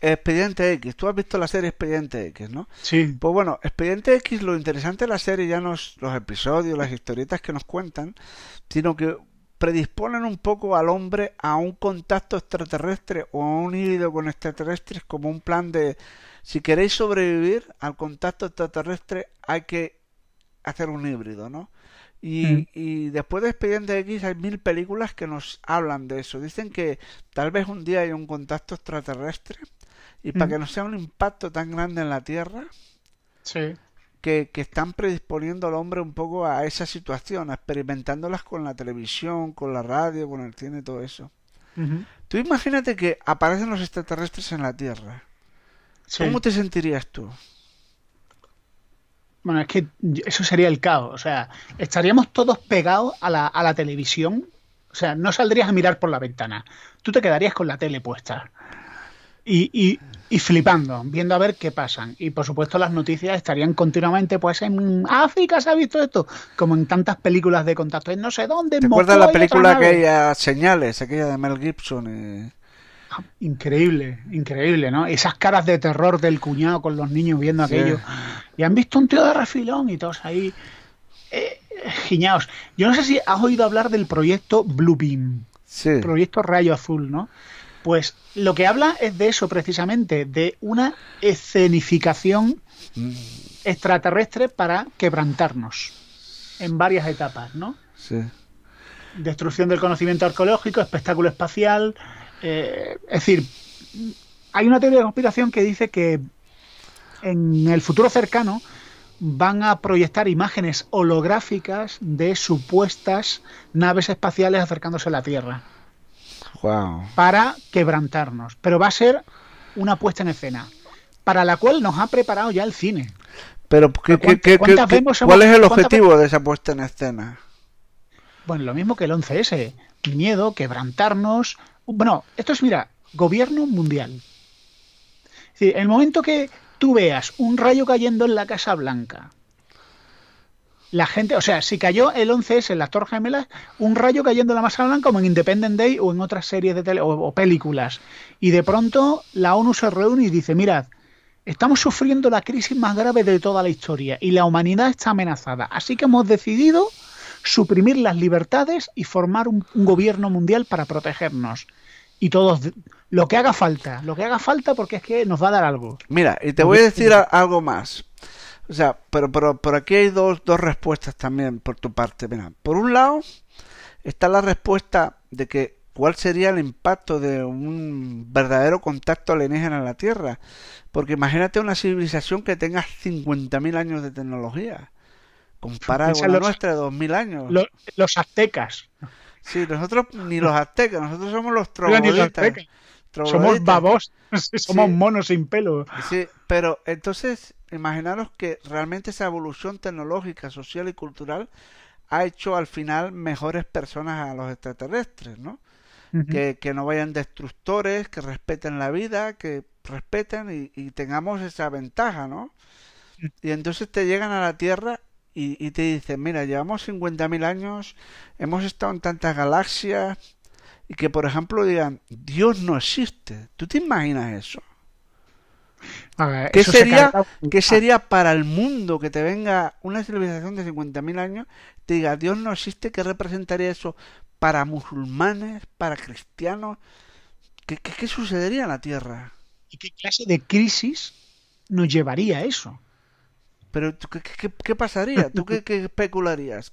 Expediente X. Tú has visto la serie Expediente X, ¿no? Sí. Pues bueno, Expediente X, lo interesante de la serie ya no los episodios, las historietas que nos cuentan, sino que predisponen un poco al hombre a un contacto extraterrestre o a un híbrido con extraterrestres como un plan de si queréis sobrevivir al contacto extraterrestre hay que hacer un híbrido, ¿no? Y, mm. después de Expediente X hay mil películas que nos hablan de eso. Dicen que tal vez un día haya un contacto extraterrestre y para mm. que no sea un impacto tan grande en la Tierra, sí que, están predisponiendo al hombre un poco a esa situación, experimentándolas con la televisión, con la radio, con el cine, todo eso. Tú imagínate que aparecen los extraterrestres en la Tierra. ¿Cómo te sentirías tú? Bueno, es que eso sería el caos. O sea, estaríamos todos pegados a la, a la televisión. O sea, no saldrías a mirar por la ventana. Tú te quedarías con la tele puesta. Y, y, y flipando, viendo a ver qué pasan. Y por supuesto las noticias estarían continuamente, pues en África se ha visto esto, como en tantas películas de contacto, en no sé dónde. ¿Te acuerdas la película aquella Señales, aquella de Mel Gibson? Ah, increíble, increíble, ¿no? Esas caras de terror del cuñado con los niños viendo aquello. Y han visto un tío de refilón y todos ahí. Eh, Yo no sé si has oído hablar del proyecto Beam. Sí. Proyecto Rayo Azul, ¿no? Pues lo que habla es de eso precisamente, de una escenificación extraterrestre para quebrantarnos en varias etapas, ¿no? Sí. Destrucción del conocimiento arqueológico, espectáculo espacial. Eh, es decir, hay una teoría de conspiración que dice que en el futuro cercano van a proyectar imágenes holográficas de supuestas naves espaciales acercándose a la Tierra para quebrantarnos. Pero va a ser una puesta en escena para la cual nos ha preparado ya el cine. Pero ¿cuál es el objetivo de esa puesta en escena? Bueno, lo mismo que el 11S. Miedo, quebrantarnos. Bueno, esto es, mira, gobierno mundial. Si el momento que tú veas un rayo cayendo en la Casa Blanca, la gente, o sea, si cayó el 11S en las torre Gemelas, un rayo cayendo en la masa blanca como en Independent Day o en otras series de tele o, películas. Y de pronto la ONU se reúne y dice, mirad, estamos sufriendo la crisis más grave de toda la historia y la humanidad está amenazada. Así que hemos decidido suprimir las libertades y formar un, gobierno mundial para protegernos. Y todos, lo que haga falta, lo que haga falta porque es que nos va a dar algo. Mira, y te voy a decir algo más. O sea, pero, pero, aquí hay dos, respuestas también por tu parte. por un lado está la respuesta de que cuál sería el impacto de un verdadero contacto alienígena en la Tierra. Porque imagínate una civilización que tenga 50.000 años de tecnología. Compara con la nuestra de 2.000 años. Los, aztecas. Sí, nosotros ni los aztecas, nosotros somos los trogloditas. Somos babos, [LAUGHS] somos monos sin pelo. Sí, pero entonces imaginaros que realmente esa evolución tecnológica, social y cultural ha hecho al final mejores personas a los extraterrestres, ¿no? que, no vayan destructores, que respeten la vida, que respeten y, tengamos esa ventaja, ¿no? Y entonces te llegan a la Tierra y, y te dicen, mira, llevamos 50.000 años, hemos estado en tantas galaxias, y que por ejemplo digan, Dios no existe. ¿Tú te imaginas eso? ¿Qué, sería, ¿Qué sería para el mundo que te venga una civilización de 50.000 años, te diga Dios no existe? ¿Qué representaría eso para musulmanes, para cristianos? ¿Qué, qué, sucedería en la Tierra? ¿Y qué clase de crisis nos llevaría a eso? Pero ¿qué, qué, pasaría? ¿Tú qué, qué especularías?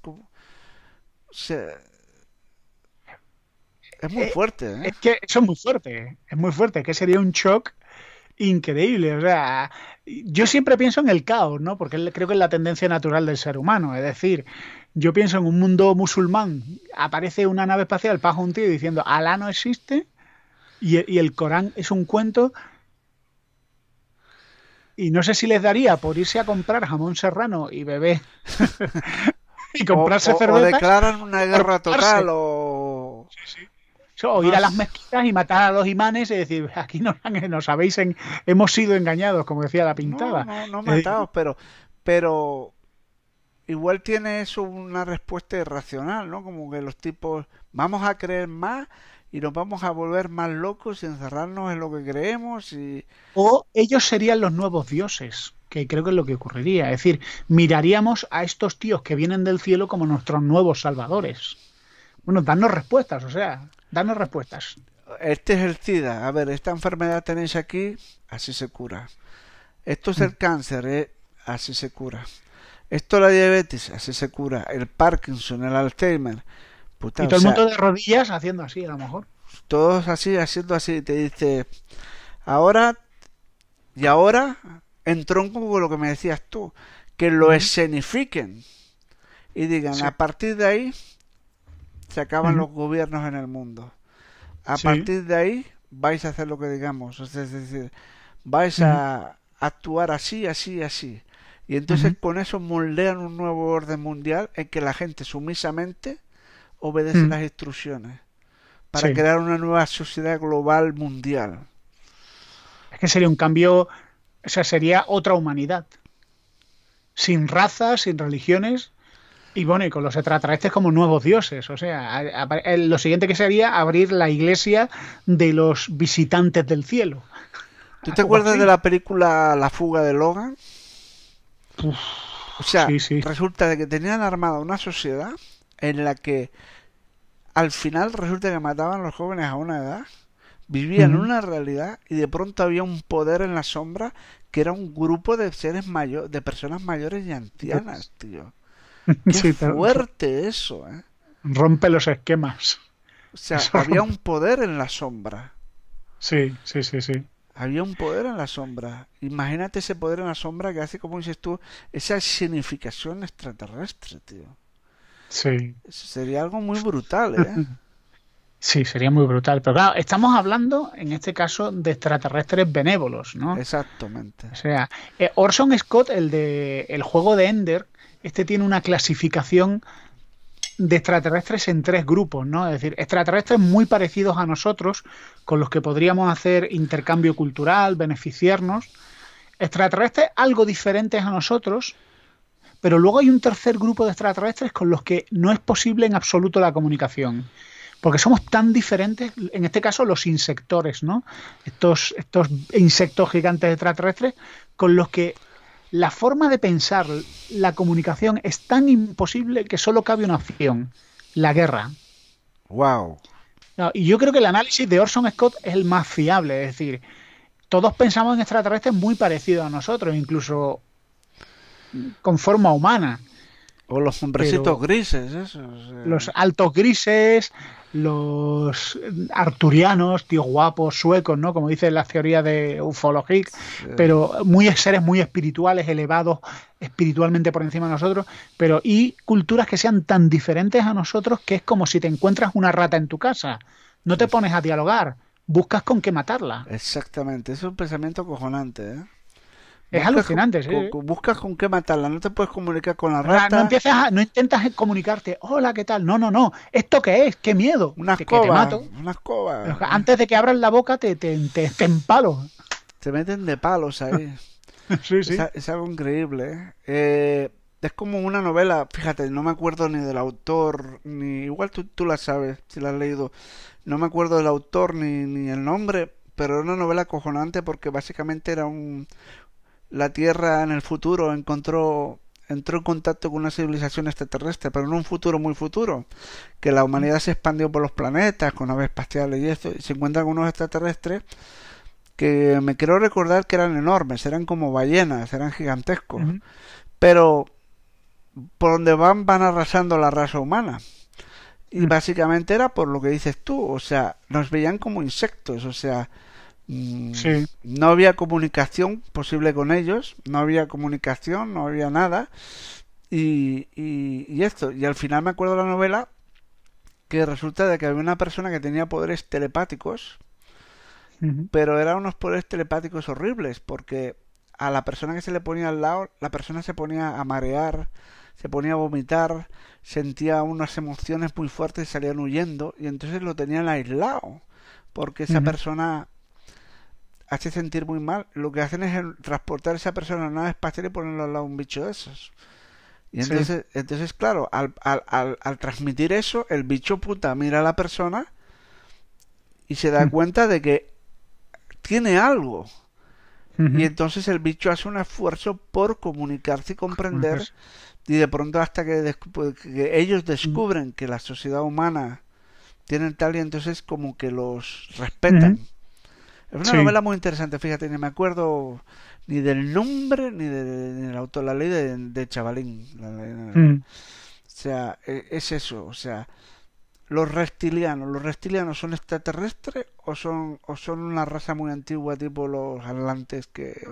es muy eh, fuerte. ¿eh? Es que eso es muy fuerte. Es muy fuerte. Que sería un shock increíble. O sea, yo siempre pienso en el caos, ¿no? Porque creo que es la tendencia natural del ser humano. Es decir, yo pienso en un mundo musulmán, aparece una nave espacial, pasa un tío diciendo Alá no existe y, el Corán es un cuento. Y no sé si les daría por irse a comprar jamón serrano y bebé [LAUGHS] y comprarse cerveza. o, declaran una guerra total o o ir a ah. las mezquitas y matar a los imanes y decir, aquí no nos habéis, hemos sido engañados, como decía la pintada. No, no, no eh, matados, pero, pero igual tiene eso una respuesta irracional, ¿no? Como que los tipos, vamos a creer más y nos vamos a volver más locos y encerrarnos en lo que creemos y... O ellos serían los nuevos dioses que creo que es lo que ocurriría. Es decir, miraríamos a estos tíos que vienen del cielo como nuestros nuevos salvadores. Bueno, darnos respuestas, o sea, Danos respuestas. Este es el SIDA. A ver, esta enfermedad tenéis aquí, así se cura. Esto es el mm. cáncer, ¿eh? así se cura. Esto es la diabetes, así se cura. El Parkinson, el Alzheimer. Puta, y todo el mundo de rodillas haciendo así, a lo mejor. Todos así, haciendo así. Te dice, ahora, y ahora, entró tronco con lo que me decías tú, que lo escenifiquen. Y digan, a partir de ahí, se acaban los gobiernos en el mundo. A partir de ahí vais a hacer lo que digamos, es decir, vais a actuar así, así, así. Y entonces con eso moldean un nuevo orden mundial en que la gente sumisamente obedece las instrucciones para crear una nueva sociedad global mundial. Es que sería un cambio, o sea, sería otra humanidad. Sin razas, sin religiones, y bueno, y con los extraterrestres como nuevos dioses. O sea, eh, lo siguiente que sería abrir la iglesia de los visitantes del cielo. ¿Tú te acuerdas de la película La fuga de Logan? o sea, resulta de que tenían armada una sociedad en la que al final resulta que mataban a los jóvenes a una edad, vivían una realidad y de pronto había un poder en la sombra que era un grupo de seres mayores, de personas mayores y ancianas, tío. [LAUGHS] Qué fuerte eso, ¿eh? Rompe los esquemas. O sea, había un poder en la sombra. Sí, sí, sí, sí. Había un poder en la sombra. Imagínate ese poder en la sombra que hace, como dices tú, esa significación extraterrestre, tío. Sí. sería algo muy brutal, ¿eh? [LAUGHS] Sí, sería muy brutal. Pero claro, estamos hablando en este caso de extraterrestres benévolos, ¿no? Exactamente. O sea, eh, Orson Scott, el de el juego de Ender, este tiene una clasificación de extraterrestres en tres grupos, ¿no? Es decir, extraterrestres muy parecidos a nosotros, con los que podríamos hacer intercambio cultural, beneficiarnos. Extraterrestres algo diferentes a nosotros, pero luego hay un tercer grupo de extraterrestres con los que no es posible en absoluto la comunicación. Porque somos tan diferentes, en este caso los insectores, ¿no? Estos, estos insectos gigantes extraterrestres con los que la forma de pensar la comunicación es tan imposible que solo cabe una opción, la guerra. Wow. y yo creo que el análisis de Orson Scott es el más fiable, es decir, todos pensamos en extraterrestres muy parecidos a nosotros, incluso con forma humana. O los hombres grises, esos. Los altos grises, los arturianos, tíos guapos, suecos, ¿no? Como dice la teoría de Ufologic, pero muy seres muy espirituales, elevados espiritualmente por encima de nosotros, pero y culturas que sean tan diferentes a nosotros que es como si te encuentras una rata en tu casa. No te pues pones a dialogar, buscas con qué matarla. Exactamente, es un pensamiento cojonante, ¿eh? Es alucinante, sí. buscas con qué matarla, no te puedes comunicar con la rata. No, intentas comunicarte, hola, ¿qué tal? No, no, no. ¿Esto qué es? ¡Qué miedo! Una escoba. Una escoba. Antes de que abras la boca te, te, te, te meten de palos ahí. [LAUGHS] sí, sí. Es, algo increíble. ¿eh? Eh, es como una novela, fíjate, no me acuerdo ni del autor, ni igual tú, tú la sabes, si la has leído. No me acuerdo del autor ni, ni el nombre, pero era una novela cojonante porque básicamente era un, la Tierra en el futuro encontró entró en contacto con una civilización extraterrestre, pero en un futuro muy futuro, que la humanidad se expandió por los planetas con aves espaciales y esto, y se encuentran unos extraterrestres que me quiero recordar que eran enormes, eran como ballenas, eran gigantescos, pero por donde van van arrasando la raza humana. Y mm. básicamente era por lo que dices tú, o sea, nos veían como insectos, o sea, no había comunicación posible con ellos, no había comunicación, no había nada. Y, esto, y al final me acuerdo de la novela que resulta de que había una persona que tenía poderes telepáticos, pero eran unos poderes telepáticos horribles, porque a la persona que se le ponía al lado, la persona se ponía a marear, se ponía a vomitar, sentía unas emociones muy fuertes y salían huyendo, y entonces lo tenían aislado, porque esa persona hace sentir muy mal, lo que hacen es transportar a esa persona a una nave espacial y ponerlo al lado de un bicho de esos. Y entonces, entonces claro, al, al, al, transmitir eso, el bicho puta mira a la persona y se da cuenta de que tiene algo. Y entonces el bicho hace un esfuerzo por comunicarse y comprender. Y de pronto hasta que, pues, ellos descubren que la sociedad humana tiene tal y entonces como que los respetan. Es una novela muy interesante, fíjate, ni me acuerdo ni del nombre ni, del autor, la ley de, Chavalín. La ley de... Chavalín. Mm. O sea, e, es eso, o sea, los reptilianos, ¿los reptilianos son extraterrestres o son, o son una raza muy antigua tipo los atlantes que...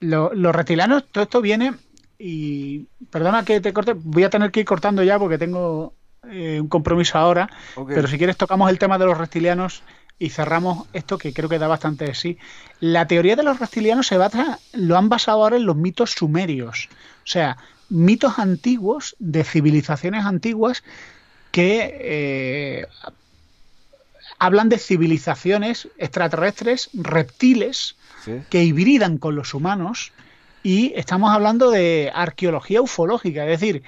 los reptilianos, todo esto viene y perdona que te corte, voy a tener que ir cortando ya porque tengo eh, un compromiso ahora, pero si quieres tocamos el tema de los reptilianos y cerramos esto que creo que da bastante de sí. La teoría de los reptilianos se basa, lo han basado ahora en los mitos sumerios, o sea, mitos antiguos de civilizaciones antiguas que eh, hablan de civilizaciones extraterrestres, reptiles, que hibridan con los humanos y estamos hablando de arqueología ufológica, es decir,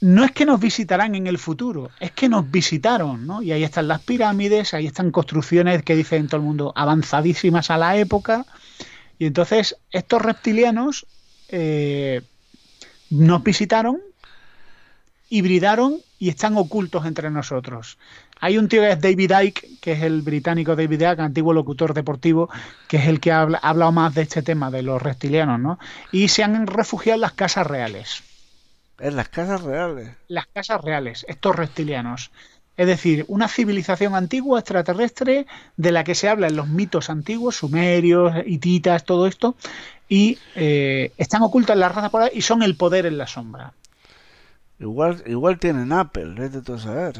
no es que nos visitarán en el futuro, es que nos visitaron, ¿no? Y ahí están las pirámides, ahí están construcciones que dicen todo el mundo avanzadísimas a la época. Y entonces estos reptilianos eh, nos visitaron, hibridaron y están ocultos entre nosotros. Hay un tío que es David Icke, que es el británico David Icke, antiguo locutor deportivo, que es el que ha hablado más de este tema de los reptilianos, ¿no? Y se han refugiado en las casas reales. En las casas reales. Las casas reales, estos reptilianos. Es decir, una civilización antigua extraterrestre de la que se habla en los mitos antiguos, sumerios, hititas, todo esto, y eh, están ocultas las razas por ahí y son el poder en la sombra. Igual, igual tienen Apple, es de todo saber.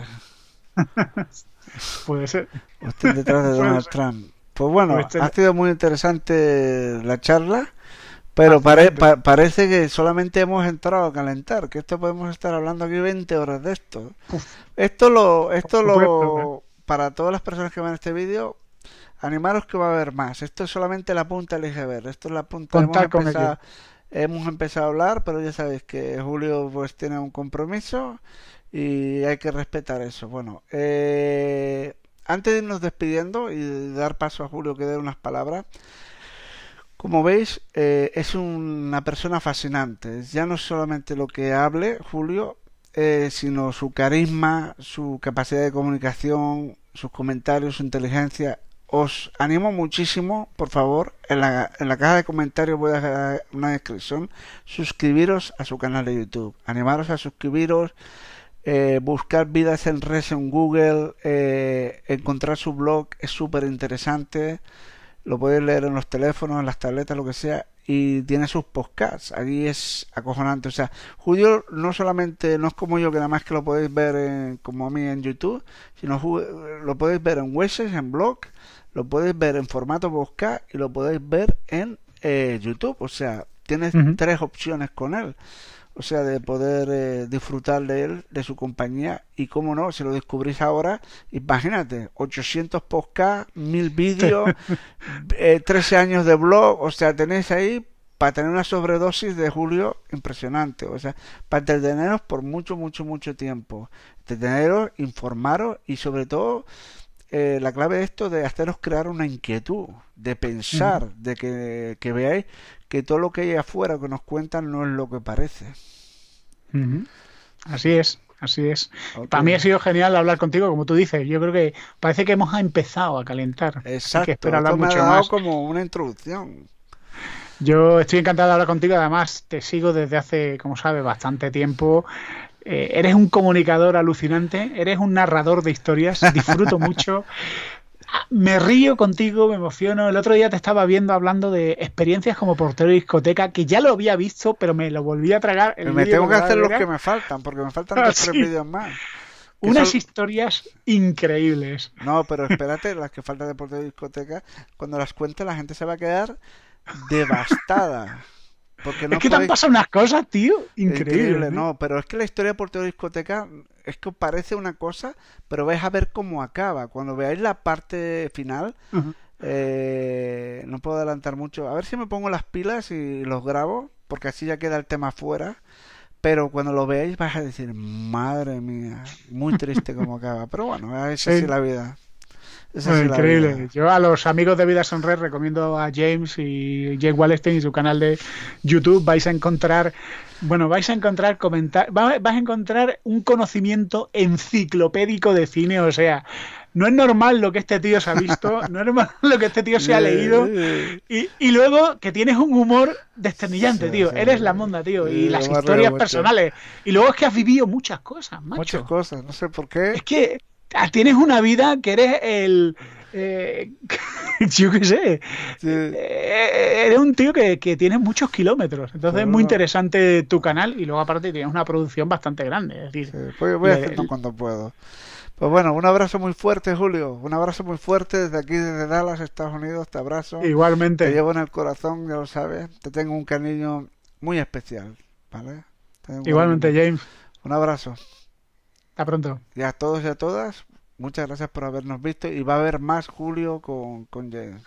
[LAUGHS] Puede ser. O detrás de [LAUGHS] Donald Trump. Pues bueno, ha sido muy interesante la charla. Pero parece que solamente hemos entrado a calentar, que esto podemos estar hablando aquí 20 horas de esto. Esto lo, esto lo, ¿eh? para todas las personas que ven este vídeo, animaros que va a haber más. Esto es solamente la punta del iceberg, esto es la punta. de hemos, empezado, hemos empezado a hablar, pero ya sabéis que Julio pues tiene un compromiso y hay que respetar eso. Bueno, eh, antes de irnos despidiendo y dar paso a Julio que dé unas palabras, como veis, eh, es una persona fascinante. Ya no solamente lo que hable Julio, eh, sino su carisma, su capacidad de comunicación, sus comentarios, su inteligencia. Os animo muchísimo, por favor, en la, en la caja de comentarios voy a dejar una descripción. Suscribiros a su canal de YouTube. Animaros a suscribiros. Eh, buscar vidas en res en Google, eh, encontrar su blog es súper interesante lo podéis leer en los teléfonos, en las tabletas, lo que sea, y tiene sus podcasts. Aquí es acojonante. O sea, Julio no solamente, no es como yo, que nada más que lo podéis ver como a mí en YouTube, sino lo podéis ver en Weses, en blog, lo podéis ver en formato podcast y lo podéis ver en eh, YouTube. O sea, tienes tres opciones con él o sea, de poder eh, disfrutar de él, de su compañía. Y cómo no, si lo descubrís ahora, imagínate, 800 podcasts, 1000 vídeos, [LAUGHS] eh, 13 años de blog, o sea, tenéis ahí para tener una sobredosis de Julio impresionante, o sea, para entreteneros por mucho, mucho, mucho tiempo, entreteneros, informaros y sobre todo eh, la clave de esto de hacernos crear una inquietud, de pensar, de que, veáis que todo lo que hay afuera que nos cuentan no es lo que parece. Así es. Así es. Para mí ha sido genial hablar contigo, como tú dices. Yo creo que parece que hemos empezado a calentar. Exacto. Que espero hablar mucho ha más. como una introducción. Yo estoy encantado de hablar contigo, además te sigo desde hace, como sabes, bastante tiempo. Eh, eres un comunicador alucinante, eres un narrador de historias, disfruto [LAUGHS] mucho. Me río contigo, me emociono. El otro día te estaba viendo hablando de experiencias como portero de discoteca, que ya lo había visto, pero me lo volví a tragar. El me tengo que hacer los que me faltan, porque me faltan ah, tres vídeos más. Unas historias increíbles. No, pero espérate, las que faltan de portero de discoteca, cuando las cuentes la gente se va a quedar devastada es que te han pasado unas cosas, tío. Increíble. no, pero es que la historia de Portero Discoteca es que parece una cosa, pero vais a ver cómo acaba. Cuando veáis la parte final, eh, no puedo adelantar mucho. A ver si me pongo las pilas y los grabo, porque así ya queda el tema fuera. Pero cuando lo veáis vais a decir, madre mía, muy triste como acaba. Pero bueno, es así la vida. Es increíble. Yo a los amigos de Vida Sonre recomiendo a James y Jake Wallenstein y su canal de YouTube. Vais a encontrar, bueno, vais a encontrar comentar, vais a encontrar un conocimiento enciclopédico de cine. O sea, no es normal lo que este tío se ha visto, no es normal lo que este tío se ha [LAUGHS] leído. Y, luego que tienes un humor desternillante, tío. Eres la monda, tío. y las historias personales. Y luego es que has vivido muchas cosas, macho. Muchas cosas, no sé por qué. Es que Ah, tienes una vida que eres el... Eh, [LAUGHS] yo qué sé. Eh, eres un tío que, que tiene muchos kilómetros. Entonces es muy interesante tu canal y luego aparte tienes una producción bastante grande. voy, a cuando puedo. Pues bueno, un abrazo muy fuerte, Julio. Un abrazo muy fuerte desde aquí, desde Dallas, Estados Unidos. Te abrazo. Igualmente. Te llevo en el corazón, ya lo sabes. Te tengo un cariño muy especial, ¿vale? Igualmente, James. Un abrazo. Hasta pronto. Y a todos y a todas, muchas gracias por habernos visto y va a haber más Julio con, con James.